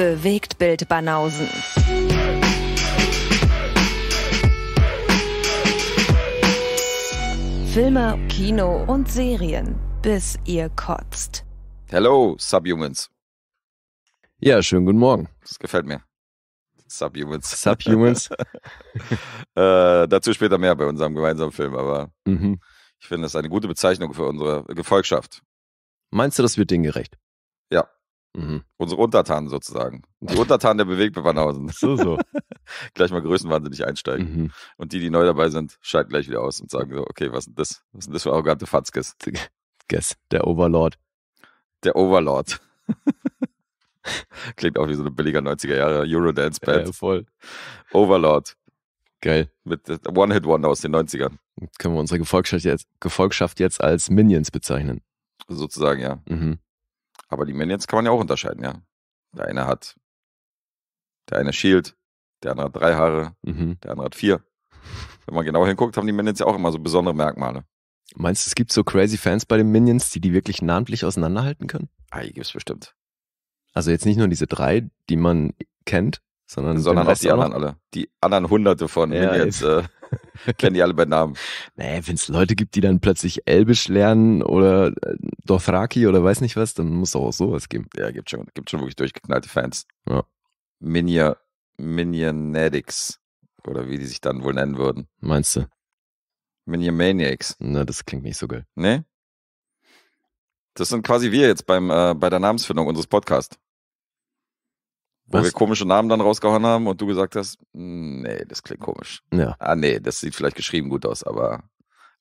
Bewegtbild Banausen. Filme, Kino und Serien, bis ihr kotzt. Hello, Subhumans. Ja, schönen guten Morgen. Das gefällt mir. Subhumans. Subhumans. äh, dazu später mehr bei unserem gemeinsamen Film, aber mhm. ich finde, das ist eine gute Bezeichnung für unsere Gefolgschaft. Meinst du, das wird denen gerecht? Ja. Mhm. Unsere Untertanen sozusagen. Die Untertanen der Bewegte So, so. gleich mal größenwahnsinnig einsteigen. Mhm. Und die, die neu dabei sind, schalten gleich wieder aus und sagen so, okay, was ist das? Was sind das für arrogante Fatzkes? Guess, der Overlord. Der Overlord. Klingt auch wie so eine billige 90er Jahre Eurodance-Band. Ja, voll. Overlord. Geil. Mit äh, One-Hit-Wonder aus den 90ern. Können wir unsere Gefolgschaft jetzt, Gefolgschaft jetzt als Minions bezeichnen. Sozusagen, ja. Mhm. Aber die Minions kann man ja auch unterscheiden, ja. Der eine hat, der eine Shield, der andere hat drei Haare, mhm. der andere hat vier. Wenn man genau hinguckt, haben die Minions ja auch immer so besondere Merkmale. Meinst du, es gibt so crazy Fans bei den Minions, die die wirklich namentlich auseinanderhalten können? Ah, die gibt's bestimmt. Also jetzt nicht nur diese drei, die man kennt, sondern, sondern auch die anderen alle. Die anderen hunderte von ja, Minions äh, kennen die alle bei Namen. Nee, wenn es Leute gibt, die dann plötzlich Elbisch lernen oder äh, Dothraki oder weiß nicht was, dann muss doch auch sowas geben. Ja, gibt schon, gibt schon wirklich durchgeknallte Fans. Ja. Minia, Minionetics oder wie die sich dann wohl nennen würden. Meinst du? Miniamaniacs. Na, das klingt nicht so geil. Nee? Das sind quasi wir jetzt beim, äh, bei der Namensfindung unseres Podcasts. Wo Was? wir komische Namen dann rausgehauen haben und du gesagt hast, hm, nee, das klingt komisch. Ja. Ah, nee, das sieht vielleicht geschrieben gut aus, aber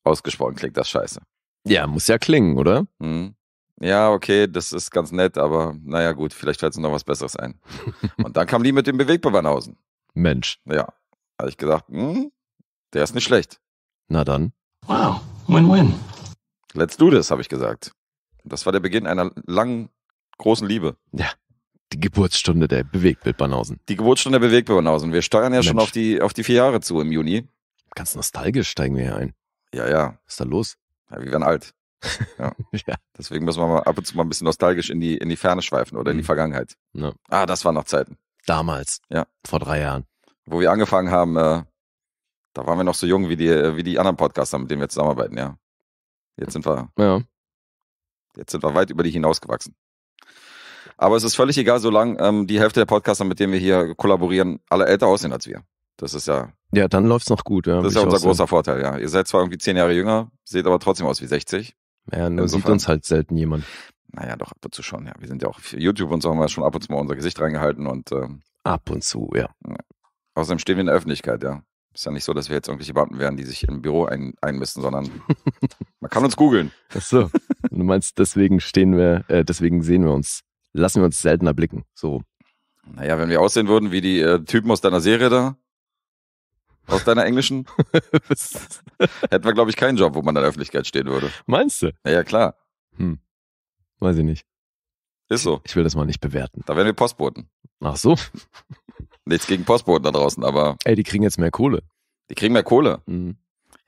ausgesprochen klingt das scheiße. Ja, muss ja klingen, oder? Mhm. Ja, okay, das ist ganz nett, aber naja, gut, vielleicht fällt es noch was Besseres ein. und dann kam die mit dem Bewegbe Wannhausen. Mensch. Ja. Habe ich gesagt, hm, der ist nicht schlecht. Na dann. Wow, win-win. Let's do this, habe ich gesagt. Das war der Beginn einer langen, großen Liebe. Ja, die Geburtsstunde der Bewegtbildbanausen. Die Geburtsstunde der Bewegtbildbanausen. Wir steuern ja Mensch. schon auf die, auf die vier Jahre zu im Juni. Ganz nostalgisch steigen wir hier ein. Ja, ja. Was ist da los? Ja, wir werden alt. Ja. ja. Deswegen müssen wir mal ab und zu mal ein bisschen nostalgisch in die, in die Ferne schweifen oder in die mhm. Vergangenheit. Ja. Ah, das waren noch Zeiten. Damals. Ja. Vor drei Jahren. Wo wir angefangen haben, äh, da waren wir noch so jung wie die, wie die anderen Podcaster, mit denen wir zusammenarbeiten, ja. Jetzt sind wir. Ja. Jetzt sind wir weit über die hinausgewachsen. Aber es ist völlig egal, solange ähm, die Hälfte der Podcaster, mit denen wir hier kollaborieren, alle älter aussehen als wir. Das ist ja. Ja, dann läuft's noch gut. Ja, das ist ja unser aussehen. großer Vorteil, ja. Ihr seid zwar irgendwie zehn Jahre jünger, seht aber trotzdem aus wie 60. Ja, nur Insofern. sieht uns halt selten jemand. Naja, doch ab und zu schon, ja. Wir sind ja auch für YouTube und so haben wir schon ab und zu mal unser Gesicht reingehalten und. Ähm, ab und zu, ja. ja. Außerdem stehen wir in der Öffentlichkeit, ja. Ist ja nicht so, dass wir jetzt irgendwelche Beamten wären, die sich im Büro ein, einmisten, sondern man kann uns googeln. Ach so. Du meinst, deswegen stehen wir, äh, deswegen sehen wir uns lassen wir uns seltener blicken. So. Naja, wenn wir aussehen würden wie die äh, Typen aus deiner Serie da, aus deiner englischen, hätten wir, glaube ich, keinen Job, wo man in der Öffentlichkeit stehen würde. Meinst du? Ja, ja klar. Hm. Weiß ich nicht. Ist so. Ich will das mal nicht bewerten. Da wären wir Postboten. Ach so. Nichts gegen Postboten da draußen, aber. Ey, die kriegen jetzt mehr Kohle. Die kriegen mehr Kohle. Mhm.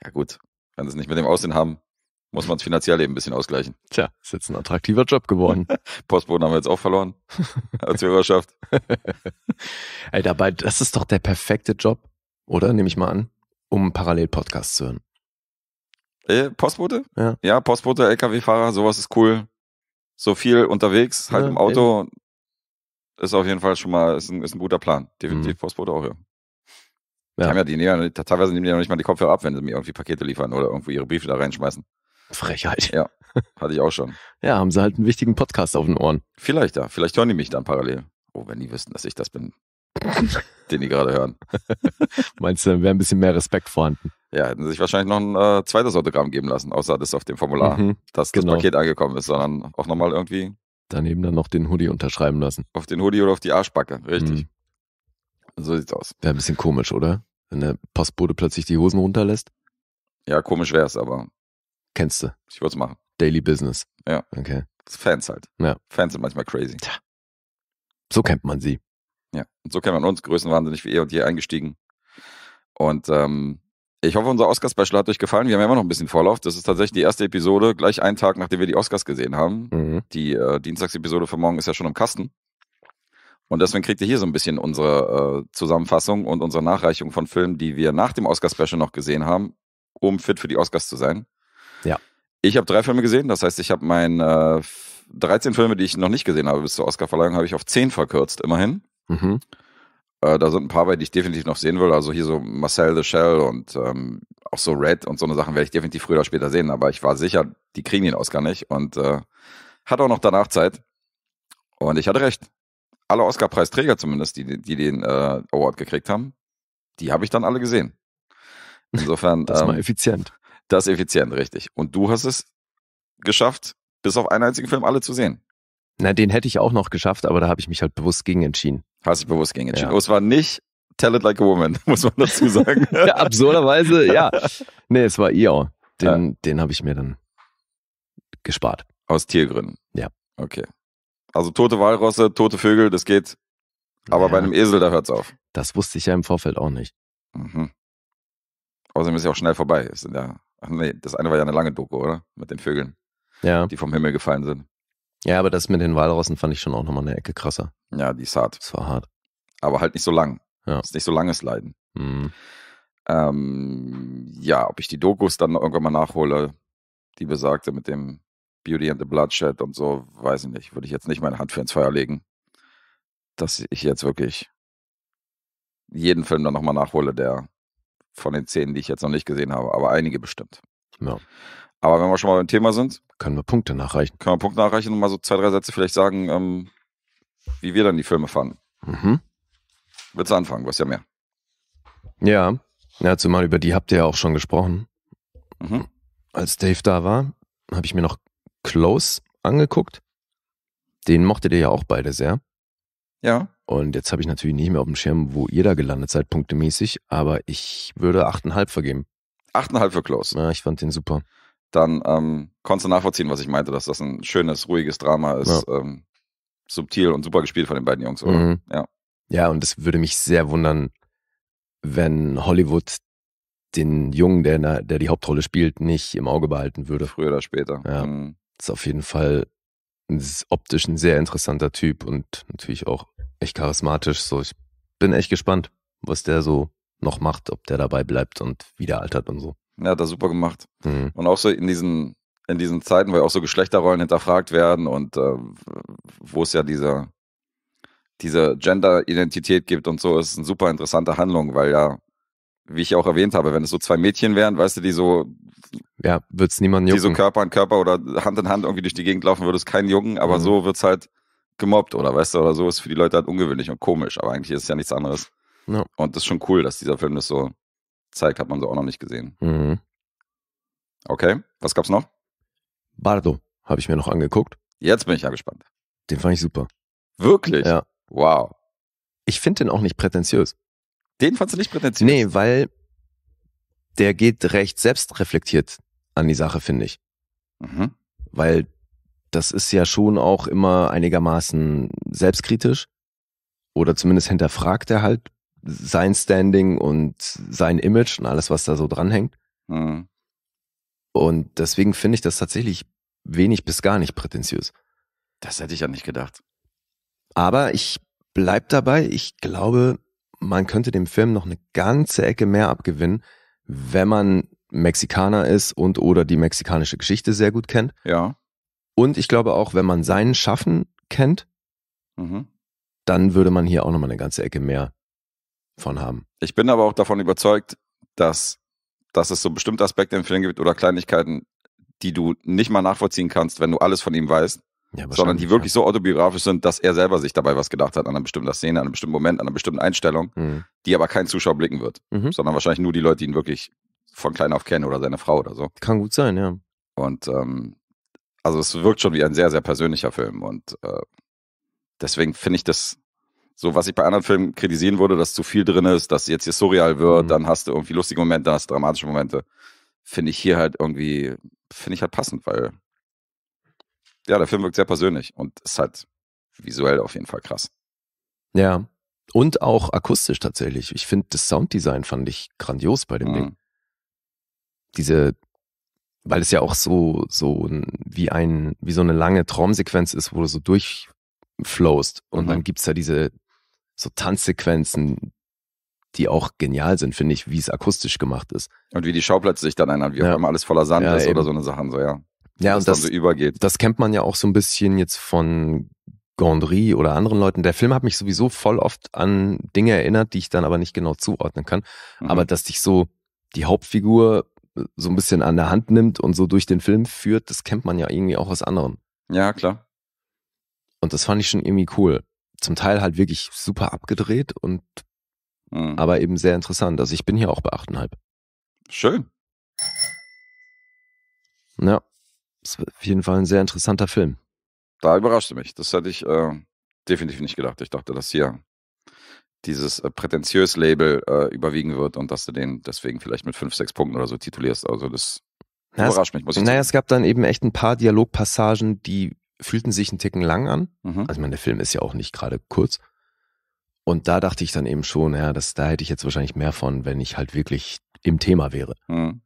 Ja, gut. Wenn sie es nicht mit dem Aussehen haben muss man es finanziell eben ein bisschen ausgleichen. Tja, ist jetzt ein attraktiver Job geworden. Postboten haben wir jetzt auch verloren als Hörerschaft. Ey, dabei, das ist doch der perfekte Job, oder? Nehme ich mal an, um parallel Podcasts zu hören. Äh, Postbote? Ja. ja, Postbote, LKW-Fahrer, sowas ist cool. So viel unterwegs, halt ja, im Auto. Eben. Ist auf jeden Fall schon mal, ist ein, ist ein guter Plan. Definitiv mhm. Postbote auch, ja. Ja. Die haben ja die, näher, teilweise nehmen die ja noch nicht mal die Kopfhörer ab, wenn sie mir irgendwie Pakete liefern oder irgendwo ihre Briefe da reinschmeißen. Frechheit. Ja, hatte ich auch schon. ja, haben sie halt einen wichtigen Podcast auf den Ohren. Vielleicht ja, vielleicht hören die mich dann parallel. Oh, wenn die wüssten, dass ich das bin, den die gerade hören. Meinst du, dann wäre ein bisschen mehr Respekt vorhanden? Ja, hätten sie sich wahrscheinlich noch ein äh, zweites Autogramm geben lassen, außer das auf dem Formular, mhm, dass genau. das Paket angekommen ist, sondern auch nochmal irgendwie. Daneben dann noch den Hoodie unterschreiben lassen. Auf den Hoodie oder auf die Arschbacke, richtig. Mhm. So sieht's aus. Wäre ein bisschen komisch, oder? Wenn der Postbote plötzlich die Hosen runterlässt? Ja, komisch wäre es, aber Kennst du? Ich würde es machen. Daily Business. Ja. Okay. Fans halt. Ja. Fans sind manchmal crazy. Tja. So kennt man sie. Ja. Und so kennt man uns. Größenwahnsinnig wie eh und je eingestiegen. Und ähm, ich hoffe, unser Oscar-Special hat euch gefallen. Wir haben ja immer noch ein bisschen Vorlauf. Das ist tatsächlich die erste Episode, gleich einen Tag, nachdem wir die Oscars gesehen haben. Mhm. Die äh, Dienstagsepisode für morgen ist ja schon im Kasten. Und deswegen kriegt ihr hier so ein bisschen unsere äh, Zusammenfassung und unsere Nachreichung von Filmen, die wir nach dem Oscar-Special noch gesehen haben, um fit für die Oscars zu sein. Ich habe drei Filme gesehen, das heißt, ich habe meine äh, 13 Filme, die ich noch nicht gesehen habe bis zur Oscarverleihung, habe ich auf 10 verkürzt, immerhin. Mhm. Äh, da sind ein paar bei, die ich definitiv noch sehen will. Also hier so Marcel the Shell und ähm, auch so Red und so eine Sachen werde ich definitiv früher oder später sehen, aber ich war sicher, die kriegen den Oscar nicht und äh, hat auch noch danach Zeit. Und ich hatte recht. Alle Oscar-Preisträger zumindest, die, die den äh, Award gekriegt haben, die habe ich dann alle gesehen. Insofern. Das war ähm, effizient. Das ist effizient, richtig. Und du hast es geschafft, bis auf einen einzigen Film alle zu sehen. Na, den hätte ich auch noch geschafft, aber da habe ich mich halt bewusst gegen entschieden. Hast dich bewusst gegen entschieden. Ja. Oh, es war nicht Tell It Like a Woman, muss man dazu sagen. ja, absurderweise, ja. Nee, es war Iau. Den, ja. den habe ich mir dann gespart. Aus Tiergründen? Ja. Okay. Also tote Walrosse, tote Vögel, das geht. Aber ja. bei einem Esel, da hört's auf. Das wusste ich ja im Vorfeld auch nicht. Mhm. Außerdem ist ja auch schnell vorbei. Das, ja, nee, das eine war ja eine lange Doku, oder? Mit den Vögeln, ja. die vom Himmel gefallen sind. Ja, aber das mit den Walrossen fand ich schon auch nochmal eine Ecke krasser. Ja, die ist hart. Das war hart. Aber halt nicht so lang. Ja. Das ist nicht so langes Leiden. Mhm. Ähm, ja, ob ich die Dokus dann irgendwann mal nachhole, die besagte mit dem Beauty and the Bloodshed und so, weiß ich nicht. Würde ich jetzt nicht meine Hand für ins Feuer legen, dass ich jetzt wirklich jeden Film dann nochmal nachhole, der von den zehn, die ich jetzt noch nicht gesehen habe, aber einige bestimmt. Ja. Aber wenn wir schon mal beim Thema sind, können wir Punkte nachreichen. Können wir Punkte nachreichen und mal so zwei, drei Sätze vielleicht sagen, ähm, wie wir dann die Filme fanden. Mhm. Willst du anfangen? Du hast ja mehr. Ja, ja, zumal über die habt ihr ja auch schon gesprochen. Mhm. Als Dave da war, habe ich mir noch Close angeguckt. Den mochtet ihr ja auch beide sehr. Ja. Und jetzt habe ich natürlich nicht mehr auf dem Schirm, wo ihr da gelandet seid, punktemäßig, aber ich würde 8,5 vergeben. 8,5 für Close. Ja, ich fand den super. Dann ähm, konntest du nachvollziehen, was ich meinte, dass das ein schönes, ruhiges Drama ist. Ja. Ähm, subtil und super gespielt von den beiden Jungs, oder? Mhm. Ja. Ja, und es würde mich sehr wundern, wenn Hollywood den Jungen, der, der die Hauptrolle spielt, nicht im Auge behalten würde. Früher oder später. Ja. Mhm. Ist auf jeden Fall optisch ein sehr interessanter Typ und natürlich auch echt charismatisch. So, ich bin echt gespannt, was der so noch macht, ob der dabei bleibt und wieder altert und so. Ja, hat er super gemacht. Mhm. Und auch so in diesen, in diesen Zeiten, weil auch so Geschlechterrollen hinterfragt werden und äh, wo es ja diese, diese Gender-Identität gibt und so, ist eine super interessante Handlung, weil ja wie ich auch erwähnt habe, wenn es so zwei Mädchen wären, weißt du, die so. Ja, wird's niemand jucken. Die so Körper an Körper oder Hand in Hand irgendwie durch die Gegend laufen, würde es keinen jucken, aber mhm. so wird's halt gemobbt oder weißt du, oder so ist für die Leute halt ungewöhnlich und komisch, aber eigentlich ist es ja nichts anderes. No. Und das ist schon cool, dass dieser Film das so zeigt, hat man so auch noch nicht gesehen. Mhm. Okay, was gab's noch? Bardo habe ich mir noch angeguckt. Jetzt bin ich ja gespannt. Den fand ich super. Wirklich? Ja. Wow. Ich finde den auch nicht prätentiös. Den fandst du nicht prätentiös? Nee, weil der geht recht selbstreflektiert an die Sache, finde ich. Mhm. Weil das ist ja schon auch immer einigermaßen selbstkritisch oder zumindest hinterfragt er halt sein Standing und sein Image und alles, was da so dranhängt. Mhm. Und deswegen finde ich das tatsächlich wenig bis gar nicht prätentiös. Das hätte ich ja nicht gedacht. Aber ich bleib dabei, ich glaube, man könnte dem Film noch eine ganze Ecke mehr abgewinnen, wenn man Mexikaner ist und oder die mexikanische Geschichte sehr gut kennt. Ja. Und ich glaube auch, wenn man sein Schaffen kennt, mhm. dann würde man hier auch nochmal eine ganze Ecke mehr von haben. Ich bin aber auch davon überzeugt, dass, dass es so bestimmte Aspekte im Film gibt oder Kleinigkeiten, die du nicht mal nachvollziehen kannst, wenn du alles von ihm weißt. Ja, sondern die wirklich ja. so autobiografisch sind, dass er selber sich dabei was gedacht hat an einer bestimmten Szene, an einem bestimmten Moment, an einer bestimmten Einstellung, mhm. die aber kein Zuschauer blicken wird, mhm. sondern wahrscheinlich nur die Leute, die ihn wirklich von klein auf kennen oder seine Frau oder so. Kann gut sein, ja. Und ähm, also es wirkt schon wie ein sehr, sehr persönlicher Film und äh, deswegen finde ich das so, was ich bei anderen Filmen kritisieren würde, dass zu viel drin ist, dass jetzt hier surreal wird, mhm. dann hast du irgendwie lustige Momente, dann hast du dramatische Momente, finde ich hier halt irgendwie, finde ich halt passend, weil ja, der Film wirkt sehr persönlich und ist halt visuell auf jeden Fall krass. Ja. Und auch akustisch tatsächlich. Ich finde, das Sounddesign fand ich grandios bei dem mhm. Ding. Diese, weil es ja auch so, so wie ein, wie so eine lange Traumsequenz ist, wo du so durchflowst. Und mhm. dann gibt es ja diese so Tanzsequenzen, die auch genial sind, finde ich, wie es akustisch gemacht ist. Und wie die Schauplätze sich dann ändern, wie ja. auf einmal alles voller Sand ja, ist eben. oder so eine Sachen, so ja. Ja, und das, so übergeht. das kennt man ja auch so ein bisschen jetzt von Gondry oder anderen Leuten. Der Film hat mich sowieso voll oft an Dinge erinnert, die ich dann aber nicht genau zuordnen kann. Mhm. Aber dass dich so die Hauptfigur äh, so ein bisschen an der Hand nimmt und so durch den Film führt, das kennt man ja irgendwie auch aus anderen. Ja, klar. Und das fand ich schon irgendwie cool. Zum Teil halt wirklich super abgedreht und mhm. aber eben sehr interessant. Also ich bin hier auch bei 8,5. Schön. Ja ist auf jeden Fall ein sehr interessanter Film. Da überraschte mich. Das hätte ich äh, definitiv nicht gedacht. Ich dachte, dass hier dieses äh, prätentiös Label äh, überwiegen wird und dass du den deswegen vielleicht mit fünf, sechs Punkten oder so titulierst. Also das naja, überrascht mich, muss ich naja, sagen. es gab dann eben echt ein paar Dialogpassagen, die fühlten sich einen Ticken lang an. Mhm. Also ich meine, der Film ist ja auch nicht gerade kurz. Und da dachte ich dann eben schon, ja, das, da hätte ich jetzt wahrscheinlich mehr von, wenn ich halt wirklich im Thema wäre. Mhm.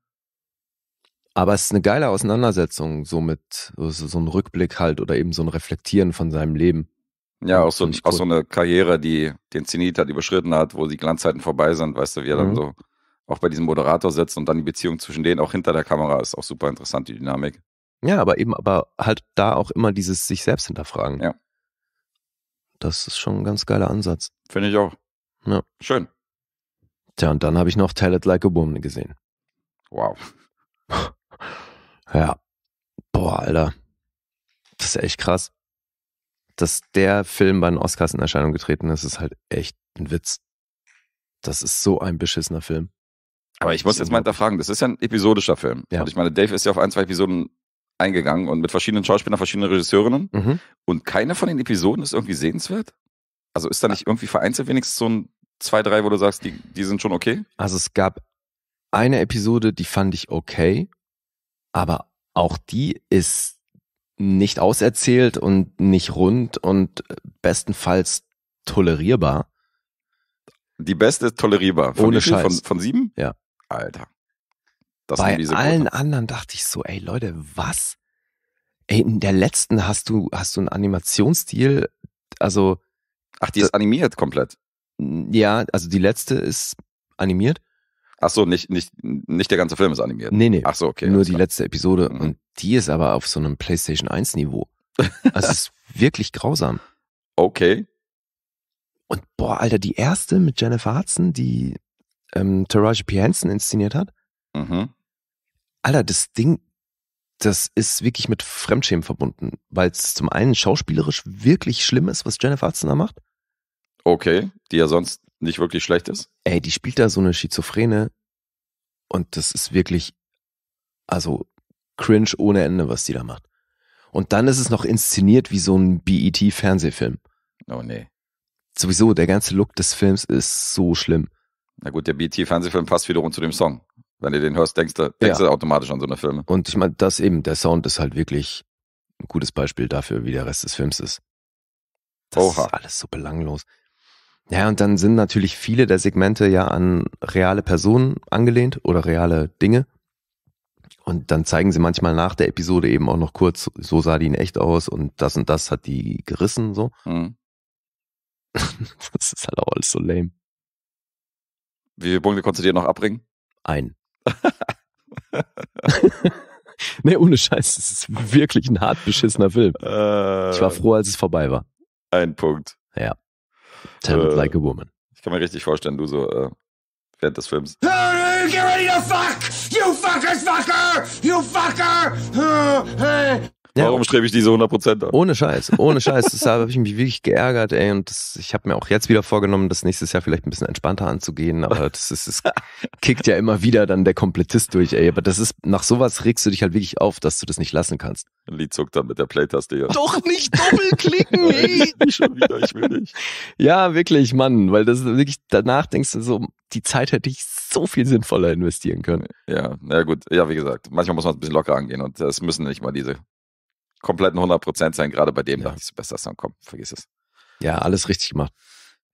Aber es ist eine geile Auseinandersetzung, so mit so ein Rückblick halt oder eben so ein Reflektieren von seinem Leben. Ja, auch so, auch so eine Karriere, die den Zenit hat überschritten hat, wo die Glanzzeiten vorbei sind, weißt du, wie er mhm. dann so auch bei diesem Moderator sitzt und dann die Beziehung zwischen denen auch hinter der Kamera ist auch super interessant, die Dynamik. Ja, aber eben, aber halt da auch immer dieses sich selbst hinterfragen. Ja. Das ist schon ein ganz geiler Ansatz. Finde ich auch. Ja. Schön. Tja, und dann habe ich noch Tell It Like a Woman gesehen. Wow. Ja. Boah, Alter. Das ist echt krass. Dass der Film bei den Oscars in Erscheinung getreten ist, ist halt echt ein Witz. Das ist so ein beschissener Film. Aber ich muss jetzt mal hinterfragen, das ist ja ein episodischer Film. Ja. Und ich meine, Dave ist ja auf ein, zwei Episoden eingegangen und mit verschiedenen Schauspielern, verschiedenen Regisseurinnen. Mhm. Und keine von den Episoden ist irgendwie sehenswert? Also ist da nicht irgendwie vereinzelt wenigstens so ein, zwei, drei, wo du sagst, die, die sind schon okay? Also es gab eine Episode, die fand ich okay aber auch die ist nicht auserzählt und nicht rund und bestenfalls tolerierbar. Die beste ist tolerierbar. Von Ohne Scheiß. Von, von sieben? Ja. Alter. Das Bei allen Worte. anderen dachte ich so, ey Leute, was? Ey, in der letzten hast du, hast du einen Animationsstil, also. Ach, die ist animiert komplett. Ja, also die letzte ist animiert Ach so, nicht, nicht, nicht der ganze Film ist animiert. Nee, nee. Ach so, okay. Nur die klar. letzte Episode. Mhm. Und die ist aber auf so einem PlayStation 1 Niveau. Also es ist wirklich grausam. Okay. Und boah, Alter, die erste mit Jennifer Hudson, die ähm, Taraji P. Hansen inszeniert hat. Mhm. Alter, das Ding, das ist wirklich mit Fremdschämen verbunden, weil es zum einen schauspielerisch wirklich schlimm ist, was Jennifer Hudson da macht. Okay, die ja sonst nicht wirklich schlecht ist? Ey, die spielt da so eine Schizophrene und das ist wirklich, also cringe ohne Ende, was die da macht. Und dann ist es noch inszeniert wie so ein BET-Fernsehfilm. Oh nee. Sowieso, der ganze Look des Films ist so schlimm. Na gut, der BET-Fernsehfilm passt wiederum zu dem Song. Wenn du den hörst, denkst du, denkst ja. du automatisch an so eine Filme. Und ich meine, das eben, der Sound ist halt wirklich ein gutes Beispiel dafür, wie der Rest des Films ist. Das Oha. ist alles so belanglos. Ja, und dann sind natürlich viele der Segmente ja an reale Personen angelehnt oder reale Dinge. Und dann zeigen sie manchmal nach der Episode eben auch noch kurz, so sah die in echt aus und das und das hat die gerissen, so. Mhm. das ist halt auch alles so lame. Wie viele Punkte konntest du dir noch abbringen? Ein. nee, ohne Scheiß, es ist wirklich ein hart beschissener Film. Äh, ich war froh, als es vorbei war. Ein Punkt. Ja. Tell it äh, like a woman. Ich kann mir richtig vorstellen, du so äh, während des Films. Get ready to fuck! You fuckers, fucker! You fucker! Ja. Warum strebe ich diese 100% an? Ohne Scheiß, ohne Scheiß. Deshalb habe ich mich wirklich geärgert, ey. Und das, ich habe mir auch jetzt wieder vorgenommen, das nächstes Jahr vielleicht ein bisschen entspannter anzugehen. Aber das ist, das kickt ja immer wieder dann der Komplettist durch, ey. Aber das ist, nach sowas regst du dich halt wirklich auf, dass du das nicht lassen kannst. Lied zuckt dann mit der Playtaste, ja. Doch nicht doppelklicken, ey! Schon wieder, ich will nicht. Ja, wirklich, Mann. Weil das ist wirklich, danach denkst du so, die Zeit hätte ich so viel sinnvoller investieren können. Ja, na gut. Ja, wie gesagt, manchmal muss man es ein bisschen locker angehen und es müssen nicht mal diese kompletten 100% sein. Gerade bei dem ja. dachte ich so, bester Song, komm, vergiss es. Ja, alles richtig gemacht.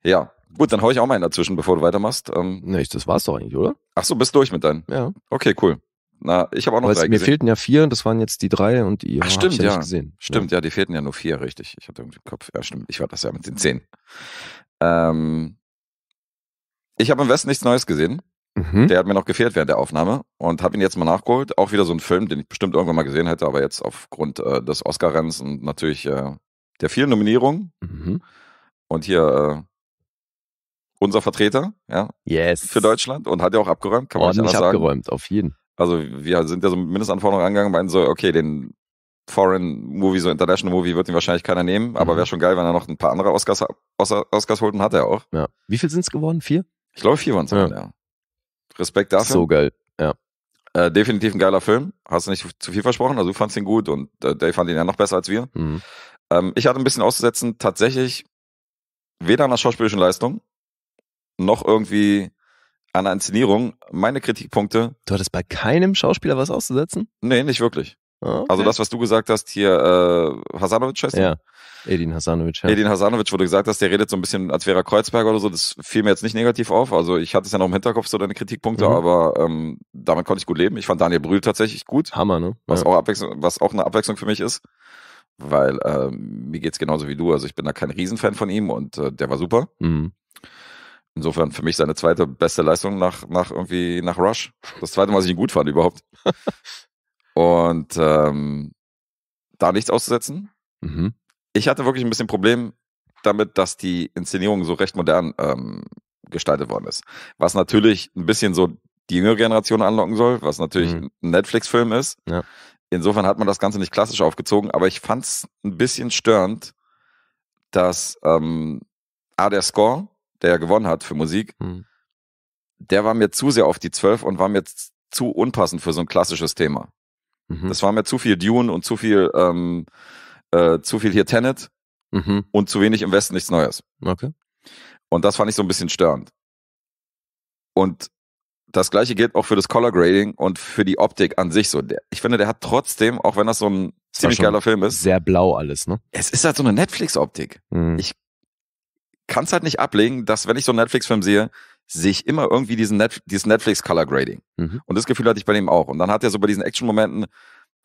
Ja, gut, dann hau ich auch mal einen dazwischen, bevor du weitermachst. Ähm, nee, das war's doch eigentlich, oder? Ach so, bist durch mit deinen? Ja. Okay, cool. Na, ich habe auch noch Aber drei. Es, mir fehlten ja vier, das waren jetzt die drei und die Ach, stimmt, ja. ja. gesehen. Stimmt, ja. ja, die fehlten ja nur vier, richtig. Ich hatte irgendwie im Kopf, ja, stimmt, ich war das ja mit den zehn. Ähm, ich habe im Westen nichts Neues gesehen. Mhm. Der hat mir noch gefehlt während der Aufnahme und habe ihn jetzt mal nachgeholt. Auch wieder so ein Film, den ich bestimmt irgendwann mal gesehen hätte, aber jetzt aufgrund äh, des Oscar-Renns und natürlich äh, der vielen Nominierungen mhm. und hier äh, unser Vertreter, ja, yes. für Deutschland und hat ja auch abgeräumt, kann man Ordentlich nicht abgeräumt, sagen. auf jeden. Also wir sind ja so Mindestanforderungen angegangen, meinen so, okay, den Foreign Movie, so International Movie wird ihn wahrscheinlich keiner nehmen, aber mhm. wäre schon geil, wenn er noch ein paar andere Oscars, Oscars holt und hat er auch. Ja. Wie viel sind es geworden? Vier? Ich glaube, vier waren es, ja. ja. Respekt dafür. So geil, ja. Äh, definitiv ein geiler Film. Hast du nicht zu viel versprochen? Also du fandst ihn gut und äh, Dave fand ihn ja noch besser als wir. Mhm. Ähm, ich hatte ein bisschen auszusetzen, tatsächlich weder an der schauspielerischen Leistung noch irgendwie an der Inszenierung. Meine Kritikpunkte. Du hattest bei keinem Schauspieler was auszusetzen? Nee, nicht wirklich. Ah, okay. Also das, was du gesagt hast, hier äh, Hasanovic heißt ja. Edin Hasanovic. Ja. Edin Hasanovic, wo du gesagt hast, der redet so ein bisschen, als wäre er Kreuzberger oder so, das fiel mir jetzt nicht negativ auf. Also ich hatte es ja noch im Hinterkopf, so deine Kritikpunkte, mhm. aber ähm, damit konnte ich gut leben. Ich fand Daniel Brühl tatsächlich gut. Hammer, ne? Was, ja. auch, Abwechslung, was auch eine Abwechslung für mich ist, weil ähm, mir geht's genauso wie du. Also ich bin da kein Riesenfan von ihm und äh, der war super. Mhm. Insofern für mich seine zweite beste Leistung nach, nach irgendwie nach Rush. Das zweite Mal, dass ich ihn gut fand überhaupt. Und ähm, da nichts auszusetzen. Mhm ich hatte wirklich ein bisschen Problem damit, dass die Inszenierung so recht modern ähm, gestaltet worden ist. Was natürlich ein bisschen so die jüngere Generation anlocken soll, was natürlich mhm. ein Netflix-Film ist. Ja. Insofern hat man das Ganze nicht klassisch aufgezogen, aber ich fand es ein bisschen störend, dass ähm, A, der Score, der ja gewonnen hat für Musik, mhm. der war mir zu sehr auf die Zwölf und war mir zu unpassend für so ein klassisches Thema. Mhm. Das war mir zu viel Dune und zu viel ähm, äh, zu viel hier Tenet mhm. und zu wenig im Westen nichts Neues. Okay. Und das fand ich so ein bisschen störend. Und das gleiche gilt auch für das Color Grading und für die Optik an sich so. Ich finde, der hat trotzdem, auch wenn das so ein das ziemlich geiler Film ist. Sehr blau alles, ne? Es ist halt so eine Netflix-Optik. Mhm. Ich kann es halt nicht ablegen, dass wenn ich so einen Netflix-Film sehe, sehe ich immer irgendwie diesen Net dieses Netflix Color Grading. Mhm. Und das Gefühl hatte ich bei dem auch. Und dann hat er so bei diesen Action-Momenten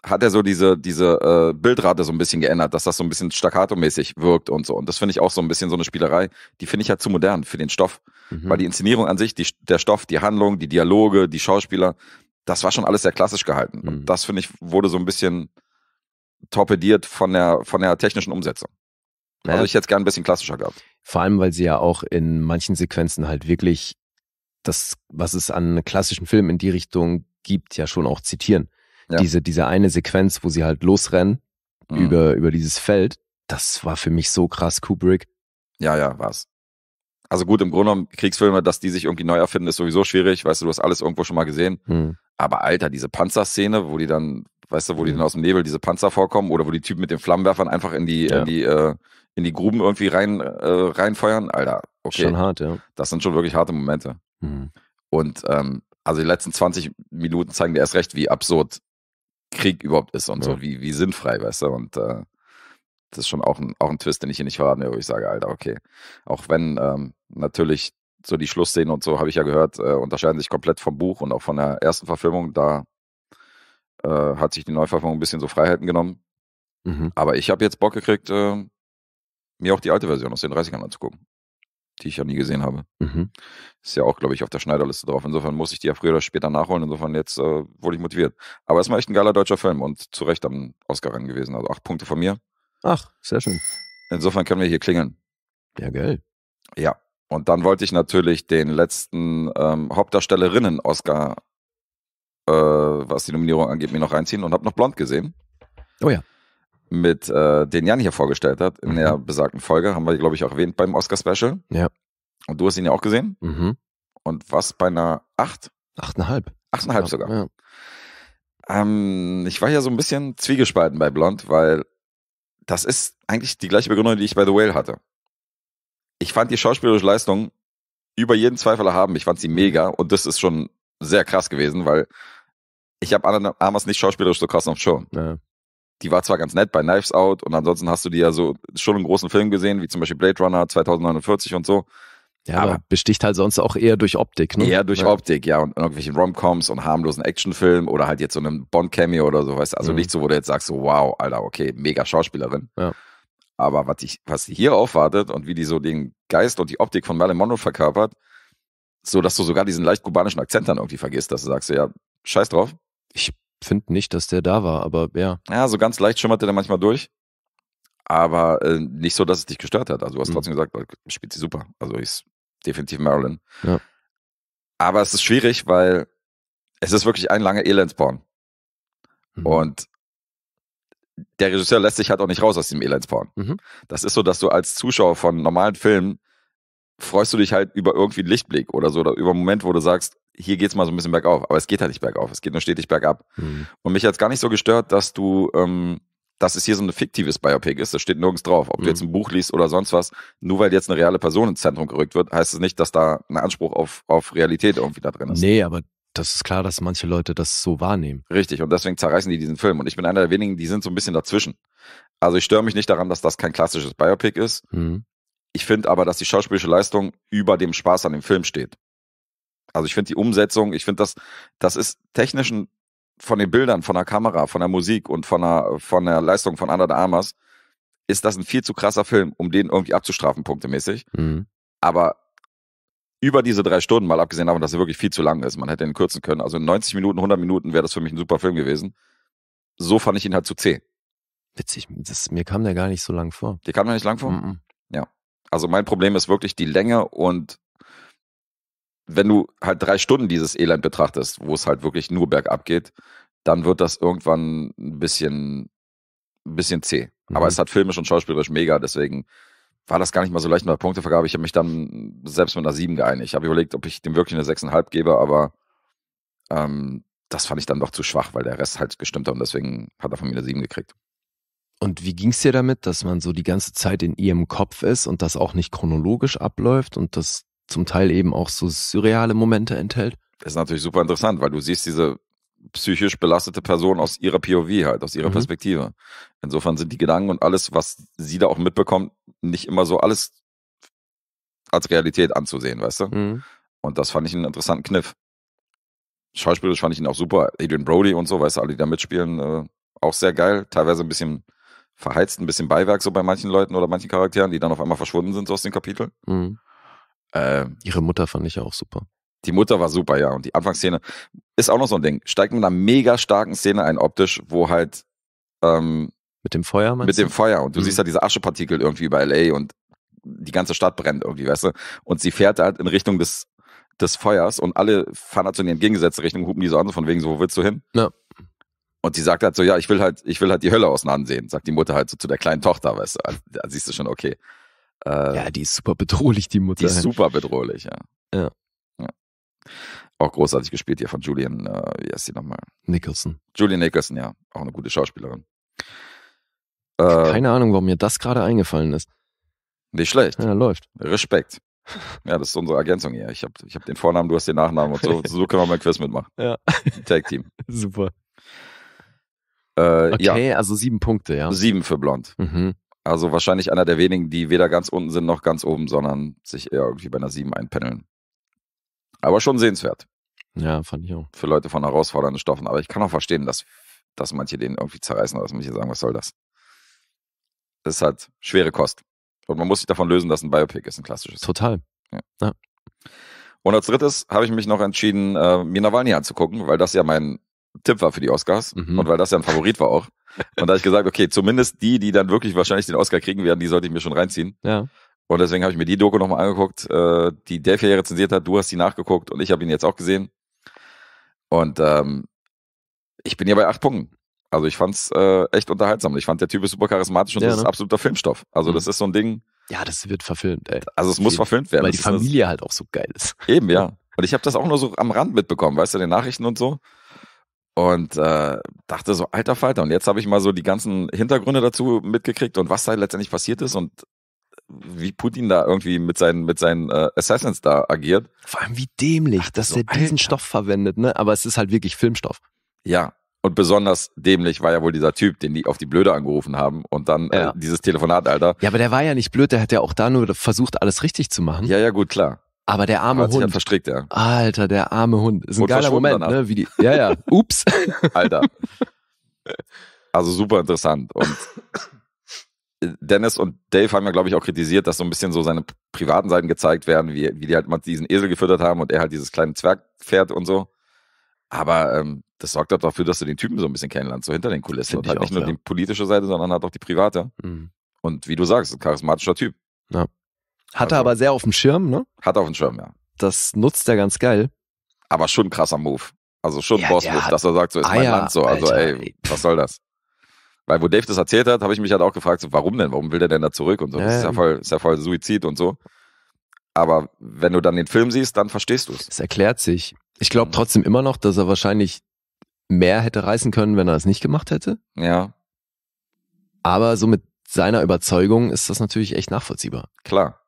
hat er so diese, diese äh, Bildrate so ein bisschen geändert, dass das so ein bisschen staccato-mäßig wirkt und so. Und das finde ich auch so ein bisschen so eine Spielerei, die finde ich halt zu modern für den Stoff. Mhm. Weil die Inszenierung an sich, die, der Stoff, die Handlung, die Dialoge, die Schauspieler, das war schon alles sehr klassisch gehalten. Mhm. Und das, finde ich, wurde so ein bisschen torpediert von der, von der technischen Umsetzung. Naja. Also ich hätte es gerne ein bisschen klassischer gehabt. Vor allem, weil sie ja auch in manchen Sequenzen halt wirklich das, was es an klassischen Filmen in die Richtung gibt, ja schon auch zitieren ja. diese, diese eine Sequenz, wo sie halt losrennen mhm. über, über dieses Feld, das war für mich so krass Kubrick. Ja, ja, war's. Also gut, im Grunde genommen, Kriegsfilme, dass die sich irgendwie neu erfinden, ist sowieso schwierig. Weißt du, du hast alles irgendwo schon mal gesehen. Mhm. Aber Alter, diese Panzerszene, wo die dann, weißt du, wo die mhm. dann aus dem Nebel diese Panzer vorkommen oder wo die Typen mit den Flammenwerfern einfach in die, ja. in die, äh, in die Gruben irgendwie rein, äh, reinfeuern. Alter, okay. Schon hart, ja. Das sind schon wirklich harte Momente. Mhm. Und ähm, also die letzten 20 Minuten zeigen dir erst recht, wie absurd Krieg überhaupt ist und ja. so, wie, wie sinnfrei, weißt du, und äh, das ist schon auch ein, auch ein Twist, den ich hier nicht verraten will, wo ich sage, Alter, okay, auch wenn ähm, natürlich so die Schlussszenen und so, habe ich ja gehört, äh, unterscheiden sich komplett vom Buch und auch von der ersten Verfilmung, da äh, hat sich die Neuverfilmung ein bisschen so Freiheiten genommen, mhm. aber ich habe jetzt Bock gekriegt, äh, mir auch die alte Version aus den 30ern anzugucken die ich ja nie gesehen habe. Mhm. Ist ja auch, glaube ich, auf der Schneiderliste drauf. Insofern muss ich die ja früher oder später nachholen. Insofern jetzt äh, wurde ich motiviert. Aber es war echt ein geiler deutscher Film und zu Recht am Oscar ran gewesen. Also acht Punkte von mir. Ach, sehr schön. Insofern können wir hier klingeln. Ja, geil. Ja. Und dann wollte ich natürlich den letzten ähm, Hauptdarstellerinnen-Oscar, äh, was die Nominierung angeht, mir noch reinziehen und habe noch Blond gesehen. Oh ja mit äh, den Jan hier vorgestellt hat, in mhm. der besagten Folge, haben wir, glaube ich, auch erwähnt beim Oscar-Special. Ja. Und du hast ihn ja auch gesehen. Mhm. Und was bei einer acht? 8,5. 8,5 sogar. Ja. Ähm, ich war ja so ein bisschen zwiegespalten bei Blond, weil das ist eigentlich die gleiche Begründung, die ich bei The Whale hatte. Ich fand die schauspielerische Leistung über jeden Zweifel erhaben. Ich fand sie mega und das ist schon sehr krass gewesen, weil ich habe Anna Armas nicht schauspielerisch so krass auf dem Schirm. Ja die war zwar ganz nett bei Knives Out und ansonsten hast du die ja so schon in großen Film gesehen, wie zum Beispiel Blade Runner 2049 und so. Ja, aber, besticht halt sonst auch eher durch Optik, ne? Eher durch ja. Optik, ja. Und irgendwelchen Romcoms und harmlosen Actionfilmen oder halt jetzt so einem Bond-Cameo oder so, weißt du? Also mhm. nicht so, wo du jetzt sagst, so, wow, Alter, okay, mega Schauspielerin. Ja. Aber was die, was die hier aufwartet und wie die so den Geist und die Optik von Marilyn Monroe verkörpert, so dass du sogar diesen leicht kubanischen Akzent dann irgendwie vergisst, dass du sagst, ja, scheiß drauf. Ich finde nicht, dass der da war, aber ja. Ja, so ganz leicht schimmerte der manchmal durch. Aber äh, nicht so, dass es dich gestört hat. Also du hast mhm. trotzdem gesagt, spielt sie super. Also ist definitiv Marilyn. Ja. Aber es ist schwierig, weil es ist wirklich ein langer Elendsporn. Mhm. Und der Regisseur lässt sich halt auch nicht raus aus diesem Elendsporn. Mhm. Das ist so, dass du als Zuschauer von normalen Filmen freust du dich halt über irgendwie einen Lichtblick oder so, oder über einen Moment, wo du sagst, hier geht es mal so ein bisschen bergauf. Aber es geht halt nicht bergauf, es geht nur stetig bergab. Mhm. Und mich hat's gar nicht so gestört, dass du, ähm, dass es hier so ein fiktives Biopic ist, das steht nirgends drauf. Ob mhm. du jetzt mhm. ein Buch liest oder sonst was, nur weil jetzt eine reale Person ins Zentrum gerückt wird, heißt es das nicht, dass da ein Anspruch auf, auf Realität irgendwie da drin ist. Nee, aber das ist klar, dass manche Leute das so wahrnehmen. Richtig, und deswegen zerreißen die diesen Film. Und ich bin einer der wenigen, die sind so ein bisschen dazwischen. Also ich störe mich nicht daran, dass das kein klassisches Biopic ist. Mhm. Ich finde aber, dass die schauspielische Leistung über dem Spaß an dem Film steht. Also ich finde die Umsetzung, ich finde das, das ist technisch von den Bildern, von der Kamera, von der Musik und von der, von der Leistung von Under the Armas, ist das ein viel zu krasser Film, um den irgendwie abzustrafen, punktemäßig. Mhm. Aber über diese drei Stunden, mal abgesehen davon, dass er wirklich viel zu lang ist, man hätte ihn kürzen können. Also in 90 Minuten, 100 Minuten wäre das für mich ein super Film gewesen. So fand ich ihn halt zu zäh. Witzig, das, mir kam der gar nicht so lang vor. Dir kam der nicht lang vor? Mhm. Ja. Also mein Problem ist wirklich die Länge und wenn du halt drei Stunden dieses Elend betrachtest, wo es halt wirklich nur bergab geht, dann wird das irgendwann ein bisschen, ein bisschen zäh. Mhm. Aber es hat filmisch und schauspielerisch mega, deswegen war das gar nicht mal so leicht mit der Punktevergabe. Ich habe mich dann selbst mit einer 7 geeinigt. Ich habe überlegt, ob ich dem wirklich eine 6,5 gebe, aber ähm, das fand ich dann doch zu schwach, weil der Rest halt gestimmt hat und deswegen hat er von mir eine 7 gekriegt. Und wie ging es dir damit, dass man so die ganze Zeit in ihrem Kopf ist und das auch nicht chronologisch abläuft und das zum Teil eben auch so surreale Momente enthält? Das ist natürlich super interessant, weil du siehst diese psychisch belastete Person aus ihrer POV halt, aus ihrer mhm. Perspektive. Insofern sind die Gedanken und alles, was sie da auch mitbekommt, nicht immer so alles als Realität anzusehen, weißt du? Mhm. Und das fand ich einen interessanten Kniff. Schauspielerisch fand ich ihn auch super. Adrian Brody und so, weißt du, alle, die da mitspielen, äh, auch sehr geil. Teilweise ein bisschen verheizt ein bisschen Beiwerk so bei manchen Leuten oder manchen Charakteren, die dann auf einmal verschwunden sind so aus den Kapiteln. Mhm. Äh, Ihre Mutter fand ich ja auch super. Die Mutter war super, ja. Und die Anfangsszene ist auch noch so ein Ding. Steigt mit einer mega starken Szene ein, optisch, wo halt ähm, mit dem Feuer meinst Mit du? dem Feuer. Und du mhm. siehst halt diese Aschepartikel irgendwie über LA und die ganze Stadt brennt irgendwie, weißt du? Und sie fährt halt in Richtung des, des Feuers und alle fahren halt so in die entgegengesetzte Richtung, hupen die so an, von wegen so, wo willst du hin? Ja. Und die sagt halt so, ja, ich will halt, ich will halt die Hölle aus außen sehen, sagt die Mutter halt so zu der kleinen Tochter, weißt du. Also, da siehst du schon, okay. Äh, ja, die ist super bedrohlich, die Mutter. Die ist halt. super bedrohlich, ja. Ja. ja. Auch großartig gespielt hier von Julian, äh, wie heißt die nochmal? Nicholson. Julian Nicholson, ja. Auch eine gute Schauspielerin. Äh, Keine Ahnung, warum mir das gerade eingefallen ist. Nicht schlecht. Ja, läuft. Respekt. Ja, das ist unsere Ergänzung hier. Ich habe ich hab den Vornamen, du hast den Nachnamen und so. So können wir mal ein Quiz mitmachen. Ja. Tag Team. Super. Äh, okay, ja. also sieben Punkte, ja. Sieben für blond. Mhm. Also wahrscheinlich einer der wenigen, die weder ganz unten sind noch ganz oben, sondern sich eher irgendwie bei einer sieben einpendeln. Aber schon sehenswert. Ja, fand ich auch. Für Leute von herausfordernden Stoffen. Aber ich kann auch verstehen, dass, dass manche den irgendwie zerreißen oder dass manche sagen, was soll das? Das ist halt schwere Kost. Und man muss sich davon lösen, dass ein Biopic ist, ein klassisches. Total. Ja. ja. Und als drittes habe ich mich noch entschieden, äh, mir Nawalny anzugucken, weil das ja mein Tipp war für die Oscars mhm. und weil das ja ein Favorit war auch. Und da habe ich gesagt, okay, zumindest die, die dann wirklich wahrscheinlich den Oscar kriegen werden, die sollte ich mir schon reinziehen. Ja. Und deswegen habe ich mir die Doku nochmal angeguckt, äh, die Delphi ja rezensiert hat. Du hast die nachgeguckt und ich habe ihn jetzt auch gesehen. Und ähm, ich bin hier bei acht Punkten. Also ich fand's äh, echt unterhaltsam. Ich fand der Typ ist super charismatisch und ja, das ne? ist absoluter Filmstoff. Also mhm. das ist so ein Ding. Ja, das wird verfilmt. Ey. Also es muss verfilmt werden. Weil die Familie halt auch so geil ist. Eben ja. Und ich habe das auch nur so am Rand mitbekommen, weißt du, den Nachrichten und so und äh, dachte so, alter Falter. Und jetzt habe ich mal so die ganzen Hintergründe dazu mitgekriegt und was da letztendlich passiert ist und äh, wie Putin da irgendwie mit seinen, mit seinen äh, Assassins da agiert. Vor allem wie dämlich, Ach, dass so, er diesen alter. Stoff verwendet, ne? Aber es ist halt wirklich Filmstoff. Ja. Und besonders dämlich war ja wohl dieser Typ, den die auf die Blöde angerufen haben und dann äh, ja. äh, dieses Telefonat, Alter. Ja, aber der war ja nicht blöd, der hat ja auch da nur versucht, alles richtig zu machen. Ja, ja, gut, klar. Aber der arme Hund. verstrickt, ja. Alter, der arme Hund. Ist ein und geiler Moment, danach. ne? Wie die, ja, ja. Ups. Alter. Also super interessant. Und Dennis und Dave haben ja, glaube ich, auch kritisiert, dass so ein bisschen so seine privaten Seiten gezeigt werden, wie, wie die halt mal diesen Esel gefüttert haben und er halt dieses kleine Zwergpferd und so. Aber ähm, das sorgt halt dafür, dass du den Typen so ein bisschen kennenlernst, so hinter den Kulissen. Find und halt nicht nur ja. die politische Seite, sondern halt auch die private. Mhm. Und wie du sagst, ein charismatischer Typ. Ja. Hat also, er aber sehr auf dem Schirm, ne? Hat er auf dem Schirm, ja. Das nutzt er ganz geil. Aber schon krasser Move. Also schon ja, Boss-Move, dass er sagt, so ist Eier, mein Land so. Also Alter, ey, ey, was soll das? Weil wo Dave das erzählt hat, habe ich mich halt auch gefragt, so, warum denn? Warum will der denn da zurück und so? Ähm. Das ist ja, voll, ist ja voll Suizid und so. Aber wenn du dann den Film siehst, dann verstehst du es. Es erklärt sich. Ich glaube mhm. trotzdem immer noch, dass er wahrscheinlich mehr hätte reißen können, wenn er es nicht gemacht hätte. Ja. Aber so mit seiner Überzeugung ist das natürlich echt nachvollziehbar. Klar.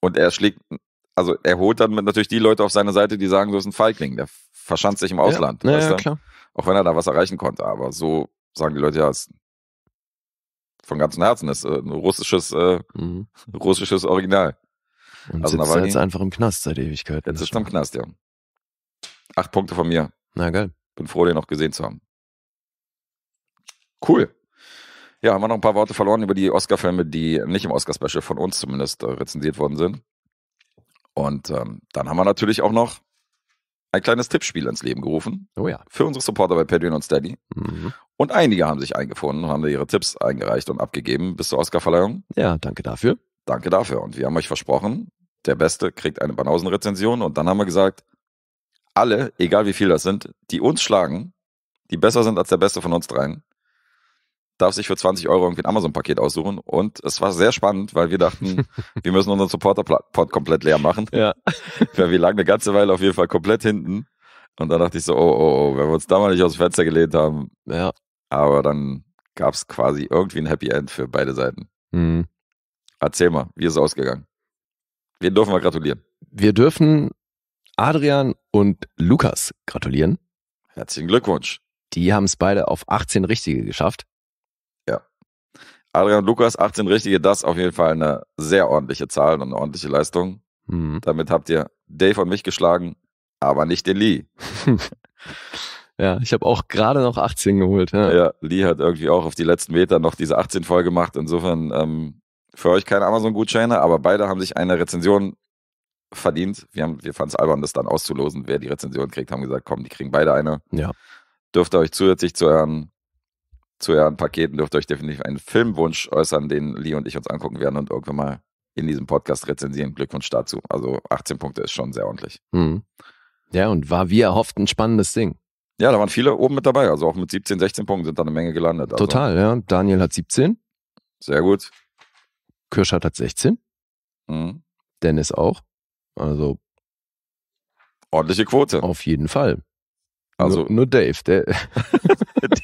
Und er schlägt, also er holt dann natürlich die Leute auf seine Seite, die sagen, so ist ein Feigling, der verschanzt sich im Ausland. Ja, ja, klar. Auch wenn er da was erreichen konnte, aber so sagen die Leute ja, ist von ganzem Herzen ist äh, ein russisches, äh, mhm. russisches Original. Und also sitzt jetzt einfach im Knast seit Ewigkeit. Jetzt ist er im Knast, ja. Acht Punkte von mir. Na geil. Bin froh, den noch gesehen zu haben. Cool. Ja, haben wir noch ein paar Worte verloren über die Oscar-Filme, die nicht im Oscar-Special von uns zumindest äh, rezensiert worden sind. Und ähm, dann haben wir natürlich auch noch ein kleines Tippspiel ins Leben gerufen. Oh ja. Für unsere Supporter bei Patreon und Steady. Mhm. Und einige haben sich eingefunden und haben ihre Tipps eingereicht und abgegeben bis zur Oscar-Verleihung. Ja, danke dafür. Danke dafür. Und wir haben euch versprochen, der Beste kriegt eine Banausen-Rezension. Und dann haben wir gesagt, alle, egal wie viel das sind, die uns schlagen, die besser sind als der Beste von uns dreien, darf sich für 20 Euro irgendwie ein Amazon-Paket aussuchen. Und es war sehr spannend, weil wir dachten, wir müssen unseren Supporter-Pod komplett leer machen. Ja. Weil wir lagen eine ganze Weile auf jeden Fall komplett hinten. Und da dachte ich so, oh, oh, oh, wenn wir uns da mal nicht aus dem Fenster gelehnt haben. Ja. Aber dann gab es quasi irgendwie ein Happy End für beide Seiten. Mhm. Erzähl mal, wie ist es ausgegangen? Wen dürfen wir gratulieren? Wir dürfen Adrian und Lukas gratulieren. Herzlichen Glückwunsch. Die haben es beide auf 18 Richtige geschafft. Adrian Lukas, 18 richtige, das auf jeden Fall eine sehr ordentliche Zahl und eine ordentliche Leistung. Mhm. Damit habt ihr Dave und mich geschlagen, aber nicht den Lee. ja, ich habe auch gerade noch 18 geholt. Ja. ja. Lee hat irgendwie auch auf die letzten Meter noch diese 18 voll gemacht. Insofern ähm, für euch keine Amazon-Gutscheine, aber beide haben sich eine Rezension verdient. Wir, wir fanden es albern, das dann auszulosen. Wer die Rezension kriegt, haben gesagt, komm, die kriegen beide eine. Ja. Dürft ihr euch zusätzlich zu euren zu euren Paketen dürft ihr euch definitiv einen Filmwunsch äußern, den Lee und ich uns angucken werden und irgendwann mal in diesem Podcast rezensieren. Glückwunsch dazu. Also 18 Punkte ist schon sehr ordentlich. Mhm. Ja, und war wie erhofft ein spannendes Ding. Ja, da waren viele oben mit dabei. Also auch mit 17, 16 Punkten sind da eine Menge gelandet. Also Total, ja. Daniel hat 17. Sehr gut. Kirschert hat 16. Mhm. Dennis auch. Also ordentliche Quote. Auf jeden Fall. Also nur, nur Dave. Der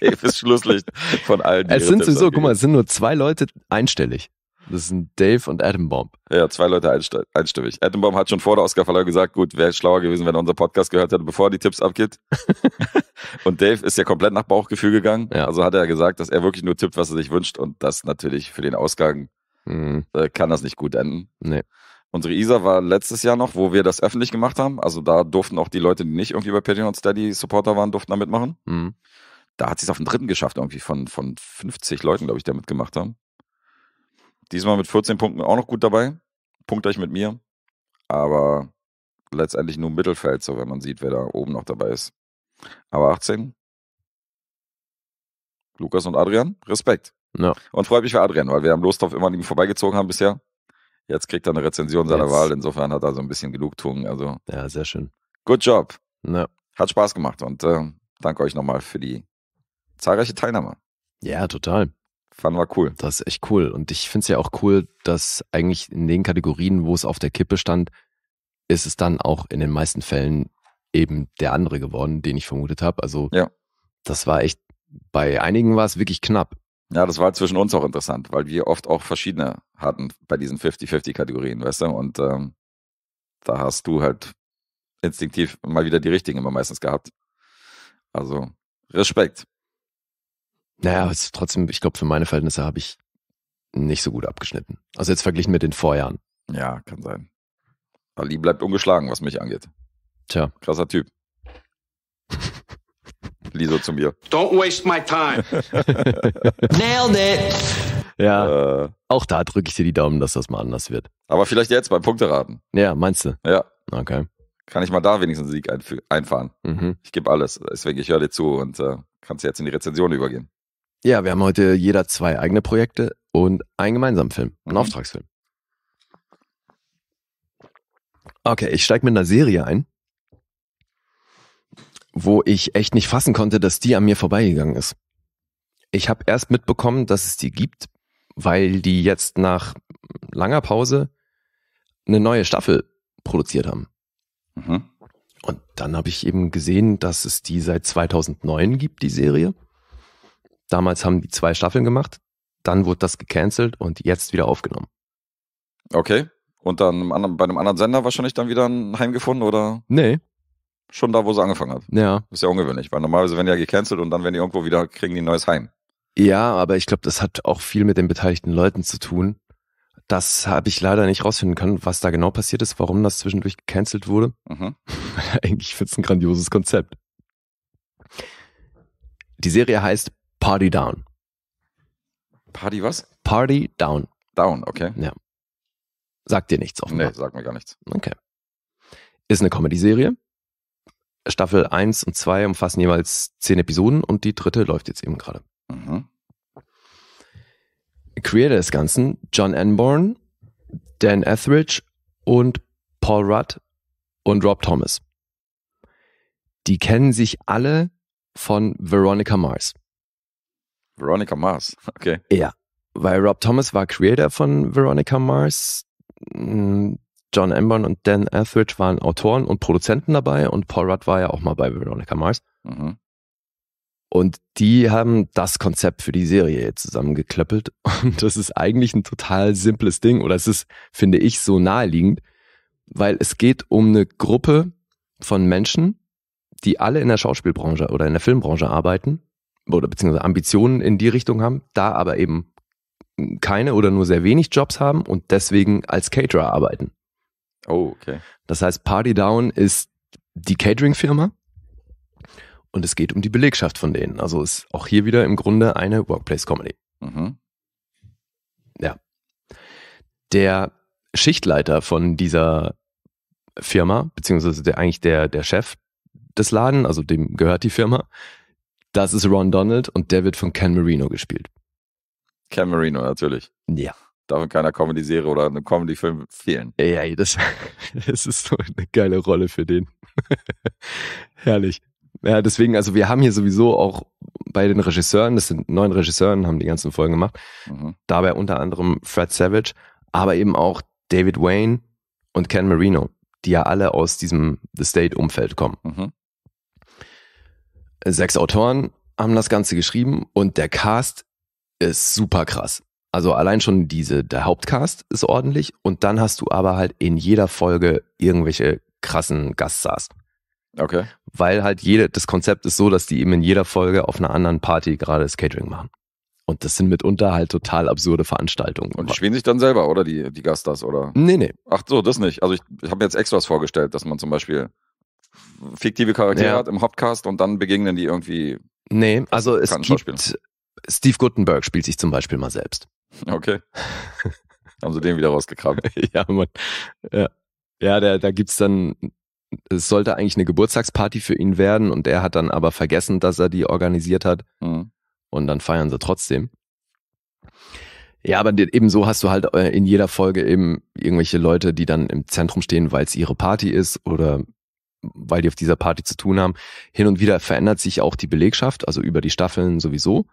Dave ist Schlusslicht von allen. Es sind sowieso, guck mal, es sind nur zwei Leute einstellig. Das sind Dave und Adam Bomb. Ja, zwei Leute einstimmig. Adam Bomb hat schon vor der Oscarverleihung gesagt, gut, wäre schlauer gewesen, wenn er unseren Podcast gehört hätte, bevor er die Tipps abgibt. und Dave ist ja komplett nach Bauchgefühl gegangen. Ja. Also hat er gesagt, dass er wirklich nur tippt, was er sich wünscht. Und das natürlich für den Ausgang mhm. äh, kann das nicht gut enden. Nee. Unsere ISA war letztes Jahr noch, wo wir das öffentlich gemacht haben. Also da durften auch die Leute, die nicht irgendwie bei Patreon und Steady Supporter waren, durften da mitmachen. Mhm. Da hat sie es auf den dritten geschafft, irgendwie von, von 50 Leuten, glaube ich, da mitgemacht haben. Diesmal mit 14 Punkten auch noch gut dabei. Punkt euch mit mir. Aber letztendlich nur Mittelfeld, so wenn man sieht, wer da oben noch dabei ist. Aber 18. Lukas und Adrian, Respekt. Ja. Und freut mich für Adrian, weil wir am Lostopf immer an ihm vorbeigezogen haben bisher. Jetzt kriegt er eine Rezension seiner Jetzt. Wahl. Insofern hat er so ein bisschen Genugtuung. Also, ja, sehr schön. Good Job. Ja. Hat Spaß gemacht und äh, danke euch nochmal für die zahlreiche Teilnahme. Ja, total. Fanden wir cool. Das ist echt cool. Und ich finde es ja auch cool, dass eigentlich in den Kategorien, wo es auf der Kippe stand, ist es dann auch in den meisten Fällen eben der andere geworden, den ich vermutet habe. Also ja. das war echt, bei einigen war es wirklich knapp. Ja, das war zwischen uns auch interessant, weil wir oft auch verschiedene hatten bei diesen 50-50-Kategorien, weißt du? Und ähm, da hast du halt instinktiv mal wieder die richtigen immer meistens gehabt. Also Respekt. Naja, es trotzdem, ich glaube, für meine Verhältnisse habe ich nicht so gut abgeschnitten. Also jetzt verglichen mit den Vorjahren. Ja, kann sein. Ali bleibt ungeschlagen, was mich angeht. Tja. Krasser Typ. Lisa zu mir. Don't waste my time. Nailed it. Ja, äh, auch da drücke ich dir die Daumen, dass das mal anders wird. Aber vielleicht jetzt beim Punkteraten. Ja, meinst du? Ja. Okay. Kann ich mal da wenigstens einen Sieg einfahren? Mhm. Ich gebe alles. Deswegen, ich höre dir zu und äh, kannst jetzt in die Rezension übergehen. Ja, wir haben heute jeder zwei eigene Projekte und einen gemeinsamen Film, einen mhm. Auftragsfilm. Okay, ich steige mit einer Serie ein wo ich echt nicht fassen konnte, dass die an mir vorbeigegangen ist. Ich habe erst mitbekommen, dass es die gibt, weil die jetzt nach langer Pause eine neue Staffel produziert haben. Mhm. Und dann habe ich eben gesehen, dass es die seit 2009 gibt, die Serie. Damals haben die zwei Staffeln gemacht, dann wurde das gecancelt und jetzt wieder aufgenommen. Okay. Und dann bei einem anderen Sender wahrscheinlich dann wieder ein Heim gefunden, oder? Nee, schon da, wo sie angefangen hat. Ja. Ist ja ungewöhnlich, weil normalerweise werden die ja gecancelt und dann werden die irgendwo wieder, kriegen die ein neues Heim. Ja, aber ich glaube, das hat auch viel mit den beteiligten Leuten zu tun. Das habe ich leider nicht rausfinden können, was da genau passiert ist, warum das zwischendurch gecancelt wurde. Mhm. Eigentlich finde ich ein grandioses Konzept. Die Serie heißt Party Down. Party was? Party Down. Down, okay. Ja. Sagt dir nichts offenbar. Nee, sagt mir gar nichts. Okay. Ist eine Comedy-Serie Staffel 1 und 2 umfassen jeweils 10 Episoden und die dritte läuft jetzt eben gerade. Mhm. Creator des Ganzen, John Anborn, Dan Etheridge und Paul Rudd und Rob Thomas. Die kennen sich alle von Veronica Mars. Veronica Mars, okay. Ja, weil Rob Thomas war Creator von Veronica Mars. Mm, John Embron und Dan Etheridge waren Autoren und Produzenten dabei und Paul Rudd war ja auch mal bei Veronica Mars. Mhm. Und die haben das Konzept für die Serie jetzt zusammengeklöppelt. Und das ist eigentlich ein total simples Ding oder es ist, finde ich, so naheliegend, weil es geht um eine Gruppe von Menschen, die alle in der Schauspielbranche oder in der Filmbranche arbeiten oder beziehungsweise Ambitionen in die Richtung haben, da aber eben keine oder nur sehr wenig Jobs haben und deswegen als Caterer arbeiten. Oh, okay. Das heißt, Party Down ist die Catering-Firma und es geht um die Belegschaft von denen. Also ist auch hier wieder im Grunde eine Workplace-Comedy. Mhm. Ja. Der Schichtleiter von dieser Firma, beziehungsweise der, eigentlich der, der Chef des Laden, also dem gehört die Firma, das ist Ron Donald und der wird von Ken Marino gespielt. Ken Marino, natürlich. Ja darf in keiner Comedy-Serie oder einem Comedy-Film fehlen. Ja, ja das, das ist so eine geile Rolle für den. Herrlich. Ja, deswegen, also wir haben hier sowieso auch bei den Regisseuren, das sind neun Regisseuren, haben die ganzen Folgen gemacht. Mhm. Dabei unter anderem Fred Savage, aber eben auch David Wayne und Ken Marino, die ja alle aus diesem The State-Umfeld kommen. Mhm. Sechs Autoren haben das Ganze geschrieben und der Cast ist super krass. Also allein schon diese, der Hauptcast ist ordentlich und dann hast du aber halt in jeder Folge irgendwelche krassen Gaststars. Okay. Weil halt jede, das Konzept ist so, dass die eben in jeder Folge auf einer anderen Party gerade das Catering machen. Und das sind mitunter halt total absurde Veranstaltungen. Und die spielen sich dann selber, oder? Die, die Gaststars, oder? Nee, nee. Ach so, das nicht. Also ich, ich habe mir jetzt extra was vorgestellt, dass man zum Beispiel fiktive Charaktere ja. hat im Hauptcast und dann begegnen die irgendwie. Nee, also es gibt, Steve Gutenberg spielt sich zum Beispiel mal selbst. Okay. Haben sie den wieder rausgekramt. ja, man, Ja, ja der, da gibt's dann, es sollte eigentlich eine Geburtstagsparty für ihn werden und er hat dann aber vergessen, dass er die organisiert hat. Mhm. Und dann feiern sie trotzdem. Ja, aber eben so hast du halt äh, in jeder Folge eben irgendwelche Leute, die dann im Zentrum stehen, weil es ihre Party ist oder weil die auf dieser Party zu tun haben. Hin und wieder verändert sich auch die Belegschaft, also über die Staffeln sowieso.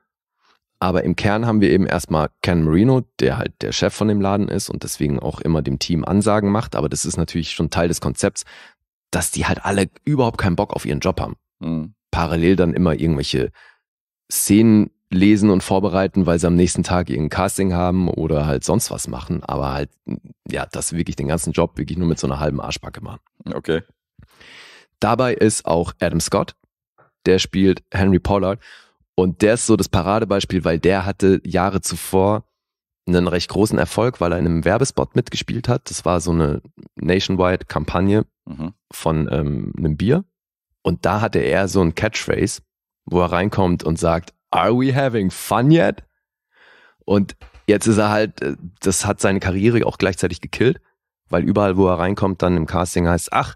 Aber im Kern haben wir eben erstmal Ken Marino, der halt der Chef von dem Laden ist und deswegen auch immer dem Team Ansagen macht. Aber das ist natürlich schon Teil des Konzepts, dass die halt alle überhaupt keinen Bock auf ihren Job haben. Mhm. Parallel dann immer irgendwelche Szenen lesen und vorbereiten, weil sie am nächsten Tag irgendein Casting haben oder halt sonst was machen. Aber halt, ja, das wirklich den ganzen Job wirklich nur mit so einer halben Arschbacke machen. Okay. Dabei ist auch Adam Scott, der spielt Henry Pollard. Und der ist so das Paradebeispiel, weil der hatte Jahre zuvor einen recht großen Erfolg, weil er in einem Werbespot mitgespielt hat. Das war so eine nationwide Kampagne mhm. von ähm, einem Bier. Und da hatte er so ein Catchphrase, wo er reinkommt und sagt, Are we having fun yet? Und jetzt ist er halt, äh, das hat seine Karriere auch gleichzeitig gekillt, weil überall, wo er reinkommt, dann im Casting heißt, ach,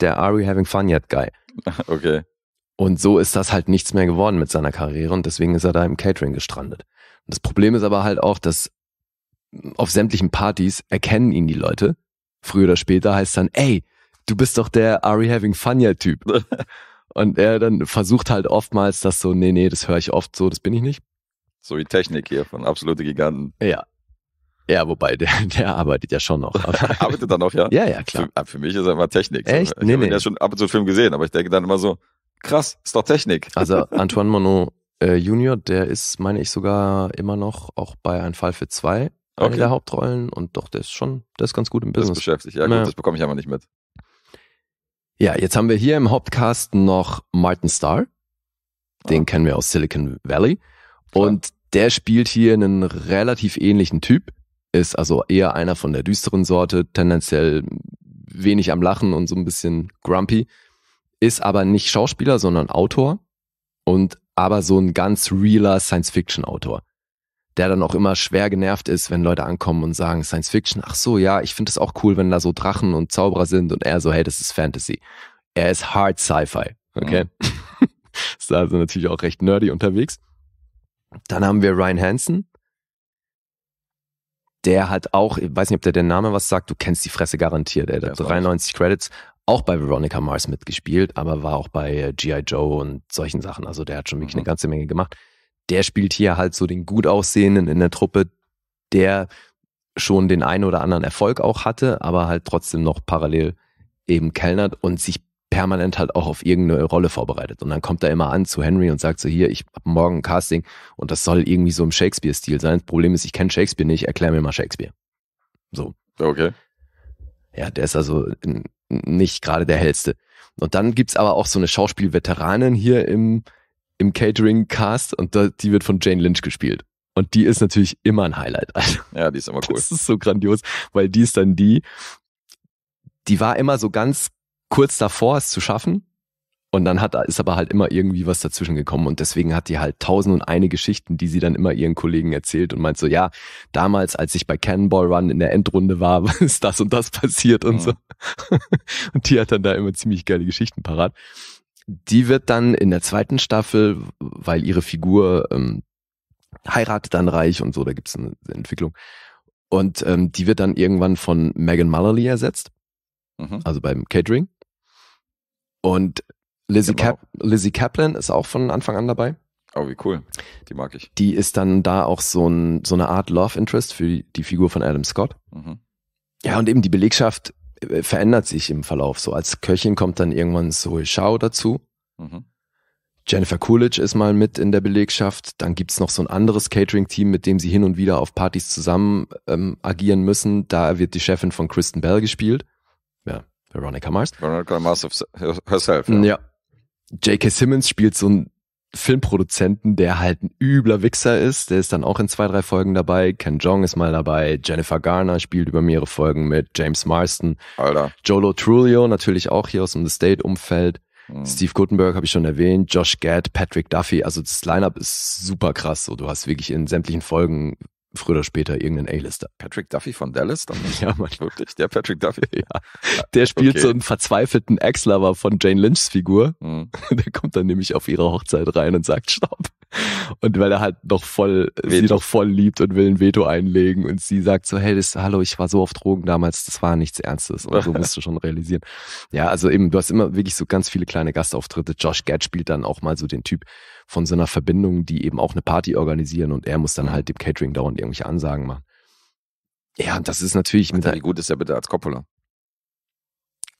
der Are we having fun yet Guy. Okay. Und so ist das halt nichts mehr geworden mit seiner Karriere und deswegen ist er da im Catering gestrandet. Und das Problem ist aber halt auch, dass auf sämtlichen Partys erkennen ihn die Leute. Früher oder später heißt dann, ey, du bist doch der Are You Having Fun yet Typ. Und er dann versucht halt oftmals das so, nee, nee, das höre ich oft so, das bin ich nicht. So wie Technik hier von absolute Giganten. Ja. Ja, wobei, der, der arbeitet ja schon noch. arbeitet dann noch, ja? Ja, ja, klar. Für, ah, für mich ist er immer Technik. Echt? So. Ich nee, habe nee. ja schon ab und zu Film gesehen, aber ich denke dann immer so, Krass, ist doch Technik. Also Antoine Monod äh, Junior, der ist, meine ich, sogar immer noch auch bei Ein Fall für zwei okay. der Hauptrollen und doch, der ist schon, der ist ganz gut im Business. Das beschäftigt, ja, gut, das bekomme ich aber nicht mit. Ja, jetzt haben wir hier im Hauptcast noch Martin Starr. Den ah. kennen wir aus Silicon Valley. Klar. Und der spielt hier einen relativ ähnlichen Typ. Ist also eher einer von der düsteren Sorte, tendenziell wenig am Lachen und so ein bisschen grumpy ist aber nicht Schauspieler, sondern Autor und aber so ein ganz realer Science-Fiction-Autor, der dann auch immer schwer genervt ist, wenn Leute ankommen und sagen Science-Fiction, ach so, ja, ich finde es auch cool, wenn da so Drachen und Zauberer sind und er so, hey, das ist Fantasy. Er ist hard Sci-Fi, okay? Mhm. ist also natürlich auch recht nerdy unterwegs. Dann haben wir Ryan Hansen, der hat auch, ich weiß nicht, ob der den Name was sagt, du kennst die Fresse garantiert, ey. Der hat 93 Credits, auch bei Veronica Mars mitgespielt, aber war auch bei äh, G.I. Joe und solchen Sachen. Also der hat schon wirklich mhm. eine ganze Menge gemacht. Der spielt hier halt so den Gutaussehenden in der Truppe, der schon den einen oder anderen Erfolg auch hatte, aber halt trotzdem noch parallel eben kellnert und sich permanent halt auch auf irgendeine Rolle vorbereitet. Und dann kommt er immer an zu Henry und sagt so, hier, ich habe morgen ein Casting und das soll irgendwie so im Shakespeare-Stil sein. Das Problem ist, ich kenne Shakespeare nicht, erklär mir mal Shakespeare. So. Okay. Ja, der ist also nicht gerade der hellste. Und dann gibt's aber auch so eine Schauspielveteranin hier im, im Catering-Cast und da, die wird von Jane Lynch gespielt. Und die ist natürlich immer ein Highlight. Also, ja, die ist immer cool. Das ist so grandios, weil die ist dann die, die war immer so ganz kurz davor, es zu schaffen. Und dann hat, ist aber halt immer irgendwie was dazwischen gekommen und deswegen hat die halt tausend und eine Geschichten, die sie dann immer ihren Kollegen erzählt und meint so, ja, damals, als ich bei Cannonball Run in der Endrunde war, ist das und das passiert und mhm. so. Und die hat dann da immer ziemlich geile Geschichten parat. Die wird dann in der zweiten Staffel, weil ihre Figur ähm, heiratet dann reich und so, da gibt's eine Entwicklung. Und ähm, die wird dann irgendwann von Megan Mulally ersetzt, mhm. also beim Catering. Und Lizzie, genau. Cap Lizzie Kaplan ist auch von Anfang an dabei. Oh, wie cool. Die mag ich. Die ist dann da auch so, ein, so eine Art Love Interest für die Figur von Adam Scott. Mhm. Ja, und eben die Belegschaft äh, verändert sich im Verlauf. So als Köchin kommt dann irgendwann Zoe Shao dazu. Mhm. Jennifer Coolidge ist mal mit in der Belegschaft. Dann gibt es noch so ein anderes Catering-Team, mit dem sie hin und wieder auf Partys zusammen ähm, agieren müssen. Da wird die Chefin von Kristen Bell gespielt. Ja, Veronica Mars. Veronica Mars herself. Ja. ja. J.K. Simmons spielt so einen Filmproduzenten, der halt ein übler Wichser ist. Der ist dann auch in zwei, drei Folgen dabei. Ken Jong ist mal dabei. Jennifer Garner spielt über mehrere Folgen mit. James Marston. Alter. Jolo Trulio natürlich auch hier aus dem The State-Umfeld. Mhm. Steve Gutenberg habe ich schon erwähnt. Josh Gad, Patrick Duffy. Also das Lineup ist super krass. So, du hast wirklich in sämtlichen Folgen früher oder später irgendein A-Lister. Patrick Duffy von Dallas? Dann ja, man. Wirklich? Der Patrick Duffy? Ja. Der spielt okay. so einen verzweifelten Ex-Lover von Jane Lynchs Figur. Mhm. Der kommt dann nämlich auf ihre Hochzeit rein und sagt, stopp. Und weil er halt noch voll, Veto. sie doch voll liebt und will ein Veto einlegen und sie sagt so, hey, das, hallo, ich war so auf Drogen damals, das war nichts Ernstes und so musst du schon realisieren. Ja, also eben, du hast immer wirklich so ganz viele kleine Gastauftritte. Josh Gad spielt dann auch mal so den Typ von so einer Verbindung, die eben auch eine Party organisieren und er muss dann mhm. halt dem Catering dauernd irgendwelche Ansagen machen. Ja, das ist natürlich. Alter, mit wie gut ist er bitte als Coppola?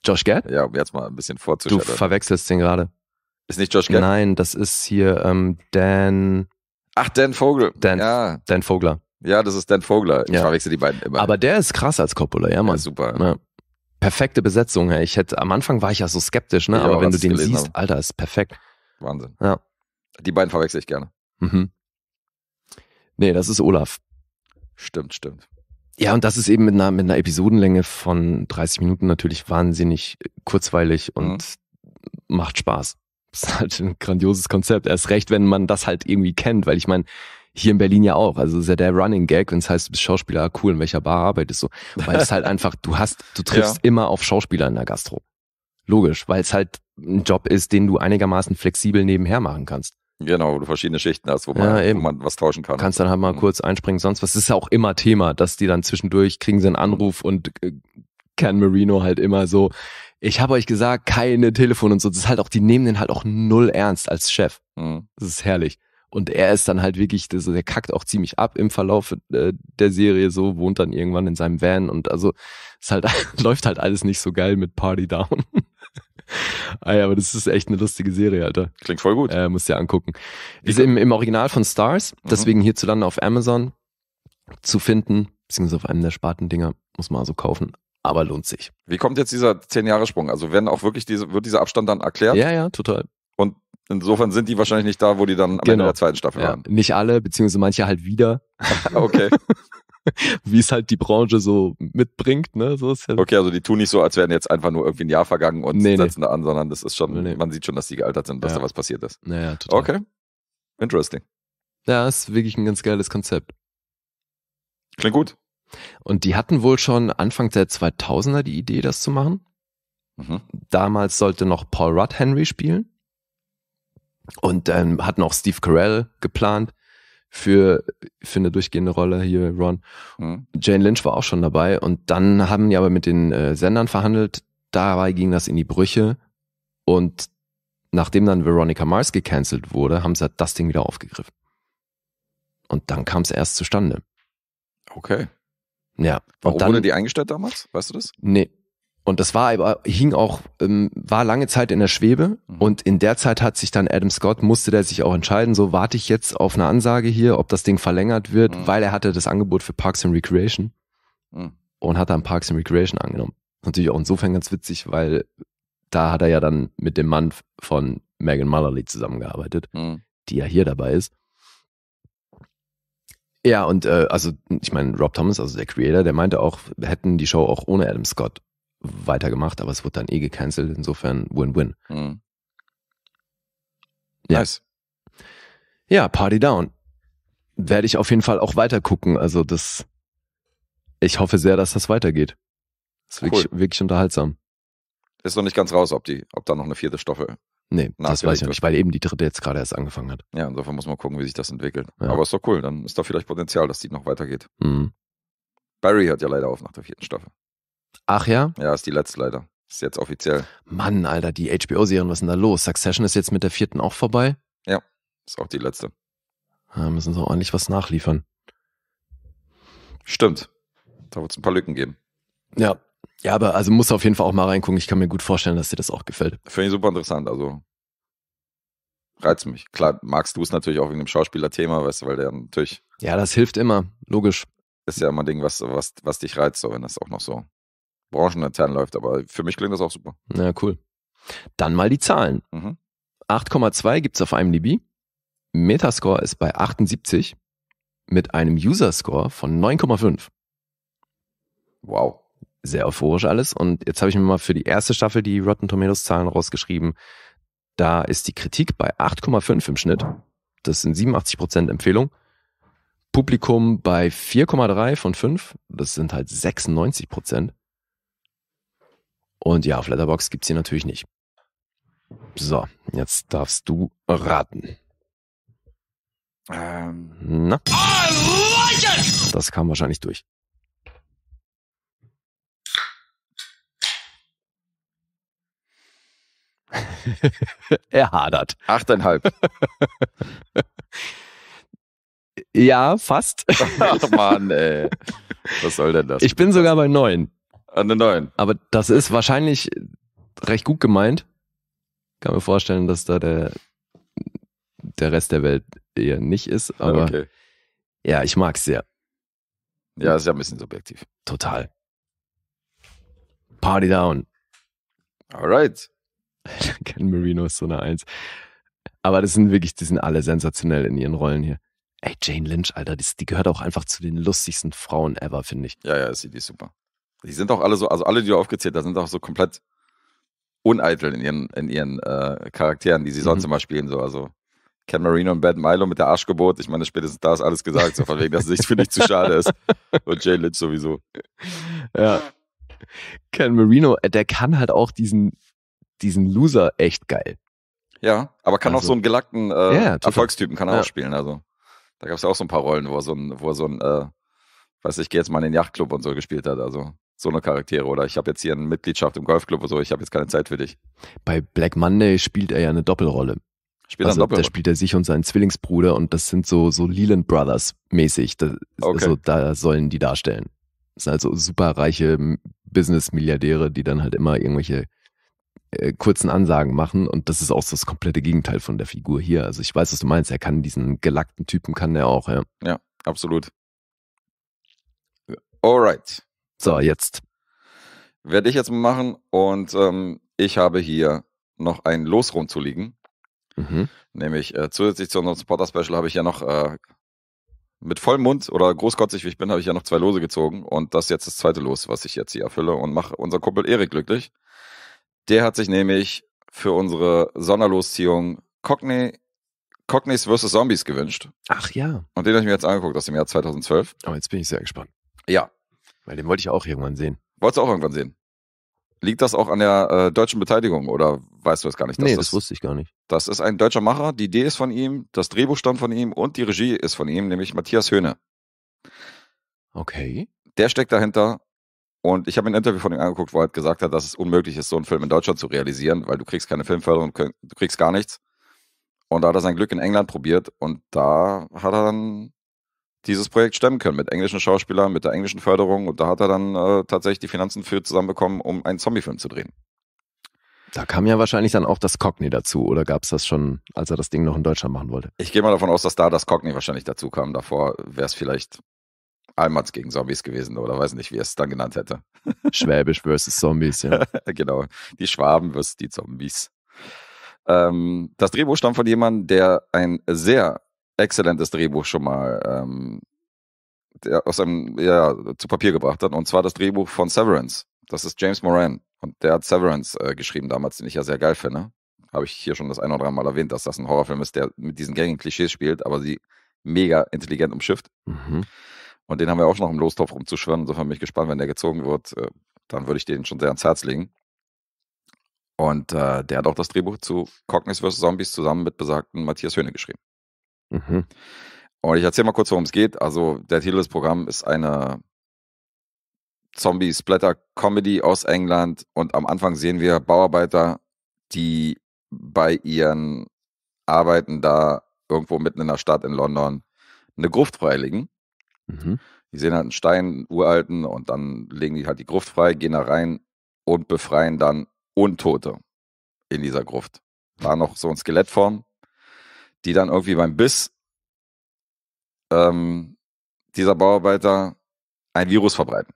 Josh Gad? Ja, um jetzt mal ein bisschen vorzustellen. Du verwechselst den gerade. Ist nicht Josh Gad? Nein, das ist hier ähm, Dan. Ach, Dan Vogel. Dan, ja. Dan Vogler. Ja, das ist Dan Vogler. Ich ja. verwechsel die beiden immer. Aber der ist krass als Coppola, ja, Mann. Ja, super. Ja. Perfekte Besetzung. Ey. Ich hätte, am Anfang war ich ja so skeptisch, ne? aber wenn du den siehst, habe. Alter, ist perfekt. Wahnsinn. Ja. Die beiden verwechsel ich gerne. Mhm. Nee, das ist Olaf. Stimmt, stimmt. Ja, und das ist eben mit einer, mit einer Episodenlänge von 30 Minuten natürlich wahnsinnig äh, kurzweilig und mhm. macht Spaß ist halt ein grandioses Konzept. Erst recht, wenn man das halt irgendwie kennt, weil ich meine, hier in Berlin ja auch. Also ist ja der Running Gag, wenn es heißt, du bist Schauspieler, cool, in welcher Bar arbeitest du? Weil es halt einfach, du hast, du triffst ja. immer auf Schauspieler in der Gastro. Logisch, weil es halt ein Job ist, den du einigermaßen flexibel nebenher machen kannst. Genau, wo du verschiedene Schichten hast, wo man, ja, wo man was tauschen kann. Kannst dann halt mal mhm. kurz einspringen, sonst was. Das ist ja auch immer Thema, dass die dann zwischendurch kriegen sie einen Anruf und äh, Ken Marino halt immer so, ich habe euch gesagt, keine Telefone und so. Das ist halt auch, die nehmen den halt auch null ernst als Chef. Mhm. Das ist herrlich. Und er ist dann halt wirklich, das, der kackt auch ziemlich ab im Verlauf äh, der Serie, so wohnt dann irgendwann in seinem Van und also es halt, läuft halt alles nicht so geil mit Party Down. ah ja, aber das ist echt eine lustige Serie, Alter. Klingt voll gut. Äh, Muss dir angucken. Ist im, im Original von Stars, mhm. deswegen hierzulande auf Amazon zu finden, beziehungsweise auf einem der Spartendinger, muss man also kaufen aber lohnt sich. Wie kommt jetzt dieser zehn Jahre Sprung? Also werden auch wirklich diese, wird dieser Abstand dann erklärt? Ja, ja, total. Und insofern sind die wahrscheinlich nicht da, wo die dann am genau. Ende der zweiten Staffel ja. waren. Nicht alle, beziehungsweise manche halt wieder. okay. Wie es halt die Branche so mitbringt, ne? So ist ja okay, also die tun nicht so, als wären jetzt einfach nur irgendwie ein Jahr vergangen und nee, setzen nee. da an, sondern das ist schon, nee. man sieht schon, dass die gealtert sind, dass ja. da was passiert ist. Naja, total. Okay. Interesting. Ja, ist wirklich ein ganz geiles Konzept. Klingt gut. Und die hatten wohl schon Anfang der 2000er die Idee, das zu machen. Mhm. Damals sollte noch Paul Rudd Henry spielen. Und dann ähm, hat noch Steve Carell geplant für, für eine durchgehende Rolle hier, Ron. Mhm. Jane Lynch war auch schon dabei. Und dann haben die aber mit den äh, Sendern verhandelt. Dabei ging das in die Brüche. Und nachdem dann Veronica Mars gecancelt wurde, haben sie halt das Ding wieder aufgegriffen. Und dann kam es erst zustande. Okay. Ja. Warum dann, wurde die eingestellt damals? Weißt du das? Nee. Und das war aber, hing auch, ähm, war lange Zeit in der Schwebe mhm. und in der Zeit hat sich dann Adam Scott, musste der sich auch entscheiden, so warte ich jetzt auf eine Ansage hier, ob das Ding verlängert wird, mhm. weil er hatte das Angebot für Parks and Recreation mhm. und hat dann Parks and Recreation angenommen. Natürlich auch insofern ganz witzig, weil da hat er ja dann mit dem Mann von Megan Mullerly zusammengearbeitet, mhm. die ja hier dabei ist. Ja, und äh, also ich meine, Rob Thomas, also der Creator, der meinte auch, wir hätten die Show auch ohne Adam Scott weitergemacht, aber es wurde dann eh gecancelt. Insofern Win-Win. Mhm. Ja. Nice. Ja, Party Down. Werde ich auf jeden Fall auch weiter gucken. Also das, ich hoffe sehr, dass das weitergeht. Das ist cool. wirklich, wirklich unterhaltsam. Ist noch nicht ganz raus, ob die, ob da noch eine vierte Staffel Nee, das weiß ich nicht, weil eben die dritte jetzt gerade erst angefangen hat. Ja, insofern muss man gucken, wie sich das entwickelt. Ja. Aber ist doch cool, dann ist da vielleicht Potenzial, dass die noch weitergeht. Mhm. Barry hört ja leider auf nach der vierten Staffel. Ach ja? Ja, ist die letzte leider. Ist jetzt offiziell. Mann, Alter, die HBO-Serien, was ist denn da los? Succession ist jetzt mit der vierten auch vorbei. Ja, ist auch die letzte. Da müssen sie auch ordentlich was nachliefern. Stimmt. Da wird es ein paar Lücken geben. Ja, ja, aber also muss auf jeden Fall auch mal reingucken. Ich kann mir gut vorstellen, dass dir das auch gefällt. Finde ich super interessant. Also reizt mich. Klar, magst du es natürlich auch wegen dem Schauspielerthema, weißt du, weil der natürlich. Ja, das hilft immer, logisch. Ist ja immer ein Ding, was, was, was dich reizt, so wenn das auch noch so branchenintern läuft. Aber für mich klingt das auch super. Na, ja, cool. Dann mal die Zahlen. Mhm. 8,2 gibt es auf DB. Metascore ist bei 78 mit einem User-Score von 9,5. Wow sehr euphorisch alles. Und jetzt habe ich mir mal für die erste Staffel die Rotten Tomatoes Zahlen rausgeschrieben. Da ist die Kritik bei 8,5 im Schnitt. Das sind 87 Empfehlung. Publikum bei 4,3 von 5. Das sind halt 96 Und ja, auf Letterbox gibt's hier natürlich nicht. So, jetzt darfst du raten. Ähm. Na? Like das kam wahrscheinlich durch. er hadert. Achteinhalb. ja, fast. Ach Mann, ey. Was soll denn das? Ich bin sogar bei neun. An ah, Eine neun. Aber das ist wahrscheinlich recht gut gemeint. Kann mir vorstellen, dass da der, der Rest der Welt eher nicht ist. Ah, aber okay. ja, ich mag's sehr. Ja, ist ja ein bisschen subjektiv. Total. Party down. Alright. Ken Marino ist so eine Eins. Aber das sind wirklich, die sind alle sensationell in ihren Rollen hier. Ey, Jane Lynch, Alter, die, die gehört auch einfach zu den lustigsten Frauen ever, finde ich. Ja, ja, sie, die ist super. Die sind auch alle so, also alle, die du aufgezählt hast, sind auch so komplett uneitel in ihren, in ihren äh, Charakteren, die sie sonst mhm. immer spielen. So. Also Ken Marino und Bad Milo mit der Arschgebot, ich meine, spätestens da ist alles gesagt, so von wegen, dass es nicht für dich zu schade ist. Und Jane Lynch sowieso. Ja. Ken Marino, äh, der kann halt auch diesen, diesen Loser echt geil. Ja, aber kann also, auch so einen gelackten äh, yeah, Erfolgstypen kann er ja. auch spielen. Also da gab es ja auch so ein paar Rollen, wo er so ein, wo er so ein, äh, weiß ich, gehe jetzt mal in den Yachtclub und so gespielt hat. Also so eine Charaktere oder ich habe jetzt hier eine Mitgliedschaft im Golfclub oder so, ich habe jetzt keine Zeit für dich. Bei Black Monday spielt er ja eine Doppelrolle. Spielt also, da spielt er sich und seinen Zwillingsbruder und das sind so, so Leland Brothers mäßig. Das, okay. Also da sollen die darstellen. Das sind also super reiche Business-Milliardäre, die dann halt immer irgendwelche äh, kurzen Ansagen machen und das ist auch das komplette Gegenteil von der Figur hier. Also ich weiß, was du meinst, er kann diesen gelackten Typen, kann er auch, ja. Ja, absolut. Alright. So, jetzt. Werde ich jetzt machen und ähm, ich habe hier noch ein Los rumzuliegen. Mhm. Nämlich äh, zusätzlich zu unserem Spotter-Special habe ich ja noch äh, mit vollem Mund oder großkotzig wie ich bin, habe ich ja noch zwei Lose gezogen und das ist jetzt das zweite Los, was ich jetzt hier erfülle und mache unser Kumpel Erik glücklich. Der hat sich nämlich für unsere Sonderlosziehung Cockney, Cockneys vs. Zombies gewünscht. Ach ja. Und den habe ich mir jetzt angeguckt aus dem Jahr 2012. Aber jetzt bin ich sehr gespannt. Ja. Weil den wollte ich auch irgendwann sehen. Wolltest du auch irgendwann sehen? Liegt das auch an der äh, deutschen Beteiligung oder weißt du es gar nicht? Dass nee, das, das wusste ich gar nicht. Das ist ein deutscher Macher, die Idee ist von ihm, das Drehbuch stammt von ihm und die Regie ist von ihm, nämlich Matthias Höhne. Okay. Der steckt dahinter und ich habe ein Interview von ihm angeguckt, wo er halt gesagt hat, dass es unmöglich ist, so einen Film in Deutschland zu realisieren, weil du kriegst keine Filmförderung, du kriegst gar nichts. Und da hat er sein Glück in England probiert und da hat er dann dieses Projekt stemmen können mit englischen Schauspielern, mit der englischen Förderung und da hat er dann äh, tatsächlich die Finanzen für zusammenbekommen, um einen Zombie-Film zu drehen. Da kam ja wahrscheinlich dann auch das Cockney dazu, oder gab es das schon, als er das Ding noch in Deutschland machen wollte? Ich gehe mal davon aus, dass da das Cockney wahrscheinlich dazu kam. Davor wäre es vielleicht Almats gegen Zombies gewesen oder weiß nicht, wie er es dann genannt hätte. Schwäbisch versus Zombies, ja. genau. Die Schwaben versus die Zombies. Ähm, das Drehbuch stammt von jemandem, der ein sehr exzellentes Drehbuch schon mal ähm, aus einem, ja, zu Papier gebracht hat. Und zwar das Drehbuch von Severance. Das ist James Moran. Und der hat Severance äh, geschrieben damals, den ich ja sehr geil finde. Habe ich hier schon das ein oder andere Mal erwähnt, dass das ein Horrorfilm ist, der mit diesen gängigen Klischees spielt, aber sie mega intelligent umschifft. Mhm. Und den haben wir auch schon noch im Lostopf rumzuschwirren. Insofern bin ich gespannt, wenn der gezogen wird, äh, dann würde ich den schon sehr ans Herz legen. Und äh, der hat auch das Drehbuch zu Cognis vs. Zombies zusammen mit besagten Matthias Höhne geschrieben. Mhm. Und ich erzähle mal kurz, worum es geht. Also, der Titel des Programms ist eine Zombie-Splatter-Comedy aus England. Und am Anfang sehen wir Bauarbeiter, die bei ihren Arbeiten da irgendwo mitten in der Stadt in London eine Gruft freilegen. Mhm. Die sehen halt einen Stein, einen uralten, und dann legen die halt die Gruft frei, gehen da rein und befreien dann Untote in dieser Gruft. War noch so ein Skelettform, die dann irgendwie beim Biss ähm, dieser Bauarbeiter ein Virus verbreiten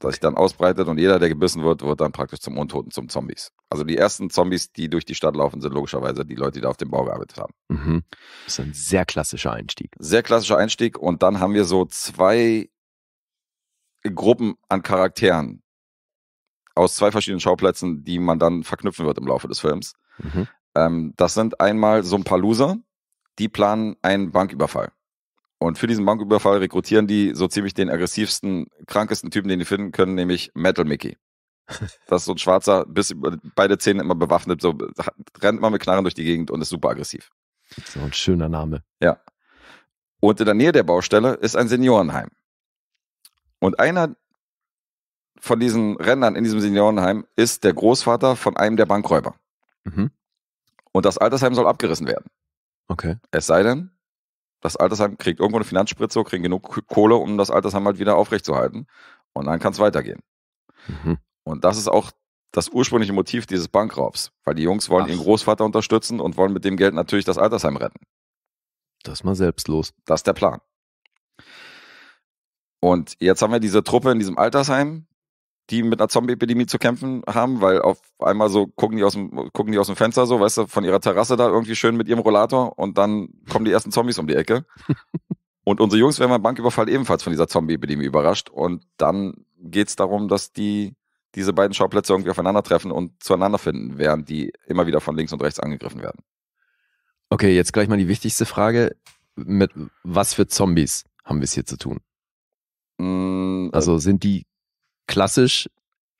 das sich dann ausbreitet und jeder, der gebissen wird, wird dann praktisch zum Untoten, zum Zombies. Also die ersten Zombies, die durch die Stadt laufen, sind logischerweise die Leute, die da auf dem Bau gearbeitet haben. Mhm. Das ist ein sehr klassischer Einstieg. Sehr klassischer Einstieg und dann haben wir so zwei Gruppen an Charakteren aus zwei verschiedenen Schauplätzen, die man dann verknüpfen wird im Laufe des Films. Mhm. Ähm, das sind einmal so ein paar Loser, die planen einen Banküberfall. Und für diesen Banküberfall rekrutieren die so ziemlich den aggressivsten, krankesten Typen, den die finden können, nämlich Metal Mickey. Das ist so ein schwarzer, bis beide Zähne immer bewaffnet, so rennt man mit Knarren durch die Gegend und ist super aggressiv. So ein schöner Name. Ja. Und in der Nähe der Baustelle ist ein Seniorenheim. Und einer von diesen Rändern in diesem Seniorenheim ist der Großvater von einem der Bankräuber. Mhm. Und das Altersheim soll abgerissen werden. Okay. Es sei denn, das Altersheim kriegt irgendwo eine Finanzspritze, kriegen genug Kohle, um das Altersheim halt wieder aufrechtzuerhalten. Und dann kann es weitergehen. Mhm. Und das ist auch das ursprüngliche Motiv dieses Bankraubs, weil die Jungs wollen Ach. ihren Großvater unterstützen und wollen mit dem Geld natürlich das Altersheim retten. Das mal selbstlos. Das ist der Plan. Und jetzt haben wir diese Truppe in diesem Altersheim, die mit einer Zombie-Epidemie zu kämpfen haben, weil auf einmal so gucken die aus dem, gucken die aus dem Fenster so, weißt du, von ihrer Terrasse da irgendwie schön mit ihrem Rollator und dann kommen die ersten Zombies um die Ecke. und unsere Jungs werden beim Banküberfall ebenfalls von dieser Zombie-Epidemie überrascht und dann geht es darum, dass die diese beiden Schauplätze irgendwie aufeinandertreffen und zueinander finden, während die immer wieder von links und rechts angegriffen werden. Okay, jetzt gleich mal die wichtigste Frage. Mit was für Zombies haben wir es hier zu tun? Mm, äh, also sind die klassisch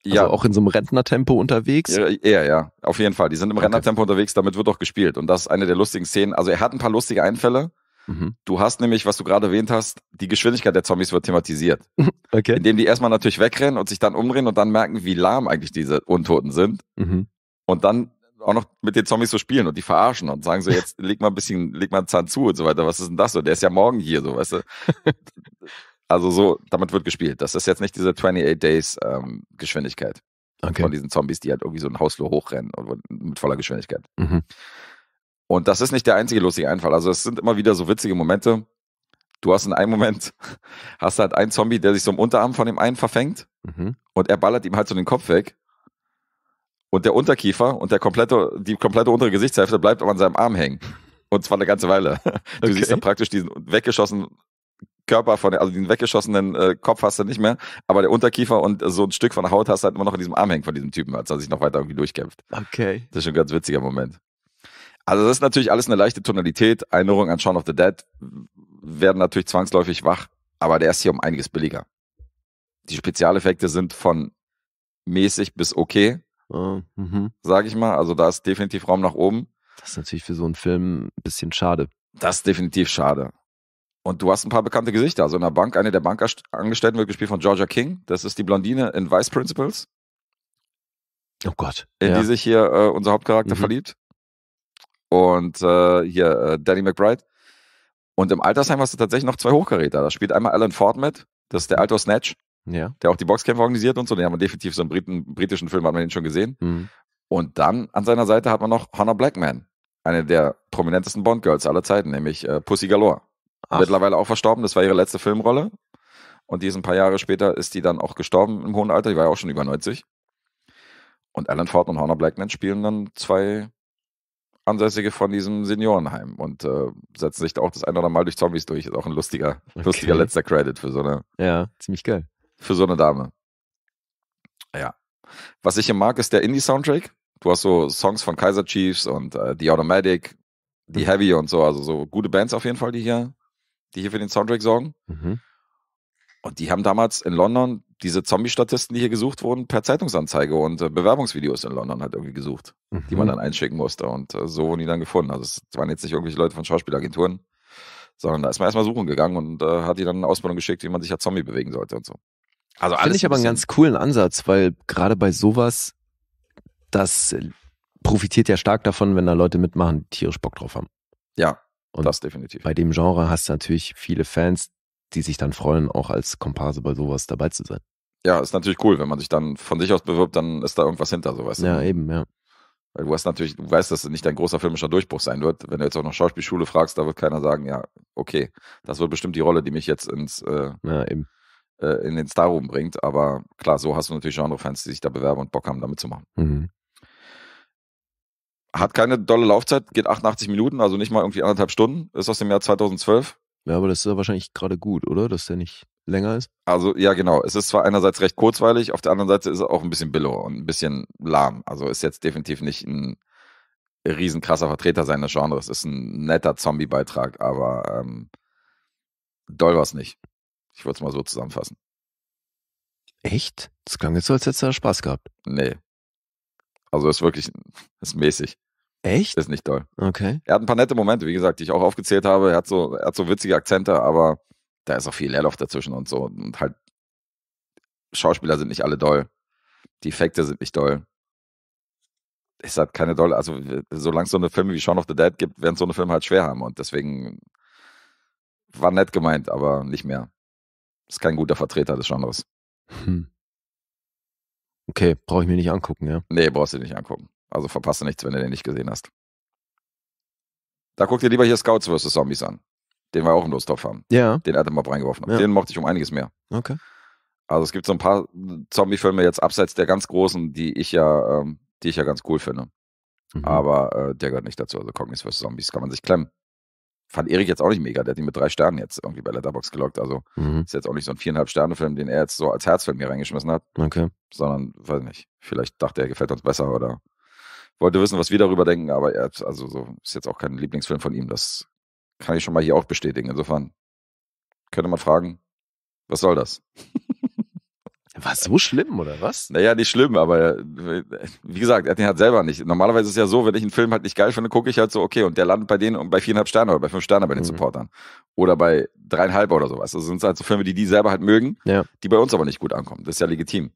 also ja. auch in so einem Rentnertempo unterwegs? Ja, ja, ja, auf jeden Fall. Die sind im okay. Rentnertempo unterwegs, damit wird auch gespielt. Und das ist eine der lustigen Szenen. Also er hat ein paar lustige Einfälle. Mhm. Du hast nämlich, was du gerade erwähnt hast, die Geschwindigkeit der Zombies wird thematisiert. okay. Indem die erstmal natürlich wegrennen und sich dann umdrehen und dann merken, wie lahm eigentlich diese Untoten sind. Mhm. Und dann auch noch mit den Zombies so spielen und die verarschen und sagen so, jetzt leg mal ein bisschen, leg mal einen Zahn zu und so weiter. Was ist denn das so? Der ist ja morgen hier, so, weißt du. Also so, damit wird gespielt. Das ist jetzt nicht diese 28 Days ähm, Geschwindigkeit okay. von diesen Zombies, die halt irgendwie so ein Hausflur hochrennen und mit voller Geschwindigkeit. Mhm. Und das ist nicht der einzige lustige Einfall. Also es sind immer wieder so witzige Momente. Du hast in einem Moment, hast halt einen Zombie, der sich so im Unterarm von dem einen verfängt mhm. und er ballert ihm halt so den Kopf weg. Und der Unterkiefer und der komplette, die komplette untere Gesichtshälfte bleibt aber an seinem Arm hängen. Und zwar eine ganze Weile. Du okay. siehst dann praktisch diesen weggeschossenen Körper von, also den weggeschossenen äh, Kopf hast du nicht mehr, aber der Unterkiefer und so ein Stück von der Haut hast du halt immer noch in diesem Arm hängen von diesem Typen, als er sich noch weiter irgendwie durchkämpft. Okay. Das ist schon ein ganz witziger Moment. Also das ist natürlich alles eine leichte Tonalität. Erinnerungen an Shaun of the Dead werden natürlich zwangsläufig wach, aber der ist hier um einiges billiger. Die Spezialeffekte sind von mäßig bis okay, oh, mhm. sage ich mal. Also da ist definitiv Raum nach oben. Das ist natürlich für so einen Film ein bisschen schade. Das ist definitiv schade. Und du hast ein paar bekannte Gesichter. Also in der Bank, eine der Bankangestellten wird gespielt von Georgia King. Das ist die Blondine in Vice Principles. Oh Gott. In ja. die sich hier äh, unser Hauptcharakter mhm. verliebt. Und äh, hier äh, Danny McBride. Und im Altersheim hast du tatsächlich noch zwei Hochkaräter. Da spielt einmal Alan Ford mit. Das ist der Alto Snatch. Ja. Der auch die Boxkämpfe organisiert und so. Den haben wir definitiv so im Briten, britischen Film, hat man den schon gesehen. Mhm. Und dann an seiner Seite hat man noch Honor Blackman. Eine der prominentesten Bond-Girls aller Zeiten, nämlich äh, Pussy Galore. Ach. mittlerweile auch verstorben. Das war ihre letzte Filmrolle. Und die ist ein paar Jahre später, ist die dann auch gestorben im hohen Alter. Die war ja auch schon über 90. Und Alan Ford und Horner Blackman spielen dann zwei Ansässige von diesem Seniorenheim und äh, setzen sich da auch das ein oder Mal durch Zombies durch. Ist auch ein lustiger, okay. lustiger letzter Credit für so eine. Ja, ziemlich geil. Für so eine Dame. Ja. Was ich hier mag, ist der Indie-Soundtrack. Du hast so Songs von Kaiser Chiefs und äh, The Automatic, The mhm. Heavy und so, also so gute Bands auf jeden Fall, die hier die hier für den Soundtrack sorgen. Mhm. Und die haben damals in London diese Zombie-Statisten, die hier gesucht wurden, per Zeitungsanzeige und äh, Bewerbungsvideos in London halt irgendwie gesucht, mhm. die man mhm. dann einschicken musste. Und äh, so wurden die dann gefunden. Also es waren jetzt nicht irgendwelche Leute von Schauspielagenturen, sondern da ist man erstmal suchen gegangen und äh, hat die dann eine Ausbildung geschickt, wie man sich als Zombie bewegen sollte und so. Also Finde ich aber einen ganz coolen Ansatz, weil gerade bei sowas, das äh, profitiert ja stark davon, wenn da Leute mitmachen, die tierisch Bock drauf haben. Ja, und das definitiv. Bei dem Genre hast du natürlich viele Fans, die sich dann freuen, auch als Komparse bei sowas dabei zu sein. Ja, ist natürlich cool, wenn man sich dann von sich aus bewirbt, dann ist da irgendwas hinter, so weißt du. Ja, ne? eben, ja. Weil du hast natürlich, du weißt, dass es nicht dein großer filmischer Durchbruch sein wird. Wenn du jetzt auch noch Schauspielschule fragst, da wird keiner sagen, ja, okay, das wird bestimmt die Rolle, die mich jetzt ins äh, ja, eben. Äh, in den Starroom bringt. Aber klar, so hast du natürlich Genre-Fans, die sich da bewerben und Bock haben, damit zu machen. Mhm. Hat keine dolle Laufzeit, geht 88 Minuten, also nicht mal irgendwie anderthalb Stunden. Ist aus dem Jahr 2012. Ja, aber das ist ja wahrscheinlich gerade gut, oder? Dass der nicht länger ist. Also ja, genau. Es ist zwar einerseits recht kurzweilig, auf der anderen Seite ist er auch ein bisschen billow und ein bisschen lahm. Also ist jetzt definitiv nicht ein riesenkrasser Vertreter seines Genres. Ist ein netter Zombie-Beitrag, aber ähm, doll war es nicht. Ich würde es mal so zusammenfassen. Echt? Das klang jetzt so, als hätte da Spaß gehabt. Nee. Also ist wirklich ist mäßig. Echt? Ist nicht toll. Okay. Er hat ein paar nette Momente, wie gesagt, die ich auch aufgezählt habe. Er hat so, er hat so witzige Akzente, aber da ist auch viel Leerlauf dazwischen und so. Und halt, Schauspieler sind nicht alle doll. Die Effekte sind nicht doll. Es hat keine doll. Also, solange es so eine Filme wie Shaun of the Dead gibt, werden so eine Filme halt schwer haben. Und deswegen war nett gemeint, aber nicht mehr. Ist kein guter Vertreter des Genres. Hm. Okay, brauche ich mir nicht angucken, ja? Nee, brauchst du nicht angucken. Also verpasse nichts, wenn du den nicht gesehen hast. Da guck dir lieber hier Scouts vs. Zombies an. Den wir auch im Lostopf haben. Ja. Den Adam Bob reingeworfen hat. Ja. Den mochte ich um einiges mehr. Okay. Also es gibt so ein paar Zombie-Filme jetzt abseits der ganz großen, die ich ja, ähm, die ich ja ganz cool finde. Mhm. Aber äh, der gehört nicht dazu. Also Cognis vs. Zombies kann man sich klemmen. Fand Erik jetzt auch nicht mega. Der hat ihn mit drei Sternen jetzt irgendwie bei Letterbox gelockt. Also mhm. ist jetzt auch nicht so ein viereinhalb Sterne-Film, den er jetzt so als Herzfilm hier reingeschmissen hat. Okay. Sondern, weiß nicht, vielleicht dachte er, gefällt uns besser oder wollte wissen, was wir darüber denken, aber er hat, also so, ist jetzt auch kein Lieblingsfilm von ihm. Das kann ich schon mal hier auch bestätigen. Insofern könnte man fragen, was soll das? War so schlimm, oder was? Naja, nicht schlimm, aber äh, wie gesagt, er hat den halt selber nicht. Normalerweise ist es ja so, wenn ich einen Film halt nicht geil finde, gucke ich halt so, okay, und der landet bei denen und bei viereinhalb Sterne oder bei fünf Sterne bei den mhm. Supportern. Oder bei dreieinhalb oder sowas. Das sind halt so Filme, die die selber halt mögen, ja. die bei uns aber nicht gut ankommen. Das ist ja legitim.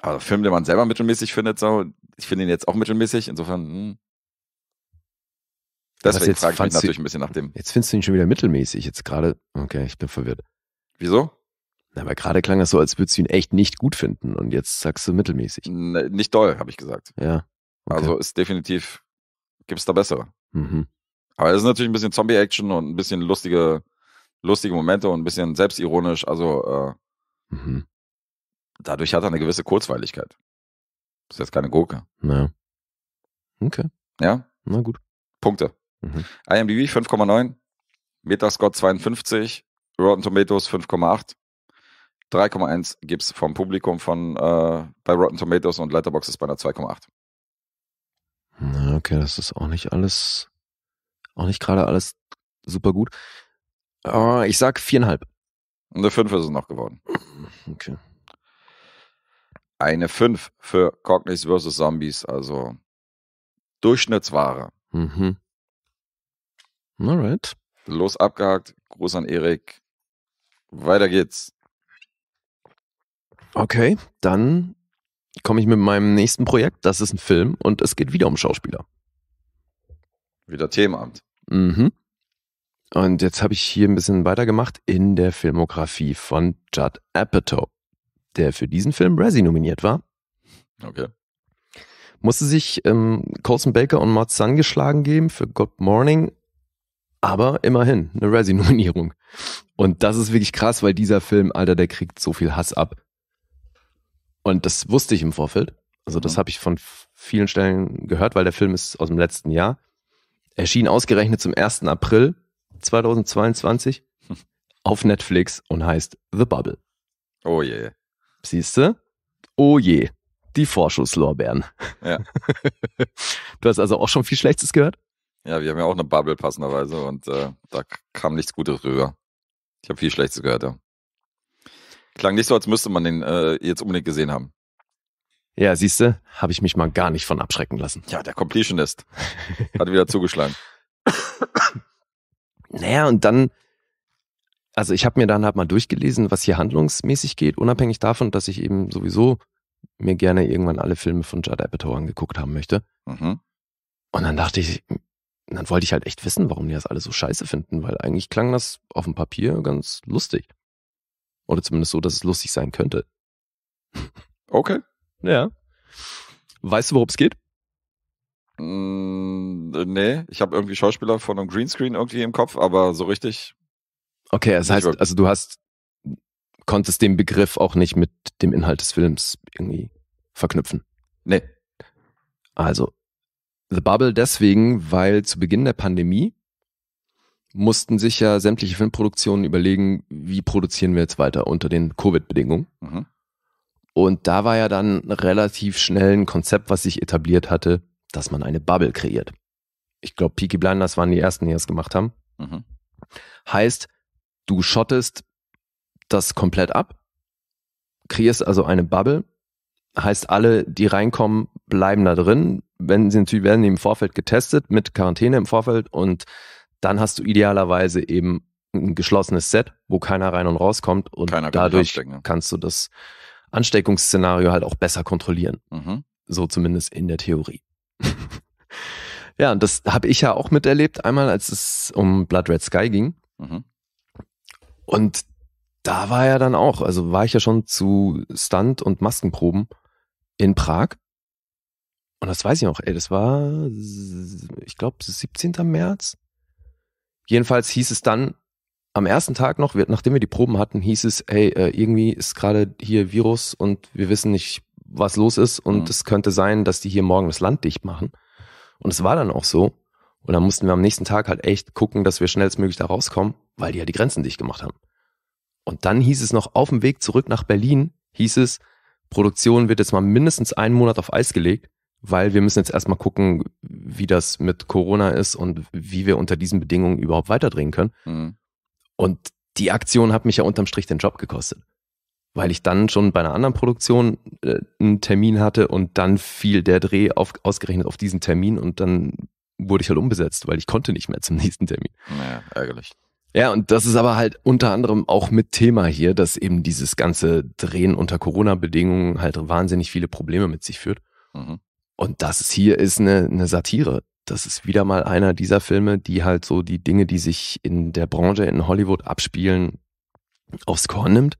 Aber Film, den man selber mittelmäßig findet, so, ich finde ihn jetzt auch mittelmäßig, insofern. Hm. Deswegen jetzt frage ich mich natürlich ein bisschen nach dem. Jetzt findest du ihn schon wieder mittelmäßig. Jetzt gerade, okay, ich bin verwirrt. Wieso? Na, weil gerade klang das so, als würdest du ihn echt nicht gut finden und jetzt sagst du mittelmäßig. Nee, nicht doll, habe ich gesagt. Ja. Okay. Also ist definitiv, gibt es da bessere. Mhm. Aber es ist natürlich ein bisschen Zombie-Action und ein bisschen lustige, lustige Momente und ein bisschen selbstironisch. Also äh, mhm. dadurch hat er eine gewisse Kurzweiligkeit. Ist jetzt keine Gurke. Ja. Okay. Ja? Na gut. Punkte. Mhm. IMDb 5,9, Metascot 52, Rotten Tomatoes 5,8, 3,1 gibt es vom Publikum von äh, bei Rotten Tomatoes und Letterbox ist bei einer 2,8. Na, okay, das ist auch nicht alles, auch nicht gerade alles super gut. Oh, ich sag viereinhalb. Eine 5 ist es noch geworden. Okay eine 5 für Cognis vs. Zombies, also Durchschnittsware. Mhm. Alright. Los abgehakt. Gruß an Erik. Weiter geht's. Okay, dann komme ich mit meinem nächsten Projekt. Das ist ein Film und es geht wieder um Schauspieler. Wieder Themenamt. Mhm. Und jetzt habe ich hier ein bisschen weitergemacht in der Filmografie von Judd Apatow der für diesen Film Razzie nominiert war. Okay. Musste sich ähm, Colson Baker und Matt Sun geschlagen geben für Good Morning, aber immerhin eine Razzie-Nominierung. Und das ist wirklich krass, weil dieser Film, Alter, der kriegt so viel Hass ab. Und das wusste ich im Vorfeld. Also das mhm. habe ich von vielen Stellen gehört, weil der Film ist aus dem letzten Jahr. Erschien ausgerechnet zum 1. April 2022 hm. auf Netflix und heißt The Bubble. Oh je. Yeah. Siehst du? Oh je, die Vorschusslorbeeren. Ja. du hast also auch schon viel Schlechtes gehört? Ja, wir haben ja auch eine Bubble passenderweise und äh, da kam nichts Gutes rüber. Ich habe viel Schlechtes gehört, ja. Klang nicht so, als müsste man den äh, jetzt unbedingt gesehen haben. Ja, siehst du, habe ich mich mal gar nicht von abschrecken lassen. Ja, der Completionist hat wieder zugeschlagen. naja, und dann also ich habe mir dann halt mal durchgelesen, was hier handlungsmäßig geht, unabhängig davon, dass ich eben sowieso mir gerne irgendwann alle Filme von Judd Apatow angeguckt haben möchte. Mhm. Und dann dachte ich, dann wollte ich halt echt wissen, warum die das alle so scheiße finden, weil eigentlich klang das auf dem Papier ganz lustig. Oder zumindest so, dass es lustig sein könnte. Okay. Ja. Weißt du, worum es geht? Mm, nee, ich habe irgendwie Schauspieler von einem Greenscreen irgendwie im Kopf, aber so richtig Okay, das also heißt, also du hast, konntest den Begriff auch nicht mit dem Inhalt des Films irgendwie verknüpfen. Nee. Also, The Bubble deswegen, weil zu Beginn der Pandemie mussten sich ja sämtliche Filmproduktionen überlegen, wie produzieren wir jetzt weiter unter den Covid-Bedingungen. Mhm. Und da war ja dann relativ schnell ein Konzept, was sich etabliert hatte, dass man eine Bubble kreiert. Ich glaube, Peaky Blinders waren die ersten, die das gemacht haben. Mhm. Heißt, Du schottest das komplett ab, kreierst also eine Bubble, heißt alle, die reinkommen, bleiben da drin, wenn sie natürlich werden die im Vorfeld getestet mit Quarantäne im Vorfeld und dann hast du idealerweise eben ein geschlossenes Set, wo keiner rein und rauskommt und keiner dadurch kann kannst du das Ansteckungsszenario halt auch besser kontrollieren. Mhm. So zumindest in der Theorie. ja, und das habe ich ja auch miterlebt, einmal als es um Blood Red Sky ging. Mhm. Und da war ja dann auch, also war ich ja schon zu Stunt- und Maskenproben in Prag. Und das weiß ich auch, ey, das war, ich glaube, 17. März. Jedenfalls hieß es dann am ersten Tag noch, nachdem wir die Proben hatten, hieß es, hey, äh, irgendwie ist gerade hier Virus und wir wissen nicht, was los ist und mhm. es könnte sein, dass die hier morgen das Land dicht machen. Und es war dann auch so. Und dann mussten wir am nächsten Tag halt echt gucken, dass wir schnellstmöglich da rauskommen, weil die ja die Grenzen dicht gemacht haben. Und dann hieß es noch auf dem Weg zurück nach Berlin, hieß es, Produktion wird jetzt mal mindestens einen Monat auf Eis gelegt, weil wir müssen jetzt erstmal gucken, wie das mit Corona ist und wie wir unter diesen Bedingungen überhaupt weiterdrehen können. Mhm. Und die Aktion hat mich ja unterm Strich den Job gekostet, weil ich dann schon bei einer anderen Produktion äh, einen Termin hatte und dann fiel der Dreh auf, ausgerechnet auf diesen Termin und dann wurde ich halt umbesetzt, weil ich konnte nicht mehr zum nächsten Termin. Naja, ärgerlich. Ja, und das ist aber halt unter anderem auch mit Thema hier, dass eben dieses ganze Drehen unter Corona-Bedingungen halt wahnsinnig viele Probleme mit sich führt. Mhm. Und das hier ist eine, eine Satire. Das ist wieder mal einer dieser Filme, die halt so die Dinge, die sich in der Branche in Hollywood abspielen, aufs Korn nimmt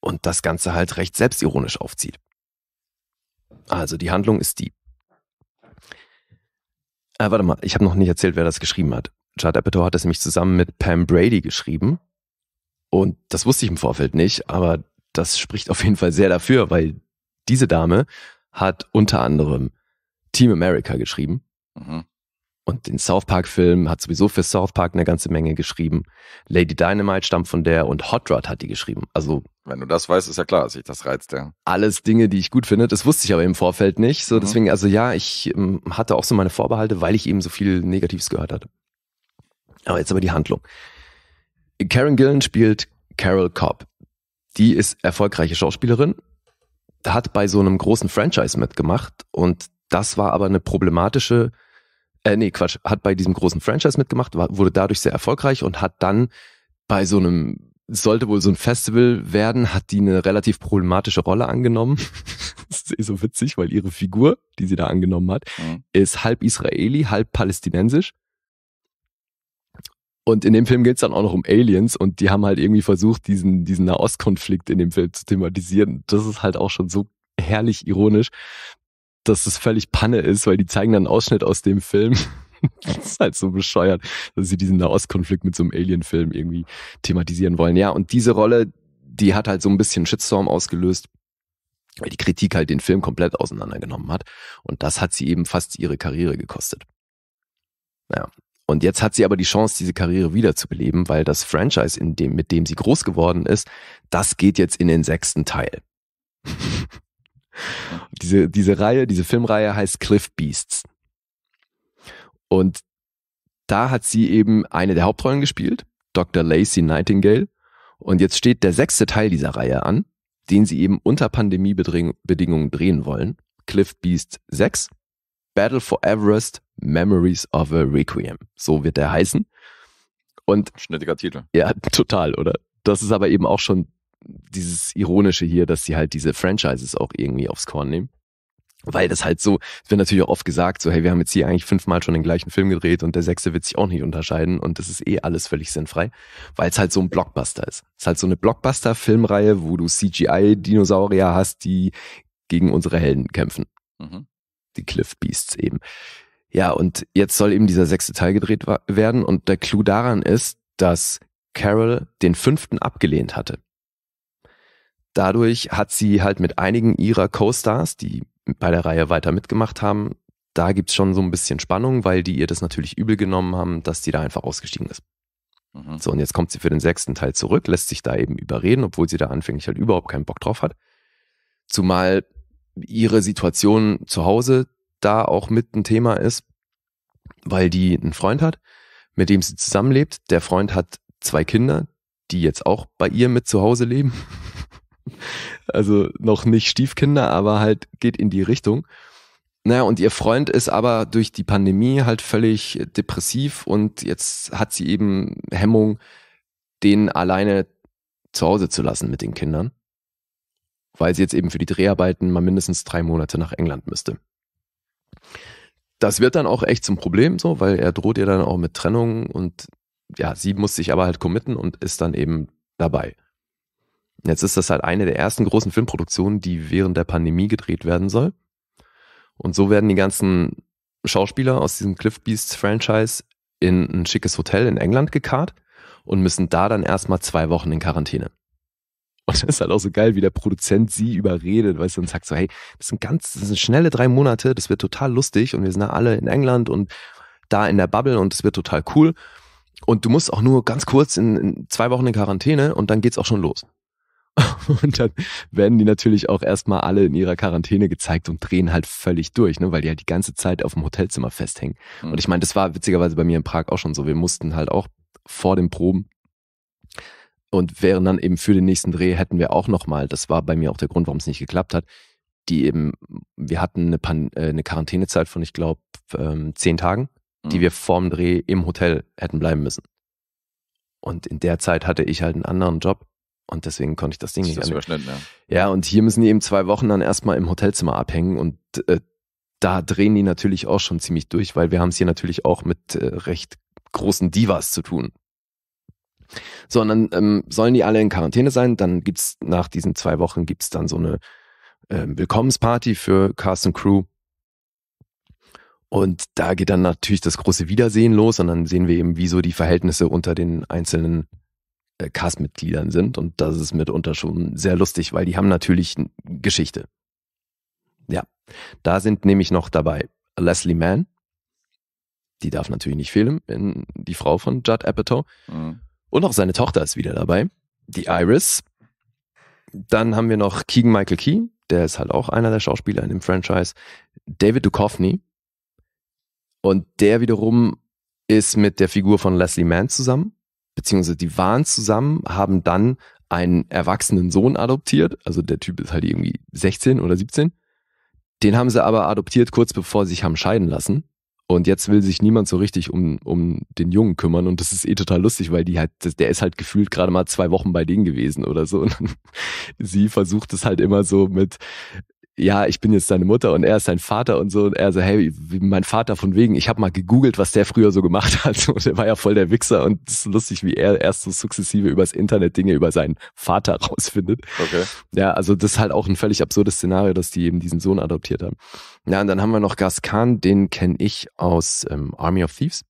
und das Ganze halt recht selbstironisch aufzieht. Also die Handlung ist die. Ah, warte mal, ich habe noch nicht erzählt, wer das geschrieben hat. Chad Apatow hat es nämlich zusammen mit Pam Brady geschrieben. Und das wusste ich im Vorfeld nicht, aber das spricht auf jeden Fall sehr dafür, weil diese Dame hat unter anderem Team America geschrieben. Mhm und den South Park-Film, hat sowieso für South Park eine ganze Menge geschrieben. Lady Dynamite stammt von der und Hot Rod hat die geschrieben. Also. Wenn du das weißt, ist ja klar, dass ich das reizt, ja. Alles Dinge, die ich gut finde. Das wusste ich aber im Vorfeld nicht. So, mhm. deswegen, also ja, ich ähm, hatte auch so meine Vorbehalte, weil ich eben so viel Negatives gehört hatte. Aber jetzt aber die Handlung. Karen Gillen spielt Carol Cobb. Die ist erfolgreiche Schauspielerin, hat bei so einem großen Franchise mitgemacht und das war aber eine problematische äh, nee, Quatsch, hat bei diesem großen Franchise mitgemacht, war, wurde dadurch sehr erfolgreich und hat dann bei so einem, sollte wohl so ein Festival werden, hat die eine relativ problematische Rolle angenommen. das ist eh so witzig, weil ihre Figur, die sie da angenommen hat, mhm. ist halb Israeli, halb palästinensisch. Und in dem Film geht es dann auch noch um Aliens und die haben halt irgendwie versucht, diesen, diesen Nahostkonflikt in dem Film zu thematisieren. Das ist halt auch schon so herrlich ironisch, dass es völlig Panne ist, weil die zeigen dann einen Ausschnitt aus dem Film. das ist halt so bescheuert, dass sie diesen Nahostkonflikt mit so einem Alien-Film irgendwie thematisieren wollen. Ja, und diese Rolle, die hat halt so ein bisschen Shitstorm ausgelöst, weil die Kritik halt den Film komplett auseinandergenommen hat. Und das hat sie eben fast ihre Karriere gekostet. Ja. Und jetzt hat sie aber die Chance, diese Karriere wiederzubeleben, weil das Franchise, in dem, mit dem sie groß geworden ist, das geht jetzt in den sechsten Teil. Diese, diese Reihe, diese Filmreihe heißt Cliff Beasts. Und da hat sie eben eine der Hauptrollen gespielt, Dr. Lacey Nightingale. Und jetzt steht der sechste Teil dieser Reihe an, den sie eben unter Pandemiebedingungen drehen wollen. Cliff Beast 6, Battle for Everest, Memories of a Requiem. So wird der heißen. Und schnittiger Titel. Ja, total, oder? Das ist aber eben auch schon dieses Ironische hier, dass sie halt diese Franchises auch irgendwie aufs Korn nehmen. Weil das halt so, es wird natürlich auch oft gesagt, so, hey, wir haben jetzt hier eigentlich fünfmal schon den gleichen Film gedreht und der sechste wird sich auch nicht unterscheiden und das ist eh alles völlig sinnfrei, weil es halt so ein Blockbuster ist. Es ist halt so eine Blockbuster-Filmreihe, wo du CGI-Dinosaurier hast, die gegen unsere Helden kämpfen. Mhm. Die Cliff Beasts eben. Ja, und jetzt soll eben dieser sechste Teil gedreht werden und der Clou daran ist, dass Carol den fünften abgelehnt hatte. Dadurch hat sie halt mit einigen ihrer Co-Stars, die bei der Reihe weiter mitgemacht haben, da gibt's schon so ein bisschen Spannung, weil die ihr das natürlich übel genommen haben, dass sie da einfach ausgestiegen ist. Mhm. So, und jetzt kommt sie für den sechsten Teil zurück, lässt sich da eben überreden, obwohl sie da anfänglich halt überhaupt keinen Bock drauf hat. Zumal ihre Situation zu Hause da auch mit ein Thema ist, weil die einen Freund hat, mit dem sie zusammenlebt. Der Freund hat zwei Kinder, die jetzt auch bei ihr mit zu Hause leben. Also noch nicht Stiefkinder, aber halt geht in die Richtung. Naja, und ihr Freund ist aber durch die Pandemie halt völlig depressiv und jetzt hat sie eben Hemmung, den alleine zu Hause zu lassen mit den Kindern, weil sie jetzt eben für die Dreharbeiten mal mindestens drei Monate nach England müsste. Das wird dann auch echt zum Problem, so, weil er droht ihr dann auch mit Trennung und ja, sie muss sich aber halt committen und ist dann eben dabei. Jetzt ist das halt eine der ersten großen Filmproduktionen, die während der Pandemie gedreht werden soll. Und so werden die ganzen Schauspieler aus diesem Cliff Beasts Franchise in ein schickes Hotel in England gekarrt und müssen da dann erstmal zwei Wochen in Quarantäne. Und das ist halt auch so geil, wie der Produzent sie überredet, weißt du, und sagt so, hey, das sind ganz, das sind schnelle drei Monate, das wird total lustig und wir sind da alle in England und da in der Bubble und das wird total cool. Und du musst auch nur ganz kurz in, in zwei Wochen in Quarantäne und dann geht's auch schon los. Und dann werden die natürlich auch erstmal alle in ihrer Quarantäne gezeigt und drehen halt völlig durch, ne? weil die halt die ganze Zeit auf dem Hotelzimmer festhängen. Mhm. Und ich meine, das war witzigerweise bei mir in Prag auch schon so. Wir mussten halt auch vor den Proben und wären dann eben für den nächsten Dreh hätten wir auch nochmal, das war bei mir auch der Grund, warum es nicht geklappt hat, die eben, wir hatten eine, Pan, äh, eine Quarantänezeit von, ich glaube, ähm, zehn Tagen, mhm. die wir vorm Dreh im Hotel hätten bleiben müssen. Und in der Zeit hatte ich halt einen anderen Job und deswegen konnte ich das Ding nicht annehmen. Ja. ja, und hier müssen die eben zwei Wochen dann erstmal im Hotelzimmer abhängen und äh, da drehen die natürlich auch schon ziemlich durch, weil wir haben es hier natürlich auch mit äh, recht großen Divas zu tun. So, und dann ähm, sollen die alle in Quarantäne sein. Dann gibt es nach diesen zwei Wochen gibt es dann so eine äh, Willkommensparty für Cast und Crew. Und da geht dann natürlich das große Wiedersehen los und dann sehen wir eben, wie so die Verhältnisse unter den einzelnen äh, Castmitgliedern sind. Und das ist mitunter schon sehr lustig, weil die haben natürlich Geschichte. Ja, da sind nämlich noch dabei Leslie Mann. Die darf natürlich nicht fehlen, die Frau von Judd Apatow. Mhm. Und auch seine Tochter ist wieder dabei, die Iris. Dann haben wir noch Keegan Michael Key, der ist halt auch einer der Schauspieler in dem Franchise. David Duchovny. Und der wiederum ist mit der Figur von Leslie Mann zusammen beziehungsweise die waren zusammen, haben dann einen erwachsenen Sohn adoptiert. Also der Typ ist halt irgendwie 16 oder 17. Den haben sie aber adoptiert, kurz bevor sie sich haben scheiden lassen. Und jetzt will sich niemand so richtig um, um den Jungen kümmern. Und das ist eh total lustig, weil die halt, der ist halt gefühlt gerade mal zwei Wochen bei denen gewesen oder so. Und sie versucht es halt immer so mit, ja, ich bin jetzt seine Mutter und er ist sein Vater und so. Und er so, hey, wie mein Vater von wegen, ich habe mal gegoogelt, was der früher so gemacht hat. Und er war ja voll der Wichser und es ist lustig, wie er erst so sukzessive übers Internet Dinge über seinen Vater rausfindet. Okay. Ja, also das ist halt auch ein völlig absurdes Szenario, dass die eben diesen Sohn adoptiert haben. Ja, und dann haben wir noch Gaskan, den kenne ich aus ähm, Army of Thieves.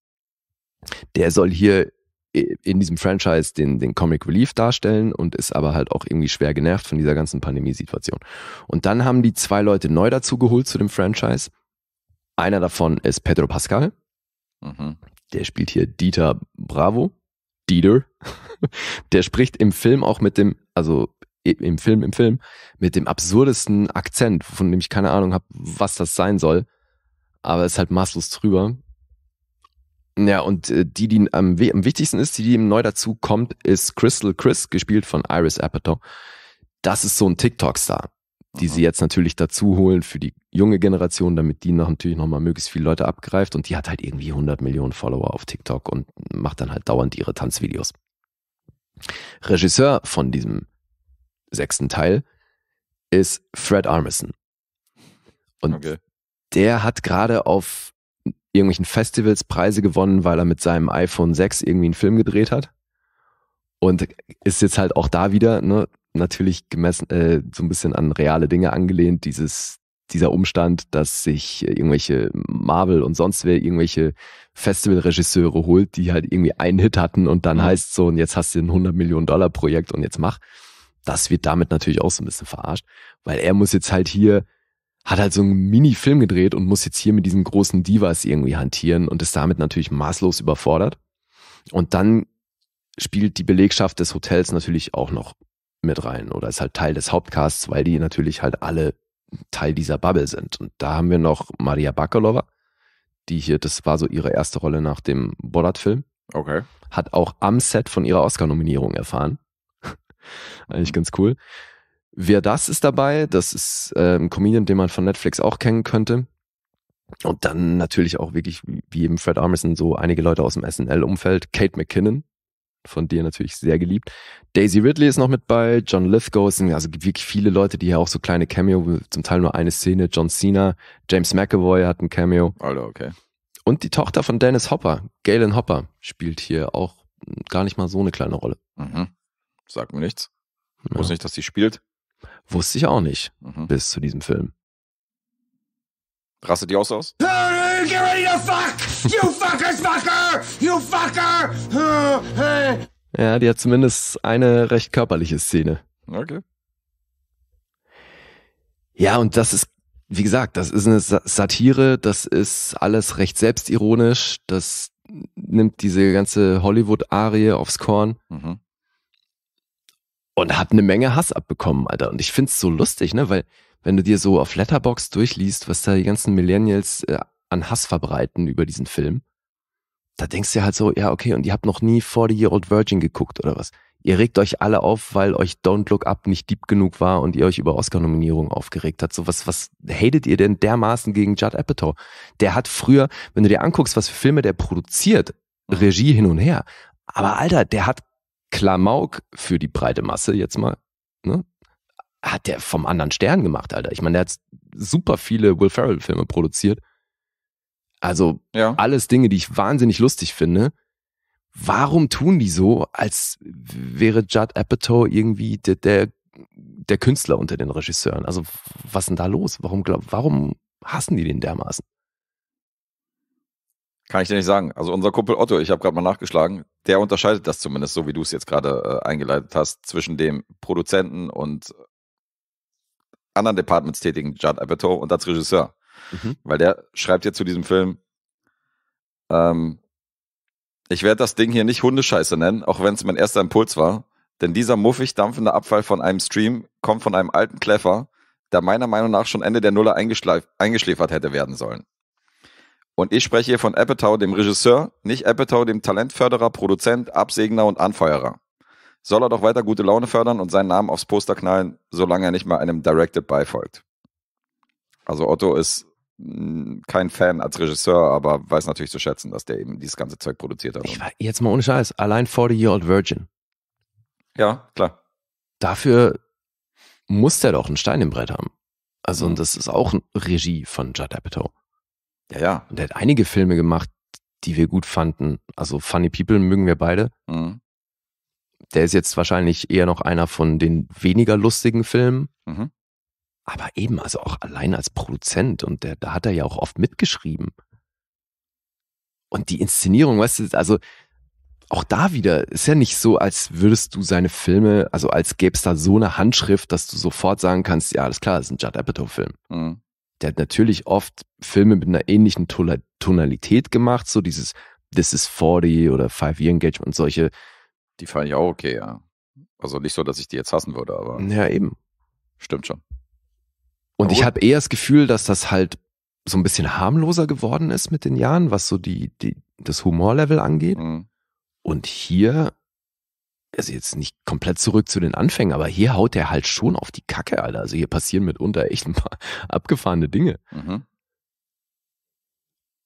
Der soll hier in diesem Franchise den, den Comic Relief darstellen und ist aber halt auch irgendwie schwer genervt von dieser ganzen Pandemiesituation. Und dann haben die zwei Leute neu dazu geholt zu dem Franchise. Einer davon ist Pedro Pascal. Mhm. Der spielt hier Dieter Bravo. Dieter. Der spricht im Film auch mit dem, also im Film, im Film, mit dem absurdesten Akzent, von dem ich keine Ahnung habe, was das sein soll. Aber ist halt maßlos drüber. Ja, und äh, die, die am, am wichtigsten ist, die, die neu dazu kommt, ist Crystal Chris, gespielt von Iris Apatow. Das ist so ein TikTok-Star, die mhm. sie jetzt natürlich dazu holen für die junge Generation, damit die noch, natürlich nochmal möglichst viele Leute abgreift. Und die hat halt irgendwie 100 Millionen Follower auf TikTok und macht dann halt dauernd ihre Tanzvideos. Regisseur von diesem sechsten Teil ist Fred Armisen. Und okay. der hat gerade auf irgendwelchen Festivals Preise gewonnen, weil er mit seinem iPhone 6 irgendwie einen Film gedreht hat. Und ist jetzt halt auch da wieder, ne, natürlich gemessen, äh, so ein bisschen an reale Dinge angelehnt, dieses, dieser Umstand, dass sich irgendwelche Marvel und sonst wer irgendwelche Festivalregisseure holt, die halt irgendwie einen Hit hatten und dann mhm. heißt so, und jetzt hast du ein 100 Millionen Dollar Projekt und jetzt mach. Das wird damit natürlich auch so ein bisschen verarscht, weil er muss jetzt halt hier hat halt so einen Mini-Film gedreht und muss jetzt hier mit diesen großen Divas irgendwie hantieren und ist damit natürlich maßlos überfordert. Und dann spielt die Belegschaft des Hotels natürlich auch noch mit rein oder ist halt Teil des Hauptcasts, weil die natürlich halt alle Teil dieser Bubble sind. Und da haben wir noch Maria Bakalova, die hier, das war so ihre erste Rolle nach dem Borat-Film. Okay. Hat auch am Set von ihrer Oscar-Nominierung erfahren. Eigentlich ganz cool. Wer das ist dabei, das ist äh, ein Comedian, den man von Netflix auch kennen könnte. Und dann natürlich auch wirklich, wie eben Fred Armisen, so einige Leute aus dem SNL-Umfeld. Kate McKinnon, von dir natürlich sehr geliebt. Daisy Ridley ist noch mit bei, John Lithgow, sind also wirklich viele Leute, die hier auch so kleine Cameo, zum Teil nur eine Szene, John Cena, James McAvoy hat ein Cameo. Alter, okay. Und die Tochter von Dennis Hopper, Galen Hopper, spielt hier auch gar nicht mal so eine kleine Rolle. Mhm. Sagt mir nichts. Ich wusste nicht, dass sie spielt. Wusste ich auch nicht mhm. bis zu diesem Film. Rastet die auch so aus? Get ready to fuck! You fuckers, fucker! You fucker! Ja, die hat zumindest eine recht körperliche Szene. Okay. Ja, und das ist, wie gesagt, das ist eine Satire, das ist alles recht selbstironisch, das nimmt diese ganze Hollywood-Arie aufs Korn. Mhm und hab eine Menge Hass abbekommen, Alter. Und ich find's so lustig, ne? Weil wenn du dir so auf Letterbox durchliest, was da die ganzen Millennials äh, an Hass verbreiten über diesen Film, da denkst du halt so, ja, okay, und ihr habt noch nie 40 Year Old Virgin geguckt oder was? Ihr regt euch alle auf, weil euch Don't Look Up nicht deep genug war und ihr euch über Oscar-Nominierungen aufgeregt habt. So was, was hatet ihr denn dermaßen gegen Judd Apatow? Der hat früher, wenn du dir anguckst, was für Filme der produziert, Regie hin und her. Aber Alter, der hat Klamauk für die breite Masse jetzt mal, ne? Hat der vom anderen Stern gemacht, Alter. Ich meine, der hat super viele Will Ferrell-Filme produziert. Also ja. alles Dinge, die ich wahnsinnig lustig finde. Warum tun die so, als wäre Judd Apatow irgendwie der, der, der Künstler unter den Regisseuren? Also was ist denn da los? Warum, glaub, warum hassen die den dermaßen? Kann ich dir nicht sagen. Also unser Kumpel Otto, ich habe gerade mal nachgeschlagen, der unterscheidet das zumindest, so wie du es jetzt gerade äh, eingeleitet hast, zwischen dem Produzenten und anderen Departments tätigen Judd Apatow und als Regisseur. Mhm. Weil der schreibt ja zu diesem Film, ähm, ich werde das Ding hier nicht Hundescheiße nennen, auch wenn es mein erster Impuls war, denn dieser muffig dampfende Abfall von einem Stream kommt von einem alten Kleffer, der meiner Meinung nach schon Ende der Nuller eingeschläfert hätte werden sollen. Und ich spreche hier von Apatow, dem Regisseur, nicht Apatow, dem Talentförderer, Produzent, Absegner und Anfeuerer. Soll er doch weiter gute Laune fördern und seinen Namen aufs Poster knallen, solange er nicht mal einem Directed beifolgt. Also Otto ist mm, kein Fan als Regisseur, aber weiß natürlich zu schätzen, dass der eben dieses ganze Zeug produziert hat. Ich war jetzt mal ohne Scheiß, allein 40 Year Old Virgin. Ja, klar. Dafür muss der doch einen Stein im Brett haben. Also, und mhm. das ist auch Regie von Judd Apatow. Ja, ja. Und er hat einige Filme gemacht, die wir gut fanden. Also Funny People mögen wir beide. Mhm. Der ist jetzt wahrscheinlich eher noch einer von den weniger lustigen Filmen. Mhm. Aber eben, also auch allein als Produzent und der, da hat er ja auch oft mitgeschrieben. Und die Inszenierung, weißt du, also auch da wieder, ist ja nicht so, als würdest du seine Filme, also als gäbe es da so eine Handschrift, dass du sofort sagen kannst, ja, alles klar, das ist ein Judd Apatow-Film. Mhm der hat natürlich oft Filme mit einer ähnlichen Tonalität gemacht, so dieses This is 40 oder Five Year Engagement und solche. Die fand ich auch okay, ja. Also nicht so, dass ich die jetzt hassen würde, aber. Ja, eben. Stimmt schon. Und ich habe eher das Gefühl, dass das halt so ein bisschen harmloser geworden ist mit den Jahren, was so die, die, das Humorlevel angeht. Mhm. Und hier also jetzt nicht komplett zurück zu den Anfängen, aber hier haut der halt schon auf die Kacke, Alter. Also hier passieren mitunter echt ein paar abgefahrene Dinge. Mhm.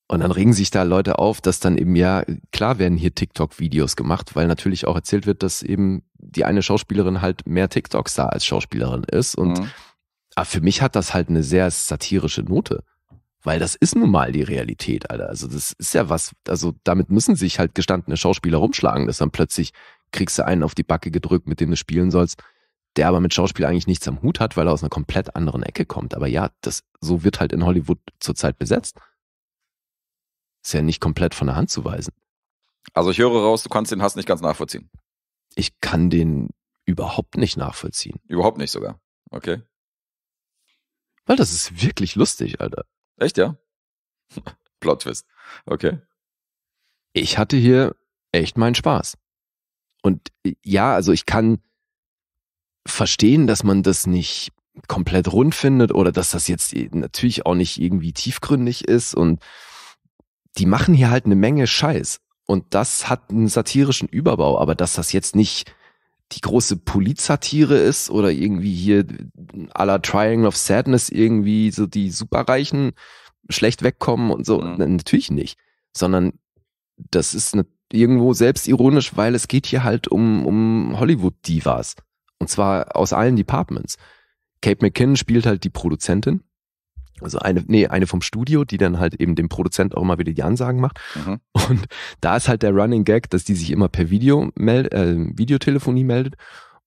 Und dann regen sich da Leute auf, dass dann eben ja, klar werden hier TikTok-Videos gemacht, weil natürlich auch erzählt wird, dass eben die eine Schauspielerin halt mehr TikToks da als Schauspielerin ist. Und mhm. Ah, für mich hat das halt eine sehr satirische Note. Weil das ist nun mal die Realität, Alter. Also das ist ja was, also damit müssen sich halt gestandene Schauspieler rumschlagen, dass dann plötzlich kriegst du einen auf die Backe gedrückt, mit dem du spielen sollst, der aber mit Schauspiel eigentlich nichts am Hut hat, weil er aus einer komplett anderen Ecke kommt. Aber ja, das, so wird halt in Hollywood zurzeit besetzt. Ist ja nicht komplett von der Hand zu weisen. Also ich höre raus, du kannst den Hass nicht ganz nachvollziehen. Ich kann den überhaupt nicht nachvollziehen. Überhaupt nicht sogar. Okay. Weil das ist wirklich lustig, Alter. Echt, ja? Plot Twist. Okay. Ich hatte hier echt meinen Spaß. Und äh, ja, also ich kann verstehen, dass man das nicht komplett rund findet oder dass das jetzt äh, natürlich auch nicht irgendwie tiefgründig ist und die machen hier halt eine Menge Scheiß und das hat einen satirischen Überbau, aber dass das jetzt nicht die große Polizatire ist oder irgendwie hier äh, à la Triangle of Sadness irgendwie so die Superreichen schlecht wegkommen und so, mhm. natürlich nicht, sondern das ist eine irgendwo selbstironisch, weil es geht hier halt um, um Hollywood-Divas. Und zwar aus allen Departments. Kate McKinnon spielt halt die Produzentin. Also eine, nee, eine vom Studio, die dann halt eben dem Produzent auch immer wieder die Ansagen macht. Mhm. Und da ist halt der Running Gag, dass die sich immer per Video meld, äh, Videotelefonie meldet.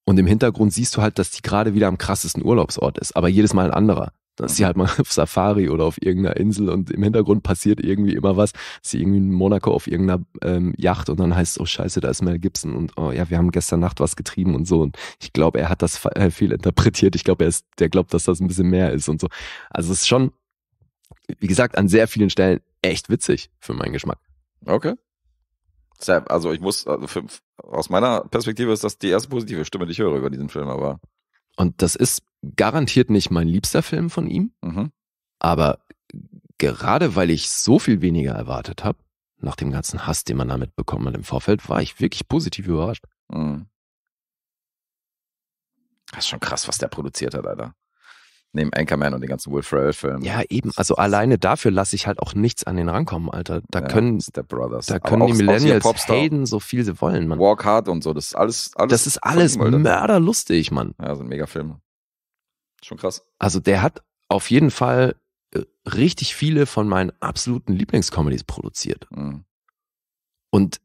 Und im Hintergrund siehst du halt, dass die gerade wieder am krassesten Urlaubsort ist, aber jedes Mal ein anderer. Da ist sie halt mal auf Safari oder auf irgendeiner Insel und im Hintergrund passiert irgendwie immer was. Sie irgendwie in Monaco auf irgendeiner ähm, Yacht und dann heißt es, oh scheiße, da ist Mel Gibson und oh ja, wir haben gestern Nacht was getrieben und so. Und ich glaube, er hat das äh, viel interpretiert. Ich glaube, er ist, der glaubt, dass das ein bisschen mehr ist und so. Also es ist schon, wie gesagt, an sehr vielen Stellen echt witzig für meinen Geschmack. Okay. Also ich muss, also für, aus meiner Perspektive ist das die erste positive Stimme, die ich höre über diesen Film, aber. Und das ist garantiert nicht mein liebster Film von ihm, mhm. aber gerade weil ich so viel weniger erwartet habe, nach dem ganzen Hass, den man damit bekommen hat im Vorfeld, war ich wirklich positiv überrascht. Mhm. Das ist schon krass, was der produziert hat, Alter. Neben Anchorman und den ganzen Will Ferrell-Filmen. Ja, eben. Also alleine dafür lasse ich halt auch nichts an den rankommen, Alter. Da ja, können, da können auch, die Millennials haten, so viel sie wollen, Mann. Walk Hard und so, das ist alles, alles. Das ist alles mörderlustig, Mann. Ja, so ein Megafilm. Schon krass. Also der hat auf jeden Fall äh, richtig viele von meinen absoluten Lieblingscomedies produziert. Mhm. Und